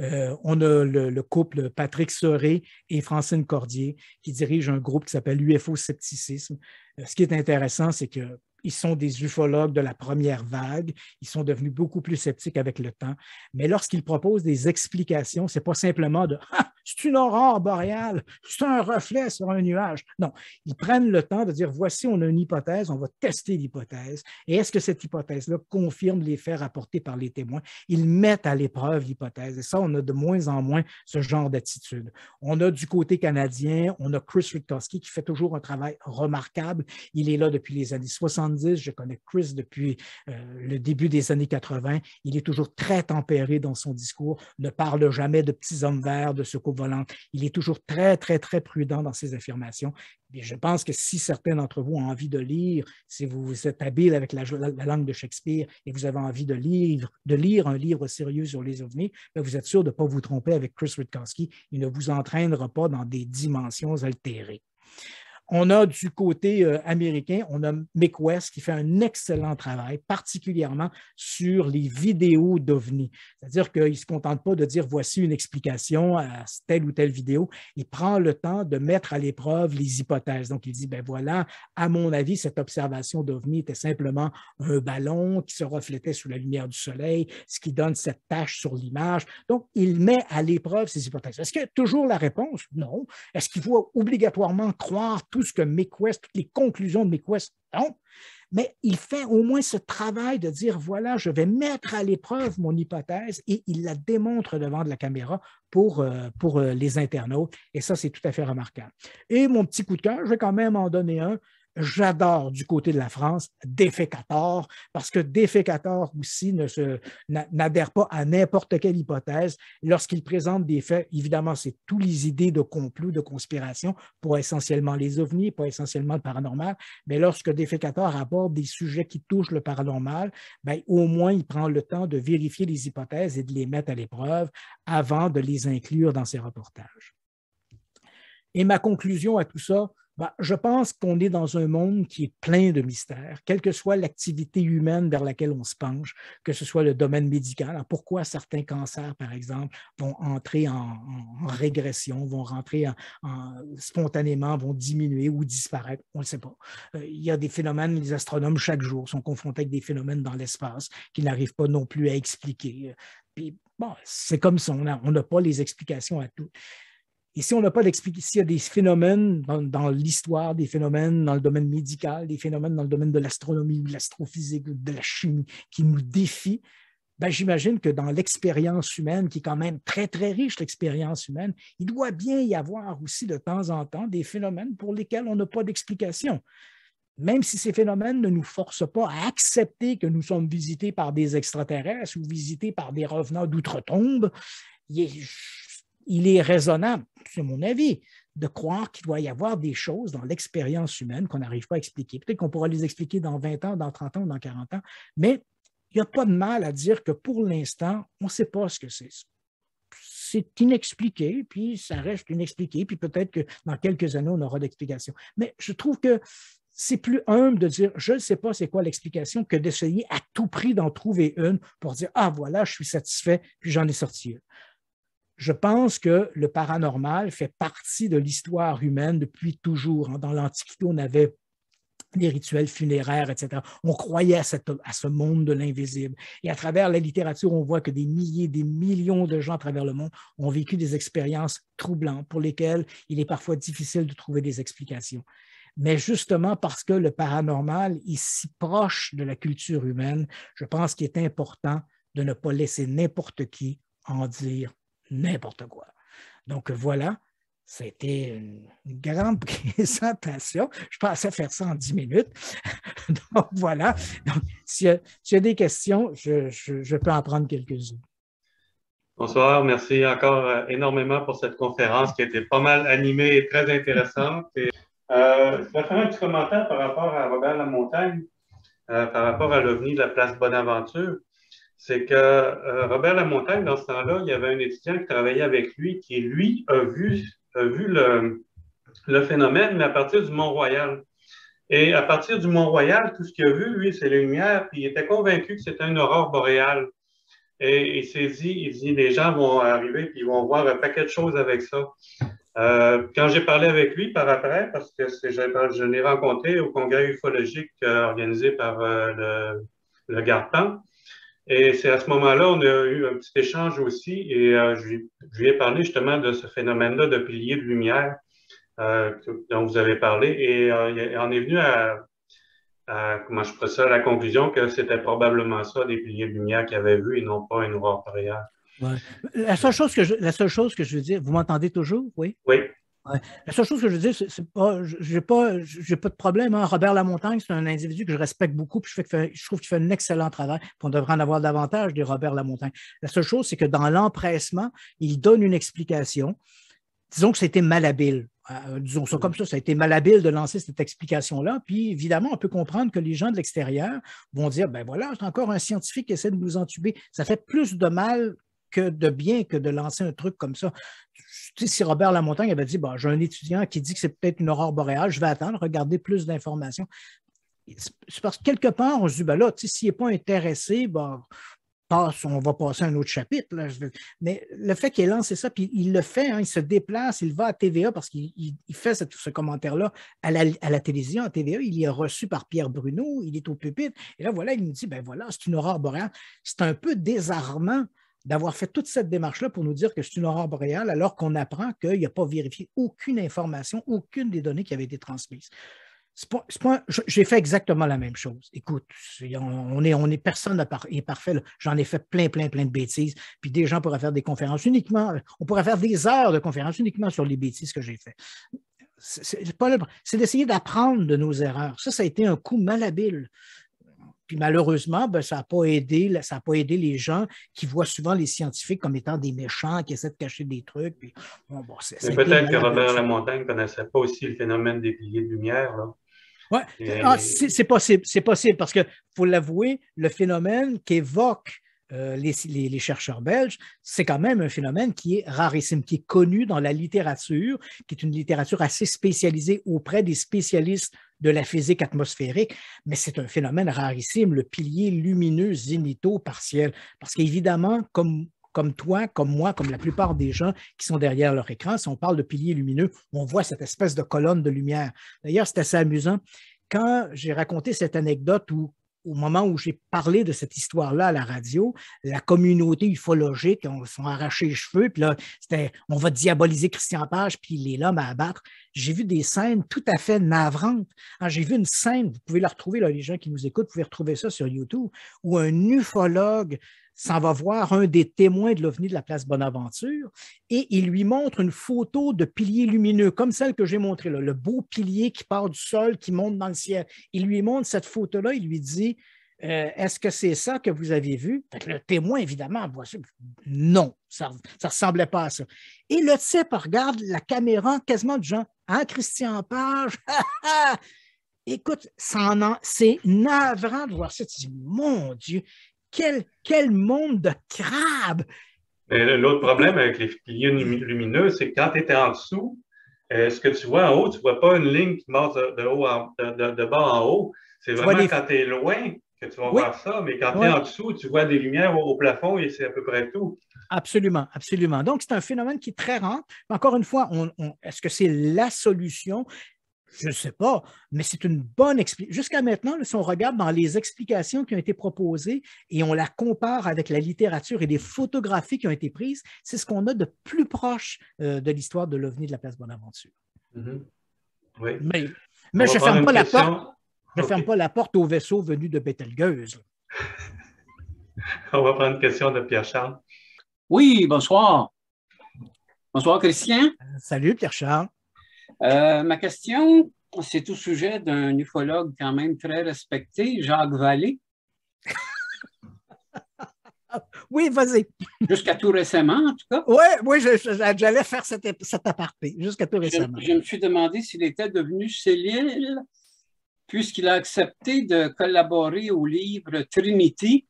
euh, on a le, couple Patrick Soré et Francine Cordier qui dirigent un groupe qui s'appelle UFO Scepticisme. Euh, ce qui est intéressant, c'est que ils sont des ufologues de la première vague, ils sont devenus beaucoup plus sceptiques avec le temps. Mais lorsqu'ils proposent des explications, c'est pas simplement de ah, c'est une aurore boréale. C'est un reflet sur un nuage. Non, ils prennent le temps de dire, voici, on a une hypothèse, on va tester l'hypothèse. Et est-ce que cette hypothèse-là confirme les faits rapportés par les témoins? Ils mettent à l'épreuve l'hypothèse. Et ça, on a de moins en moins ce genre d'attitude. On a du côté canadien, on a Chris Rutkowski qui fait toujours un travail remarquable. Il est là depuis les années 70. Je connais Chris depuis euh, le début des années 80. Il est toujours très tempéré dans son discours, ne parle jamais de petits hommes verts, de ce qu'on il est toujours très, très, très prudent dans ses affirmations. je pense que si certains d'entre vous ont envie de lire, si vous êtes habile avec la, langue de Shakespeare et vous avez envie de lire, de lire un livre sérieux sur les ovnis, ben, vous êtes sûr de ne pas vous tromper avec Chris Rutkowski. Il ne vous entraînera pas dans des dimensions altérées. On a du côté euh, américain, on a Mick qui fait un excellent travail, particulièrement sur les vidéos d'OVNI. C'est-à-dire qu'il ne se contente pas de dire voici une explication à telle ou telle vidéo. Il prend le temps de mettre à l'épreuve les hypothèses. Donc, il dit ben voilà, à mon avis, cette observation d'OVNI était simplement un ballon qui se reflétait sous la lumière du soleil, ce qui donne cette tache sur l'image. Donc, il met à l'épreuve ces hypothèses. Est-ce que toujours la réponse? Non. Est-ce qu'il faut obligatoirement croire tout ce que McQuest, toutes les conclusions de quests ont, mais il fait au moins ce travail de dire, voilà, je vais mettre à l'épreuve mon hypothèse et il la démontre devant de la caméra pour, euh, pour euh, les internautes. Et ça, c'est tout à fait remarquable. Et mon petit coup de cœur, je vais quand même en donner un, j'adore du côté de la France Défécator, parce que Défécator aussi ne n'adhère pas à n'importe quelle hypothèse. Lorsqu'il présente des faits, évidemment, c'est tous les idées de complot, de conspiration, pour essentiellement les ovnis, pour essentiellement le paranormal. Mais lorsque Défécator aborde des sujets qui touchent le paranormal, bien, au moins, il prend le temps de vérifier les hypothèses et de les mettre à l'épreuve avant de les inclure dans ses reportages. Et ma conclusion à tout ça, ben, je pense qu'on est dans un monde qui est plein de mystères, quelle que soit l'activité humaine vers laquelle on se penche, que ce soit le domaine médical. pourquoi certains cancers, par exemple, vont entrer en, régression, vont rentrer en, spontanément, vont diminuer ou disparaître, on ne sait pas. Euh, il y a des phénomènes, les astronomes chaque jour sont confrontés avec des phénomènes dans l'espace qu'ils n'arrivent pas non plus à expliquer. Puis, bon, c'est comme ça, on n'a pas les explications à tout. Et si on n'a pas d'explication, s'il y a des phénomènes dans, l'histoire, des phénomènes dans le domaine médical, des phénomènes dans le domaine de l'astronomie ou de l'astrophysique ou de la chimie qui nous défient, ben, j'imagine que dans l'expérience humaine, qui est quand même très, très riche, l'expérience humaine, il doit bien y avoir aussi de temps en temps des phénomènes pour lesquels on n'a pas d'explication. Même si ces phénomènes ne nous forcent pas à accepter que nous sommes visités par des extraterrestres ou visités par des revenants d'outre-tombe, il il est raisonnable, c'est mon avis, de croire qu'il doit y avoir des choses dans l'expérience humaine qu'on n'arrive pas à expliquer. Peut-être qu'on pourra les expliquer dans 20 ans, dans 30 ans, dans 40 ans, mais il n'y a pas de mal à dire que pour l'instant, on ne sait pas ce que c'est. C'est inexpliqué, puis ça reste inexpliqué, puis peut-être que dans quelques années, on aura d'explications. Mais je trouve que c'est plus humble de dire je ne sais pas c'est quoi l'explication que d'essayer à tout prix d'en trouver une pour dire ah voilà, je suis satisfait, puis j'en ai sorti une je pense que le paranormal fait partie de l'histoire humaine depuis toujours. Hein. Dans l'Antiquité, on avait des rituels funéraires, etc. On croyait à, ce monde de l'invisible. Et à travers la littérature, on voit que des milliers, des millions de gens à travers le monde ont vécu des expériences troublantes pour lesquelles il est parfois difficile de trouver des explications. Mais justement parce que le paranormal est si proche de la culture humaine, je pense qu'il est important de ne pas laisser n'importe qui en dire n'importe quoi. Donc voilà, c'était une grande présentation. Je pensais faire ça en dix minutes. Donc voilà. si tu as des questions, je, peux en prendre quelques-unes. Bonsoir, merci encore euh, énormément pour cette conférence qui était pas mal animée et très intéressante. Euh, je vais faire un petit commentaire par rapport à Robert Lamontagne, euh, par rapport à l'OVNI de la place Bonaventure c'est que euh, Robert Lamontagne, dans ce temps-là, il y avait un étudiant qui travaillait avec lui, qui, lui, a vu, vu le, le, phénomène, mais à partir du Mont-Royal. Et à partir du Mont-Royal, tout ce qu'il a vu, lui, c'est les lumières, puis il était convaincu que c'était une aurore boréale. Et il s'est dit, il dit, les gens vont arriver, puis ils vont voir un paquet de choses avec ça. Euh, quand j'ai parlé avec lui par après, parce que je l'ai rencontré au congrès ufologique euh, organisé par le, le Gartan, et c'est à ce moment-là, on a eu un petit échange aussi et euh, je, lui, ai parlé justement de ce phénomène-là de pilier de lumière euh, dont vous avez parlé et on euh, est venu à, comment je ça, la conclusion que c'était probablement ça, des piliers de lumière qu'il avait vus et non pas une aurore La, seule chose que la seule chose que je veux dire, vous m'entendez toujours? Oui. Oui. La seule chose que je veux dire, c'est pas, j'ai pas, j'ai pas de problème. Hein. Robert Lamontagne, c'est un individu que je respecte beaucoup, puis je, trouve qu'il fait un excellent travail. on devrait en avoir davantage des Robert Lamontagne. La seule chose, c'est que dans l'empressement, il donne une explication. Disons que c'était malhabile. Euh, disons ça hmm. comme ça, ça a été malhabile de lancer cette explication-là. Puis évidemment, on peut comprendre que les gens de l'extérieur vont dire ben voilà, c'est encore un scientifique qui essaie de nous entuber. Ça fait plus de mal de bien que de lancer un truc comme ça. si Robert Lamontagne avait dit, bah, j'ai un étudiant qui dit que c'est peut-être une aurore boréale, je vais attendre, regarder plus d'informations. C'est parce que quelque part, on se dit, ben là, s'il n'est pas intéressé, bah, passe, on va passer à un autre chapitre. Mais le fait qu'il lancé ça, puis il le fait, hein, il se déplace, il va à TVA parce qu'il fait ce, commentaire-là à la, télévision, à TVA. Il est reçu par Pierre Bruno, il est au pupitre. Et là, voilà, il nous dit ben voilà, c'est une aurore boréale. C'est un peu désarmant d'avoir fait toute cette démarche-là pour nous dire que c'est une horreur boréale alors qu'on apprend qu'il a pas vérifié aucune information, aucune des données qui avaient été transmises. J'ai fait exactement la même chose. Écoute, on est, on est personne n'est parfait. J'en ai fait plein, plein, plein de bêtises. Puis des gens pourraient faire des conférences uniquement. Euh, on pourrait faire des heures de conférences uniquement sur les bêtises que j'ai faites. C'est d'essayer d'apprendre de nos erreurs. Ça, ça a été un coup malhabile. Puis malheureusement, ben, ça n'a pas, aidé, pas les gens qui voient souvent les scientifiques comme étant des méchants, qui essaient de cacher des trucs. Puis, bon, peut-être que Robert Lamontagne ne connaissait pas aussi le phénomène des piliers de lumière. Là. Ouais. Ah, c'est possible, c'est possible, parce que, faut l'avouer, le phénomène qu'évoque euh, les, chercheurs belges, c'est quand même un phénomène qui est rarissime, qui est connu dans la littérature, qui est une littérature assez spécialisée auprès des spécialistes de la physique atmosphérique, mais c'est un phénomène rarissime, le pilier lumineux zénito-partiel, parce qu'évidemment, comme comme toi, comme moi, comme la plupart des gens qui sont derrière leur écran, si on parle de pilier lumineux, on voit cette espèce de colonne de lumière. D'ailleurs, c'est assez amusant. Quand j'ai raconté cette anecdote où au moment où j'ai parlé de cette histoire-là à la radio, la communauté ufologique, on sont arrachés les cheveux, puis là, c'était on va diaboliser Christian Page, puis il est l'homme à abattre. J'ai vu des scènes tout à fait navrantes. Ah, j'ai vu une scène, vous pouvez la retrouver, là, les gens qui nous écoutent, vous pouvez retrouver ça sur YouTube, où un ufologue s'en va voir un des témoins de l'OVNI de la place Bonaventure et il lui montre une photo de pilier lumineux, comme celle que j'ai montrée le beau pilier qui part du sol, qui monte dans le ciel. Il lui montre cette photo-là, il lui dit euh, Est-ce que c'est ça que vous avez vu? le témoin, évidemment, non, ça ne ressemblait pas à ça. Et le type regarde la caméra quasiment du genre un hein, Christian Page? Écoute, c'est navrant de voir ça. Tu dis, mon Dieu, quel, monde de crabes! L'autre problème avec les piliers lumineux, c'est que quand tu es en dessous, est euh, ce que tu vois en haut, tu ne vois pas une ligne qui monte de, bas en haut. C'est vraiment quand tu es loin que tu vas voir ça, mais quand tu es en dessous, tu vois des lumières au, plafond et c'est à peu près tout. Absolument, absolument. Donc, c'est un phénomène qui est très rare. Mais encore une fois, est-ce que c'est la solution? Je ne sais pas, mais c'est une bonne explication. Jusqu'à maintenant, si on regarde dans les explications qui ont été proposées et on la compare avec la littérature et les photographies qui ont été prises, c'est ce qu'on a de plus proche euh, de l'histoire de l'OVNI de la place Bonaventure. Mm-hmm. oui. Mais, je ne ferme, pas la, porte, ferme au vaisseau venu de Betelgeuse. on va prendre une question de Pierre-Charles. Oui, bonsoir. Bonsoir, Christian. Euh, salut, Pierre-Charles. Euh, ma question, c'est au sujet d'un ufologue quand même très respecté, Jacques Vallée. oui, vas-y. Jusqu'à tout récemment, en tout cas. Oui, oui j'allais faire cet, aparté, jusqu'à tout récemment. Je, me suis demandé s'il était devenu Célile, puisqu'il a accepté de collaborer au livre Trinity,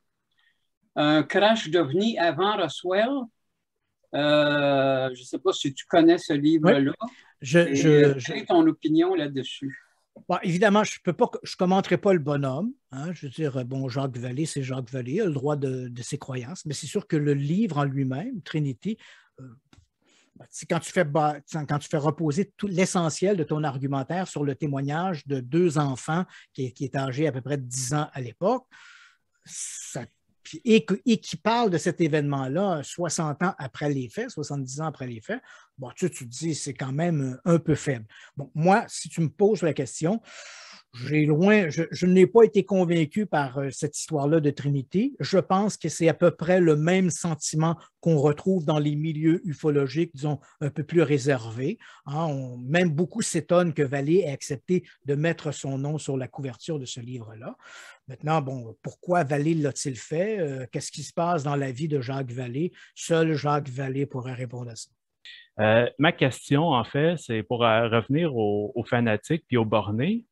un crash devenu avant Roswell. Euh, je ne sais pas si tu connais ce livre-là. Euh, je, quelle est ton opinion là-dessus? évidemment, je ne pas, je commenterai pas le bonhomme. Hein. je veux dire, euh, bon, Jacques Vallée, c'est Jacques Vallée, il a le droit de, ses croyances, mais c'est sûr que le livre en lui-même, Trinity, euh, ben, c'est quand tu fais, quand tu fais reposer tout l'essentiel de ton argumentaire sur le témoignage de deux enfants qui, étaient est âgé à peu près de 10 ans à l'époque, ça et, qui parle de cet événement-là 60 ans après les faits, 70 ans après les faits, bon, tu, tu te dis, c'est quand même euh, un peu faible. Bon, moi, si tu me poses la question, j'ai loin, je, n'ai pas été convaincu par euh, cette histoire-là de Trinité. Je pense que c'est à peu près le même sentiment qu'on retrouve dans les milieux ufologiques, disons, un peu plus réservés. Hein. on, même beaucoup s'étonnent que Vallée ait accepté de mettre son nom sur la couverture de ce livre-là. Maintenant, bon, pourquoi Vallée l'a-t-il fait? Euh, qu'est-ce qui se passe dans la vie de Jacques Vallée? Seul Jacques Vallée pourrait répondre à ça. Euh, ma question, en fait, c'est pour revenir aux, fanatiques puis aux bornés.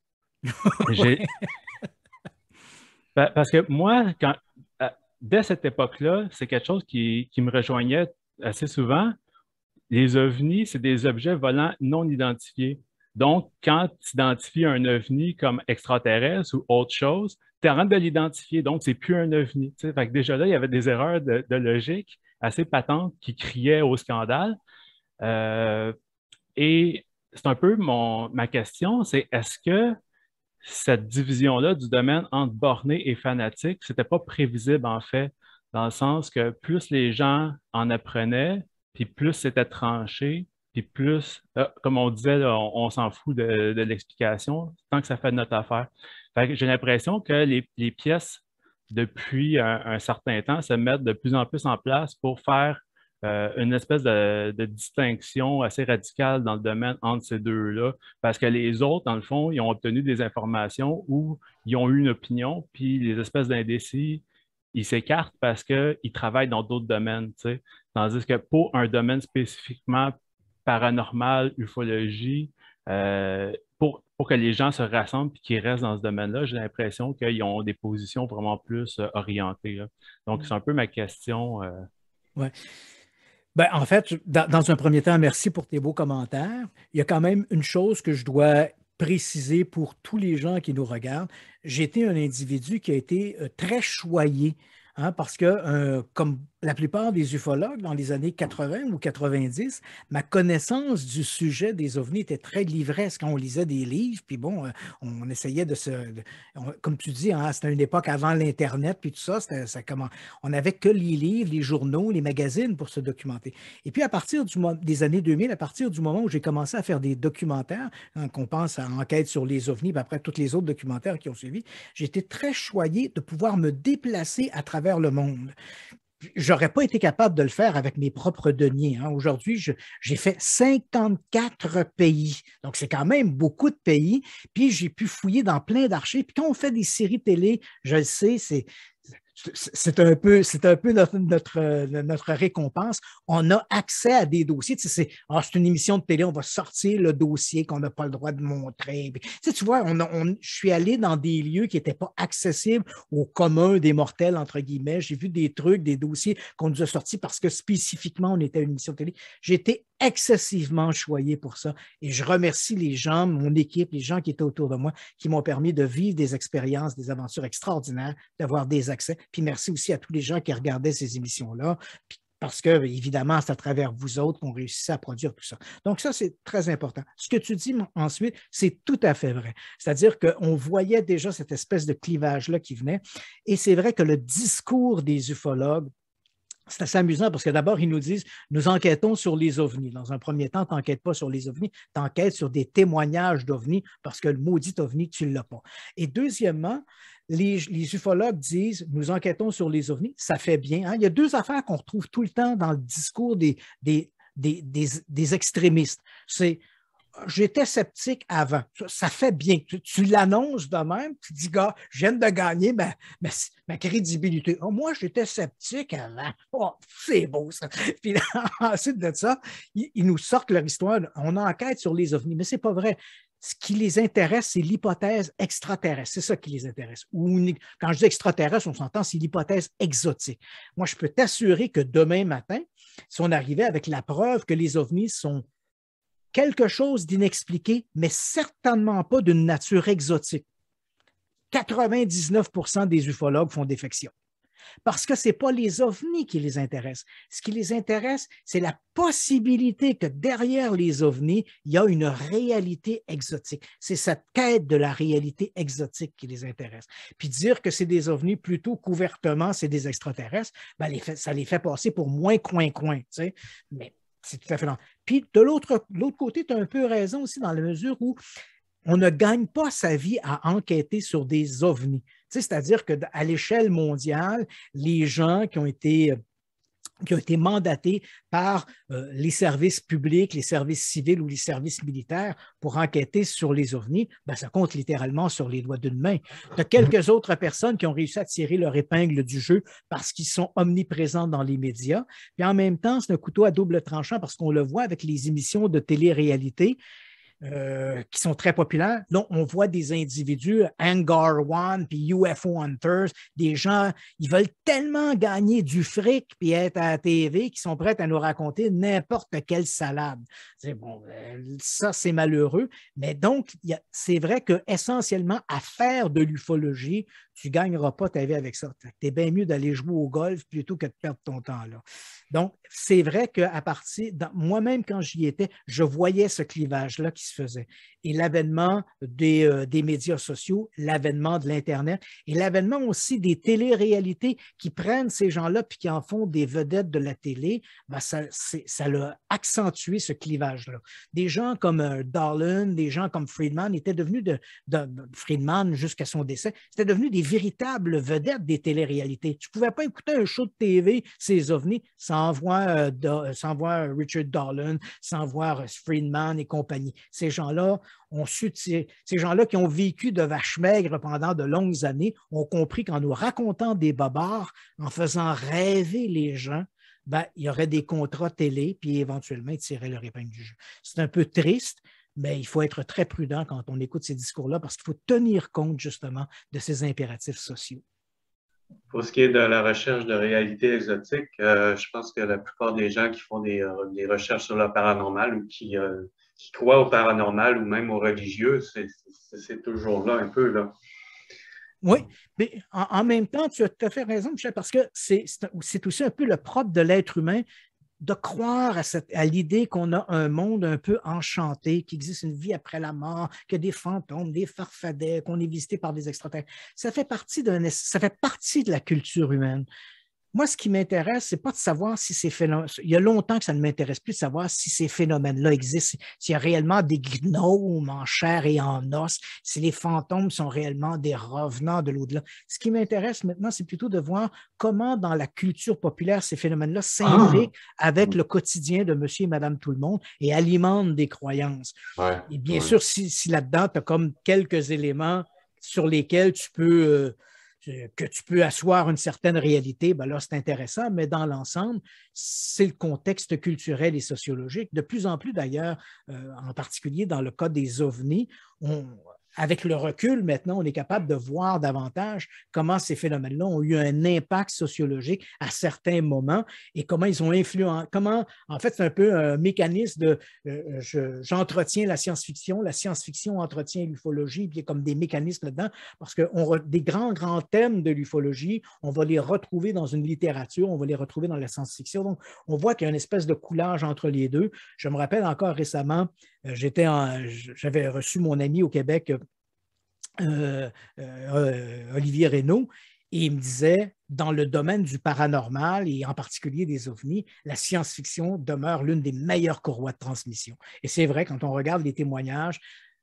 Parce que moi, dès cette époque-là, c'est quelque chose qui, me rejoignait assez souvent. Les ovnis, c'est des objets volants non identifiés. Donc, quand tu identifies un ovni comme extraterrestre ou autre chose, tu es en train de l'identifier, donc c'est plus un ovni. déjà là, il y avait des erreurs de, logique assez patentes qui criaient au scandale. Euh, et c'est un peu ma question, c'est est-ce que cette division-là du domaine entre borné et fanatique, n'était pas prévisible en fait, dans le sens que plus les gens en apprenaient, puis plus c'était tranché, puis plus, euh, comme on disait, on, s'en fout de, l'explication, tant que ça fait de notre affaire. j'ai l'impression que les, pièces, depuis un, certain temps, se mettent de plus en plus en place pour faire euh, une espèce de, distinction assez radicale dans le domaine entre ces deux-là, parce que les autres, dans le fond, ils ont obtenu des informations ou ils ont eu une opinion, puis les espèces d'indécis, ils s'écartent parce qu'ils travaillent dans d'autres domaines. Tandis que pour un domaine spécifiquement paranormal, ufologie, euh, pour, que les gens se rassemblent et qu'ils restent dans ce domaine-là, j'ai l'impression qu'ils ont des positions vraiment plus euh, orientées. Donc, mmh. c'est un peu ma question. Euh... Ben, en fait, dans, un premier temps, merci pour tes beaux commentaires. Il y a quand même une chose que je dois préciser pour tous les gens qui nous regardent. J'étais un individu qui a été euh, très choyé, hein, parce que, euh, comme la plupart des ufologues dans les années 80 ou 90, ma connaissance du sujet des ovnis était très livresque. On lisait des livres, puis bon, euh, on essayait de se. comme tu dis, hein, c'était une époque avant l'Internet, puis tout ça, ça comment, on n'avait que les livres, les journaux, les magazines pour se documenter. Et puis, à partir des années 2000, à partir du moment où j'ai commencé à faire des documentaires, hein, qu'on pense à Enquête sur les ovnis, puis après tous les autres documentaires qui ont suivi, j'étais très choyé de pouvoir me déplacer à travers le monde j'aurais pas été capable de le faire avec mes propres deniers. Hein. Aujourd'hui, j'ai fait 54 pays. Donc, c'est quand même beaucoup de pays. Puis, j'ai pu fouiller dans plein d'archives. Puis, quand on fait des séries télé, je le sais, c'est c'est un peu, c'est un peu notre, notre, euh, notre, récompense. On a accès à des dossiers. c'est, ah, c'est une émission de télé, on va sortir le dossier qu'on n'a pas le droit de montrer. tu, vois, on, je suis allé dans des lieux qui n'étaient pas accessibles au commun des mortels, entre guillemets. J'ai vu des trucs, des dossiers qu'on nous a sortis parce que spécifiquement, on était à une émission de télé. J'ai été excessivement choyé pour ça. Et je remercie les gens, mon équipe, les gens qui étaient autour de moi, qui m'ont permis de vivre des expériences, des aventures extraordinaires, d'avoir des accès. Puis merci aussi à tous les gens qui regardaient ces émissions-là, parce que, évidemment, c'est à travers vous autres qu'on réussissait à produire tout ça. Donc, ça, c'est très important. Ce que tu dis ensuite, c'est tout à fait vrai. C'est-à-dire qu'on voyait déjà cette espèce de clivage-là qui venait. Et c'est vrai que le discours des ufologues c'est assez amusant parce que d'abord, ils nous disent nous enquêtons sur les ovnis. Dans un premier temps, tu pas sur les ovnis, tu sur des témoignages d'ovnis parce que le maudit ovni, tu ne l'as pas. Et deuxièmement, les, ufologues disent nous enquêtons sur les ovnis, ça fait bien. Hein. Il y a deux affaires qu'on retrouve tout le temps dans le discours des, des, des extrémistes. C'est j'étais sceptique avant. Ça, fait bien. Tu, tu l'annonces de même, tu dis, gars, je viens de gagner ma, ma, crédibilité. Ah, moi, j'étais sceptique avant. Oh, c'est beau, ça. Puis ensuite de ça, ils, nous sortent leur histoire. On enquête sur les ovnis, mais c'est pas vrai. Ce qui les intéresse, c'est l'hypothèse extraterrestre. C'est ça qui les intéresse. quand je dis extraterrestre, on s'entend, c'est l'hypothèse exotique. Moi, je peux t'assurer que demain matin, si on arrivait avec la preuve que les ovnis sont quelque chose d'inexpliqué, mais certainement pas d'une nature exotique. 99 des ufologues font défection. Parce que ce n'est pas les ovnis qui les intéressent. Ce qui les intéresse, c'est la possibilité que derrière les ovnis, il y a une réalité exotique. C'est cette quête de la réalité exotique qui les intéresse. Puis dire que c'est des ovnis plutôt couvertement, c'est des extraterrestres, ben, ça les fait passer pour moins coin-coin. Tu sais. Mais c'est tout à fait normal. Puis de l'autre côté, tu as un peu raison aussi dans la mesure où on ne gagne pas sa vie à enquêter sur des ovnis. C'est-à-dire qu'à l'échelle mondiale, les gens qui ont été euh, qui ont été mandatés par euh, les services publics, les services civils ou les services militaires pour enquêter sur les ovnis, ben, ça compte littéralement sur les doigts d'une main. De mhm. quelques autres personnes qui ont réussi à tirer leur épingle du jeu parce qu'ils sont omniprésents dans les médias. Puis en même temps, c'est un couteau à double tranchant parce qu'on le voit avec les émissions de télé-réalité. Euh, qui sont très populaires. Donc on voit des individus, Angar One, puis UFO Hunters, des gens, ils veulent tellement gagner du fric puis être à la TV qu'ils sont prêts à nous raconter n'importe quelle salade. C'est bon, euh, ça, c'est malheureux. Mais donc, c'est vrai que essentiellement, à faire de l'ufologie, tu ne gagneras pas ta vie avec ça. Tu es bien mieux d'aller jouer au golf plutôt que de perdre ton temps là. Donc, c'est vrai qu'à partir, moi-même, quand j'y étais, je voyais ce clivage-là qui se faisait. Et l'avènement euh, des, médias sociaux, l'avènement de l'Internet et l'avènement aussi des téléréalités qui prennent ces gens-là puis qui en font des vedettes de la télé, ben, ça, ça a accentué ce clivage-là. Des gens comme euh, Darlin, des gens comme Friedman étaient devenus de, Friedman jusqu'à son décès, c'était devenu des véritables vedettes des téléréalités. Tu ne pouvais pas écouter un show de TV, ces ovnis, sans voir, sans euh, voir Richard Darlin, sans voir Friedman et compagnie. Ces gens-là ont ces gens-là qui ont vécu de vaches maigres pendant de longues années ont compris qu'en nous racontant des bobards, en faisant rêver les gens, ben, il y aurait des contrats télé, puis éventuellement, ils tireraient leur épingle du jeu. C'est un peu triste, mais il faut être très prudent quand on écoute ces discours-là parce qu'il faut tenir compte justement de ces impératifs sociaux. Pour ce qui est de la recherche de réalité exotique, euh, je pense que la plupart des gens qui font des, euh, recherches sur le paranormal ou qui, euh, qui croient au paranormal ou même au religieux, c'est toujours là un peu. là. Oui, mais en, même temps, tu as tout à fait raison, Michel, parce que c'est aussi un peu le propre de l'être humain de croire à, l'idée qu'on a un monde un peu enchanté, qu'il existe une vie après la mort, que des fantômes, des farfadets, qu'on est visité par des extraterrestres. Ça fait partie ça fait partie de la culture humaine. Moi, ce qui m'intéresse, c'est pas de savoir si ces phénomènes. Il y a longtemps que ça ne m'intéresse plus de savoir si ces phénomènes-là existent, s'il y a réellement des gnomes en chair et en os, si les fantômes sont réellement des revenants de l'au-delà. Ce qui m'intéresse maintenant, c'est plutôt de voir comment, dans la culture populaire, ces phénomènes-là s'impliquent ah! avec mm. le quotidien de monsieur et madame tout le monde et alimentent des croyances. Et bien sûr, si, là-dedans, tu as comme quelques éléments sur lesquels tu peux. Euh, que tu peux asseoir une certaine réalité, ben là, c'est intéressant, mais dans l'ensemble, c'est le contexte culturel et sociologique. De plus en plus d'ailleurs, euh, en particulier dans le cas des ovnis, on, avec le recul, maintenant, on est capable de voir davantage comment ces phénomènes-là ont eu un impact sociologique à certains moments et comment ils ont influencé, comment, en fait, c'est un peu un mécanisme de euh, euh, j'entretiens la science-fiction, la science-fiction entretient l'ufologie, puis il y a comme des mécanismes là-dedans, parce que on des grands, grands thèmes de l'ufologie, on va les retrouver dans une littérature, on va les retrouver dans la science-fiction. Donc, on voit qu'il y a une espèce de coulage entre les deux. Je me rappelle encore récemment, euh, j'avais reçu mon ami au Québec, euh, euh, Olivier Reynaud, et il me disait, dans le domaine du paranormal et en particulier des ovnis, la science-fiction demeure l'une des meilleures courroies de transmission. Et c'est vrai, quand on regarde les témoignages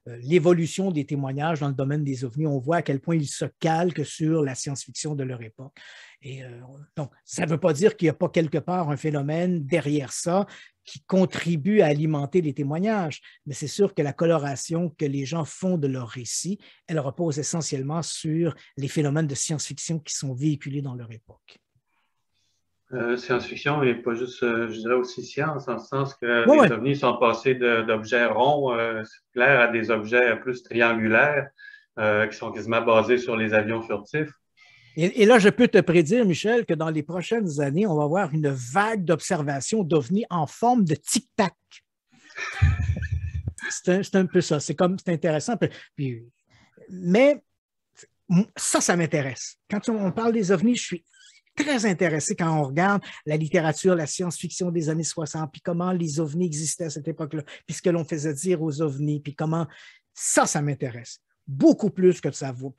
euh, l'évolution des témoignages dans le domaine des ovnis. On voit à quel point ils se calquent sur la science-fiction de leur époque. Et euh, donc, ça ne veut pas dire qu'il n'y a pas quelque part un phénomène derrière ça qui contribue à alimenter les témoignages, mais c'est sûr que la coloration que les gens font de leurs récits, elle repose essentiellement sur les phénomènes de science-fiction qui sont véhiculés dans leur époque. Euh, science-fiction, mais pas juste, euh, je dirais aussi science, en ce sens que les ovnis sont passés d'objets ronds, euh, clairs, à des objets plus triangulaires, euh, qui sont quasiment basés sur les avions furtifs. Et, là, je peux te prédire, Michel, que dans les prochaines années, on va avoir une vague d'observations d'ovnis en forme de tic-tac. c'est un, peu ça. C'est comme, c'est intéressant. mais ça, ça m'intéresse. Quand on parle des ovnis, je suis très intéressé quand on regarde la littérature, la science-fiction des années 60, puis comment les ovnis existaient à cette époque-là, puis ce que l'on faisait dire aux ovnis, puis comment ça, ça m'intéresse. Beaucoup plus que ça vaut.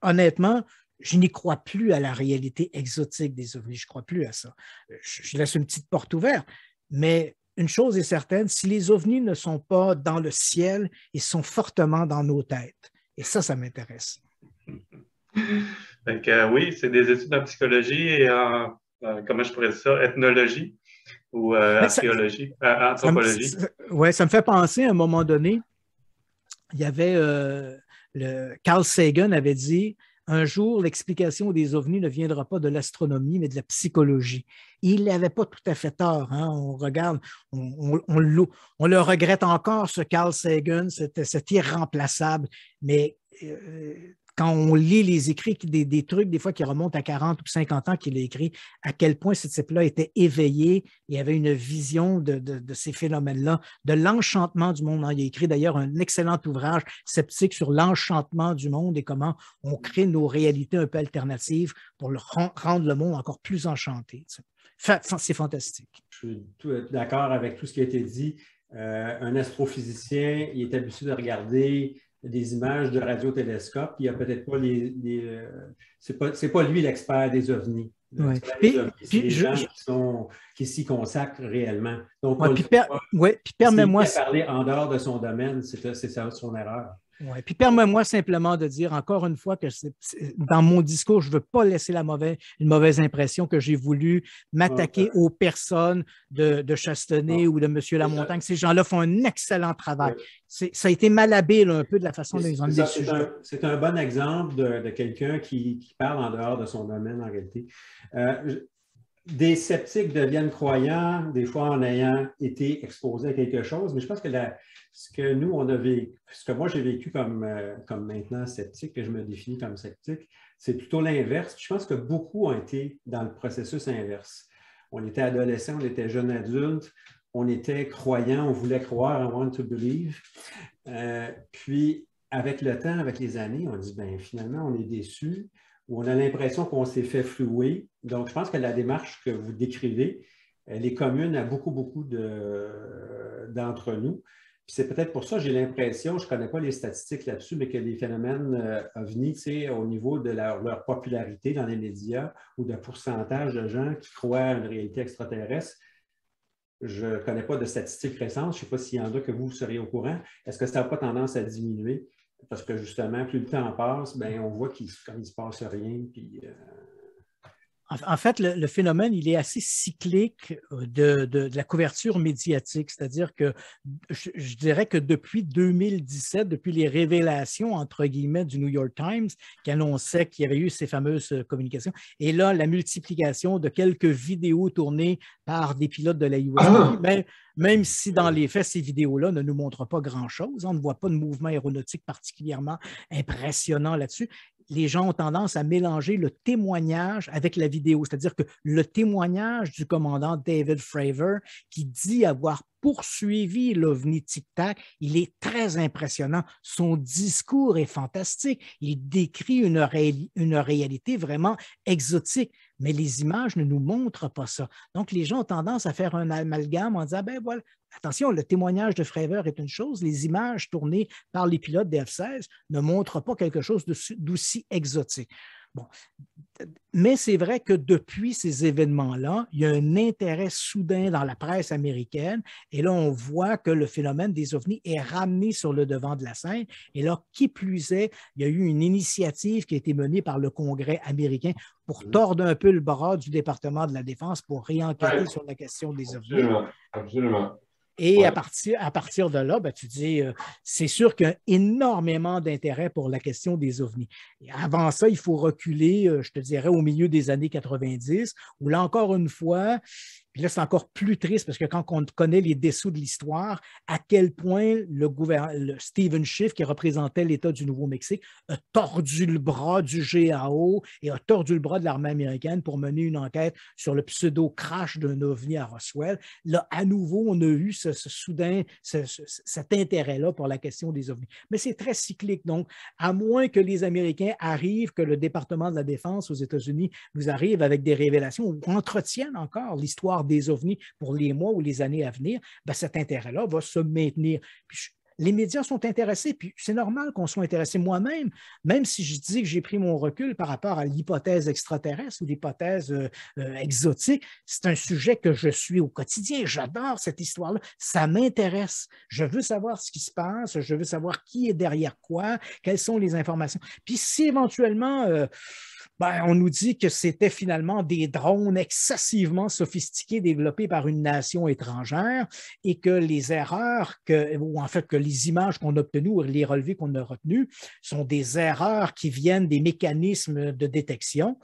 Honnêtement, je n'y crois plus à la réalité exotique des ovnis, je ne crois plus à ça. Je laisse une petite porte ouverte, mais une chose est certaine, si les ovnis ne sont pas dans le ciel, ils sont fortement dans nos têtes. Et ça, ça m'intéresse. Euh, oui, c'est des études en psychologie et en, euh, comment je pourrais ça, ethnologie ou euh, archéologie, anthropologie. Oui, ça me fait penser à un moment donné, il y avait le, Carl Sagan avait dit un jour, l'explication des ovnis ne viendra pas de l'astronomie, mais de la psychologie. Il n'avait pas tout à fait tort. Hein. On regarde, on, le regrette encore, ce Carl Sagan, cet, irremplaçable, mais quand on lit les écrits, des, trucs des fois qui remontent à 40 ou 50 ans qu'il a écrit, à quel point ce type-là était éveillé et avait une vision de, ces phénomènes-là, de l'enchantement du monde. Hein. Il a écrit d'ailleurs un excellent ouvrage sceptique sur l'enchantement du monde et comment on crée nos réalités un peu alternatives pour rendre le monde encore plus enchanté. C'est fantastique. Je suis d'accord avec tout ce qui a été dit. Euh, un astrophysicien, il est habitué de regarder des images de radiotélescopes, il n'y a peut-être pas les. Euh, c'est pas, pas, lui l'expert des ovnis. Ouais. Puis, les gens Qui, sont, qui s'y consacrent réellement. Donc, ouais, puis, per... permets-moi. parler en dehors de son domaine, c'est ça son erreur. Ouais. Puis permets-moi simplement de dire encore une fois que dans mon discours, je ne veux pas laisser la mauvaise, une mauvaise impression que j'ai voulu m'attaquer aux personnes de, Chastenay ou de M. Lamontagne. Ces gens-là font un excellent travail. ça a été malhabile un peu de la façon dont ils ont mis C'est un, c'est un bon exemple de, quelqu'un qui, parle en dehors de son domaine en réalité. Euh, des sceptiques deviennent croyants, des fois en ayant été exposés à quelque chose, mais je pense que la, ce que nous, on a vécu, ce que moi j'ai vécu comme, euh, maintenant sceptique, que je me définis comme sceptique, c'est plutôt l'inverse. Je pense que beaucoup ont été dans le processus inverse. On était adolescent, on était jeune adulte, on était croyant, on voulait croire, on want to believe. Euh, puis, avec le temps, avec les années, on dit, ben finalement, on est déçu ou on a l'impression qu'on s'est fait flouer. Donc, je pense que la démarche que vous décrivez, elle est commune à beaucoup, beaucoup d'entre nous c'est peut-être pour ça, que j'ai l'impression, je ne connais pas les statistiques là-dessus, mais que les phénomènes euh, au niveau de leur, popularité dans les médias ou de pourcentage de gens qui croient à une réalité extraterrestre, je ne connais pas de statistiques récentes. Je ne sais pas s'il y en a que vous seriez au courant. Est-ce que ça n'a pas tendance à diminuer? Parce que justement, plus le temps passe, ben, on voit qu'il ne se passe rien. Puis, euh, en, fait, le, phénomène, il est assez cyclique euh, de, la couverture médiatique, c'est-à-dire que je, dirais que depuis 2017, depuis les révélations, entre guillemets, du New York Times, qui annonçait qu'il y avait eu ces fameuses euh, communications, et là, la multiplication de quelques vidéos tournées par des pilotes de la US, même, ah. ben, même si dans les faits, ces vidéos-là ne nous montrent pas grand-chose, on ne voit pas de mouvement aéronautique particulièrement impressionnant là-dessus, les gens ont tendance à mélanger le témoignage avec la vidéo, c'est-à-dire que le témoignage du commandant David Fravor, qui dit avoir poursuivi l'OVNI Tic Tac, il est très impressionnant. Son discours est fantastique. Il décrit une, une réalité vraiment exotique mais les images ne nous montrent pas ça. Donc, les gens ont tendance à faire un amalgame en disant, ben voilà, attention, le témoignage de Fréveur est une chose, les images tournées par les pilotes des F-16 ne montrent pas quelque chose d'aussi exotique. Bon. Mais c'est vrai que depuis ces événements-là, il y a un intérêt soudain dans la presse américaine. Et là, on voit que le phénomène des ovnis est ramené sur le devant de la scène. Et là, qui plus est, il y a eu une initiative qui a été menée par le Congrès américain pour mm-hmm. tordre un peu le bras du département de la Défense pour réenquêter sur la question des ovnis. Absolument. Et à, partir, à partir de là, ben, tu dis, euh, c'est sûr qu'il y a énormément d'intérêt pour la question des ovnis. avant ça, il faut reculer, euh, je te dirais, au milieu des années 90, où là encore une fois, puis là, c'est encore plus triste parce que quand on connaît les dessous de l'histoire, à quel point le, gouvernement, Stephen Schiff, qui représentait l'État du Nouveau-Mexique, a tordu le bras du GAO et a tordu le bras de l'armée américaine pour mener une enquête sur le pseudo-crash d'un ovni à Roswell. Là, à nouveau, on a eu ce, soudain, cet intérêt-là pour la question des ovnis. Mais c'est très cyclique. Donc, à moins que les Américains arrivent, que le département de la défense aux États-Unis nous arrive avec des révélations, ou entretienne encore l'histoire des ovnis pour les mois ou les années à venir, ben, cet intérêt-là va se maintenir. les médias sont intéressés, puis c'est normal qu'on soit intéressé moi-même, même si je dis que j'ai pris mon recul par rapport à l'hypothèse extraterrestre ou l'hypothèse euh, euh, exotique, c'est un sujet que je suis au quotidien, j'adore cette histoire-là, ça m'intéresse, je veux savoir ce qui se passe, je veux savoir qui est derrière quoi, quelles sont les informations. Puis si éventuellement... Euh, ben, on nous dit que c'était finalement des drones excessivement sophistiqués développés par une nation étrangère et que les erreurs, ou en fait que les images qu'on a obtenues ou les relevés qu'on a retenus sont des erreurs qui viennent des mécanismes de détection.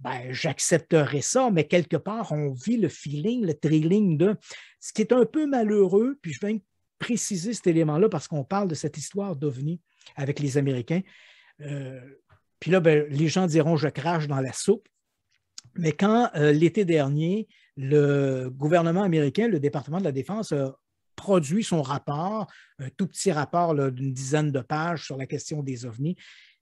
Ben, j'accepterai ça, mais quelque part, on vit le feeling, le trailing de ce qui est un peu malheureux, puis je vais préciser cet élément-là parce qu'on parle de cette histoire d'OVNI avec les Américains. Euh, puis là, ben, les gens diront je crache dans la soupe. Mais quand euh, l'été dernier, le gouvernement américain, le département de la Défense a produit son rapport, un tout petit rapport d'une dizaine de pages sur la question des ovnis,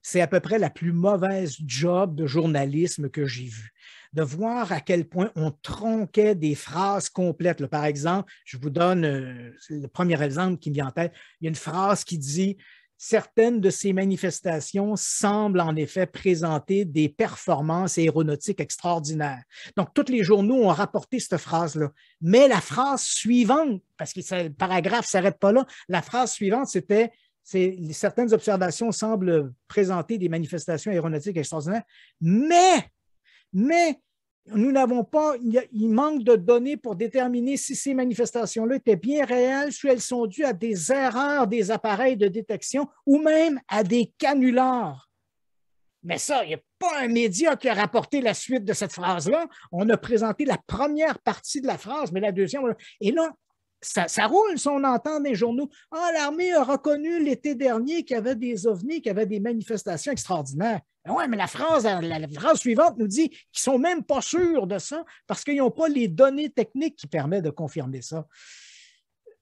c'est à peu près la plus mauvaise job de journalisme que j'ai vue. De voir à quel point on tronquait des phrases complètes. par exemple, je vous donne euh, le premier exemple qui me vient en tête. Il y a une phrase qui dit Certaines de ces manifestations semblent en effet présenter des performances aéronautiques extraordinaires. Donc, tous les journaux ont rapporté cette phrase-là. Mais la phrase suivante, parce que le paragraphe ne s'arrête pas là, la phrase suivante, c'était certaines observations semblent présenter des manifestations aéronautiques extraordinaires, mais, mais nous n'avons pas, il manque de données pour déterminer si ces manifestations-là étaient bien réelles, si elles sont dues à des erreurs des appareils de détection ou même à des canulars. Mais ça, il n'y a pas un média qui a rapporté la suite de cette phrase-là. On a présenté la première partie de la phrase, mais la deuxième. Et là, ça, roule si on entend des journaux. Ah, l'armée a reconnu l'été dernier qu'il y avait des ovnis, qu'il y avait des manifestations extraordinaires. Ben oui, mais la phrase, la, suivante nous dit qu'ils ne sont même pas sûrs de ça parce qu'ils n'ont pas les données techniques qui permettent de confirmer ça.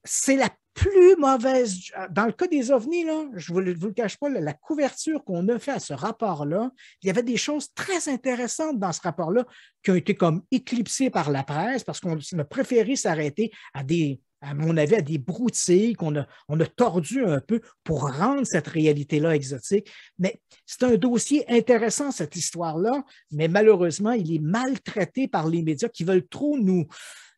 C'est la plus mauvaise. Dans le cas des ovnis, là, je ne vous, le cache pas, la couverture qu'on a fait à ce rapport-là, il y avait des choses très intéressantes dans ce rapport-là qui ont été comme éclipsées par la presse parce qu'on a préféré s'arrêter à des, à mon avis, à des broutilles qu'on a, on a tordu un peu pour rendre cette réalité-là exotique. Mais c'est un dossier intéressant, cette histoire-là, mais malheureusement, il est maltraité par les médias qui veulent trop nous,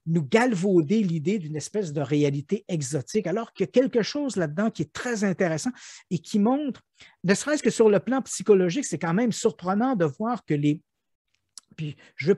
nous galvauder l'idée d'une espèce de réalité exotique, alors qu'il y a quelque chose là-dedans qui est très intéressant et qui montre, ne serait-ce que sur le plan psychologique, c'est quand même surprenant de voir que les, puis je ne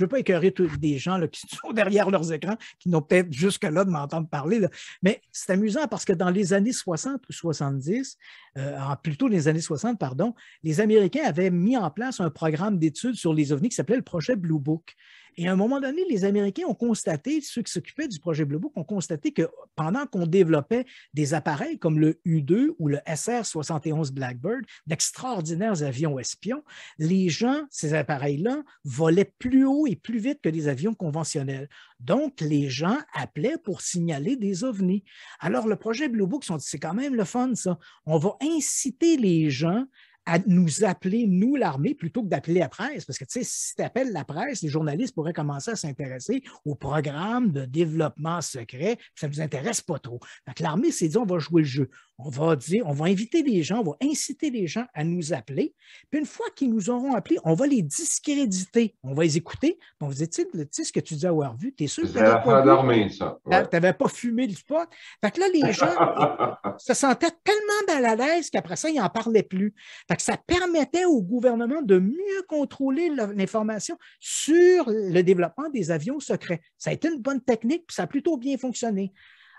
veux, pas, écœurer tous des gens qui sont derrière leurs écrans, qui n'ont peut-être jusque-là de m'entendre parler, mais c'est amusant parce que dans les années 60 ou 70, euh, plutôt les années 60, pardon, les Américains avaient mis en place un programme d'études sur les ovnis qui s'appelait le projet Blue Book. Et à un moment donné, les Américains ont constaté, ceux qui s'occupaient du projet Blue Book, ont constaté que pendant qu'on développait des appareils comme le U2 ou le SR-71 Blackbird, d'extraordinaires avions espions, les gens, ces appareils-là, volaient plus haut et plus vite que des avions conventionnels. Donc, les gens appelaient pour signaler des ovnis. Alors, le projet Blue Book, c'est quand même le fun, ça. On va inciter les gens à nous appeler, nous, l'armée, plutôt que d'appeler la presse. Parce que, tu sais, si tu appelles la presse, les journalistes pourraient commencer à s'intéresser au programme de développement secret. Ça ne nous intéresse pas trop. Donc, l'armée s'est dit, on va jouer le jeu. On va dire, on va inviter les gens, on va inciter les gens à nous appeler. Puis une fois qu'ils nous auront appelés, on va les discréditer. On va les écouter. on va dire, tu sais ce que tu disais avoir vu, t'es sûr que tu n'avais ça. Ah, t'avais pas fumé le spot. Fait que là, les gens se sentaient tellement mal à l'aise qu'après ça, ils n'en parlaient plus. Fait que ça permettait au gouvernement de mieux contrôler l'information sur le développement des avions secrets. Ça a été une bonne technique, puis ça a plutôt bien fonctionné.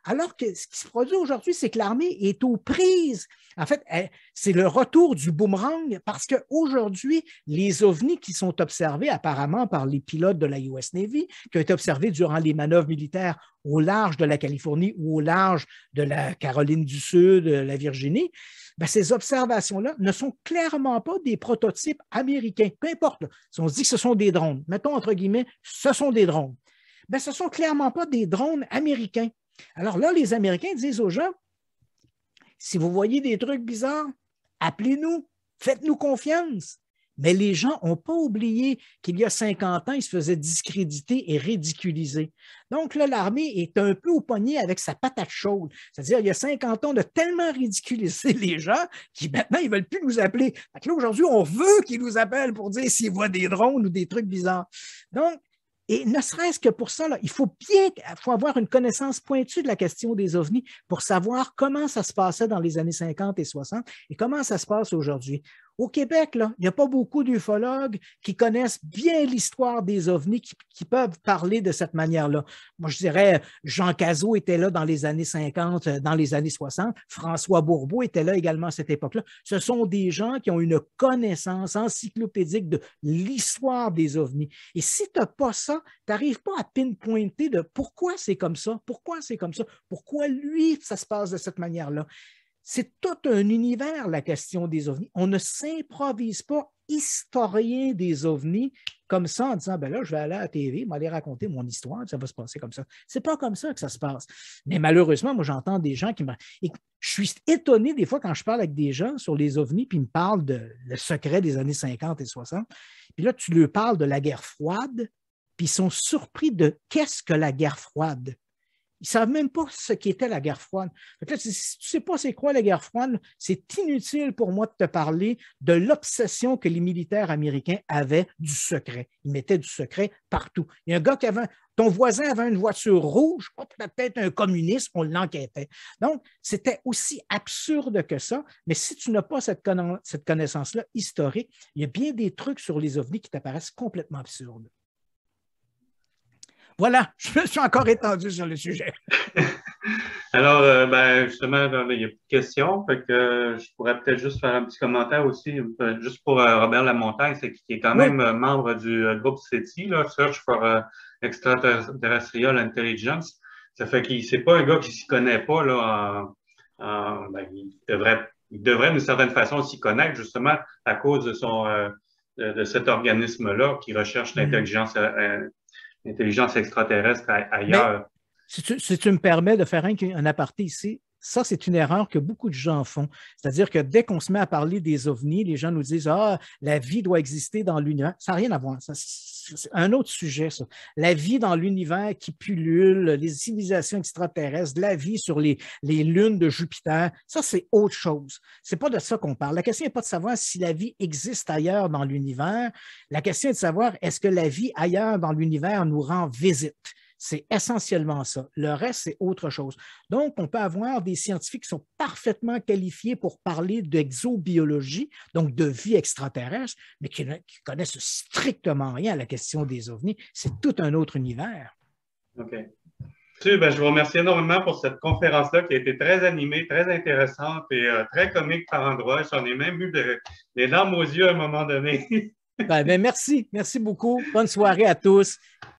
Alors que ce qui se produit aujourd'hui, c'est que l'armée est aux prises. En fait, c'est le retour du boomerang parce qu'aujourd'hui, les ovnis qui sont observés apparemment par les pilotes de la US Navy, qui ont été observés durant les manœuvres militaires au large de la Californie ou au large de la Caroline du Sud, de euh, la Virginie, ben, ces observations-là ne sont clairement pas des prototypes américains. Peu importe, si on se dit que ce sont des drones, mettons entre guillemets, ce sont des drones. Ben, ce ne sont clairement pas des drones américains. Alors là, les Américains disent aux gens, si vous voyez des trucs bizarres, appelez-nous, faites-nous confiance. Mais les gens n'ont pas oublié qu'il y a 50 ans, ils se faisaient discréditer et ridiculiser. Donc là, l'armée est un peu au poignet avec sa patate chaude. C'est-à-dire, il y a 50 ans, on a tellement ridiculisé les gens qu'ils ils ne veulent plus nous appeler. là, aujourd'hui, on veut qu'ils nous appellent pour dire s'ils voient des drones ou des trucs bizarres. Donc, et ne serait-ce que pour ça, il faut bien faut avoir une connaissance pointue de la question des ovnis pour savoir comment ça se passait dans les années 50 et 60 et comment ça se passe aujourd'hui. Au Québec, là, il n'y a pas beaucoup d'ufologues qui connaissent bien l'histoire des ovnis, qui, qui, peuvent parler de cette manière-là. Moi, je dirais, Jean Cazot était là dans les années 50, euh, dans les années 60. François Bourbeau était là également à cette époque-là. Ce sont des gens qui ont une connaissance encyclopédique de l'histoire des ovnis. Et si tu n'as pas ça, tu n'arrives pas à pinpointer de pourquoi c'est comme ça, pourquoi c'est comme ça, pourquoi lui, ça se passe de cette manière-là. C'est tout un univers, la question des ovnis. On ne s'improvise pas historien des ovnis comme ça en disant, ben là, je vais aller à la TV, m'aller raconter mon histoire, ça va se passer comme ça. C'est pas comme ça que ça se passe. Mais malheureusement, moi, j'entends des gens qui me... je suis étonné des fois quand je parle avec des gens sur les ovnis, puis ils me parlent de le secret des années 50 et 60. Puis là, tu leur parles de la guerre froide, puis ils sont surpris de qu'est-ce que la guerre froide. Ils ne savent même pas ce qu'était la guerre froide. si tu ne sais pas c'est quoi la guerre froide, c'est inutile pour moi de te parler de l'obsession que les militaires américains avaient du secret. Ils mettaient du secret partout. Il y a un gars qui avait, ton voisin avait une voiture rouge, peut-être un communiste, on l'enquêtait. Donc, c'était aussi absurde que ça, mais si tu n'as pas cette, cette connaissance-là historique, il y a bien des trucs sur les ovnis qui t'apparaissent complètement absurdes. Voilà, je me suis encore étendu sur le sujet. Alors, euh, ben, justement, ben, ben, il n'y a plus de questions. Euh, je pourrais peut-être juste faire un petit commentaire aussi, euh, juste pour Robert Lamontagne, qui est quand même membre du groupe CETI, Search for Extraterrestrial Intelligence. Ça fait qu'il c'est pas un gars qui s'y connaît pas. Là, il devrait, devrait d'une certaine façon s'y connaître, justement, à cause de son de cet organisme-là qui recherche mm-hmm. l'intelligence intelligence extraterrestre ailleurs. si, tu, me permets de faire un, un aparté ici, ça, c'est une erreur que beaucoup de gens font. C'est-à-dire que dès qu'on se met à parler des ovnis, les gens nous disent Ah, la vie doit exister dans l'univers. Ça n'a rien à voir. C'est un autre sujet, ça. La vie dans l'univers qui pullule, les civilisations extraterrestres, la vie sur les, lunes de Jupiter, ça, c'est autre chose. Ce n'est pas de ça qu'on parle. La question n'est pas de savoir si la vie existe ailleurs dans l'univers. La question est de savoir est-ce que la vie ailleurs dans l'univers nous rend visite? C'est essentiellement ça. Le reste, c'est autre chose. Donc, on peut avoir des scientifiques qui sont parfaitement qualifiés pour parler d'exobiologie, donc de vie extraterrestre, mais qui ne connaissent strictement rien à la question des ovnis. C'est tout un autre univers. OK. Ben, je vous remercie énormément pour cette conférence-là qui a été très animée, très intéressante et euh, très comique par endroits. J'en ai même eu de, des larmes aux yeux à un moment donné. Ben, ben, merci. Merci beaucoup. Bonne soirée à tous.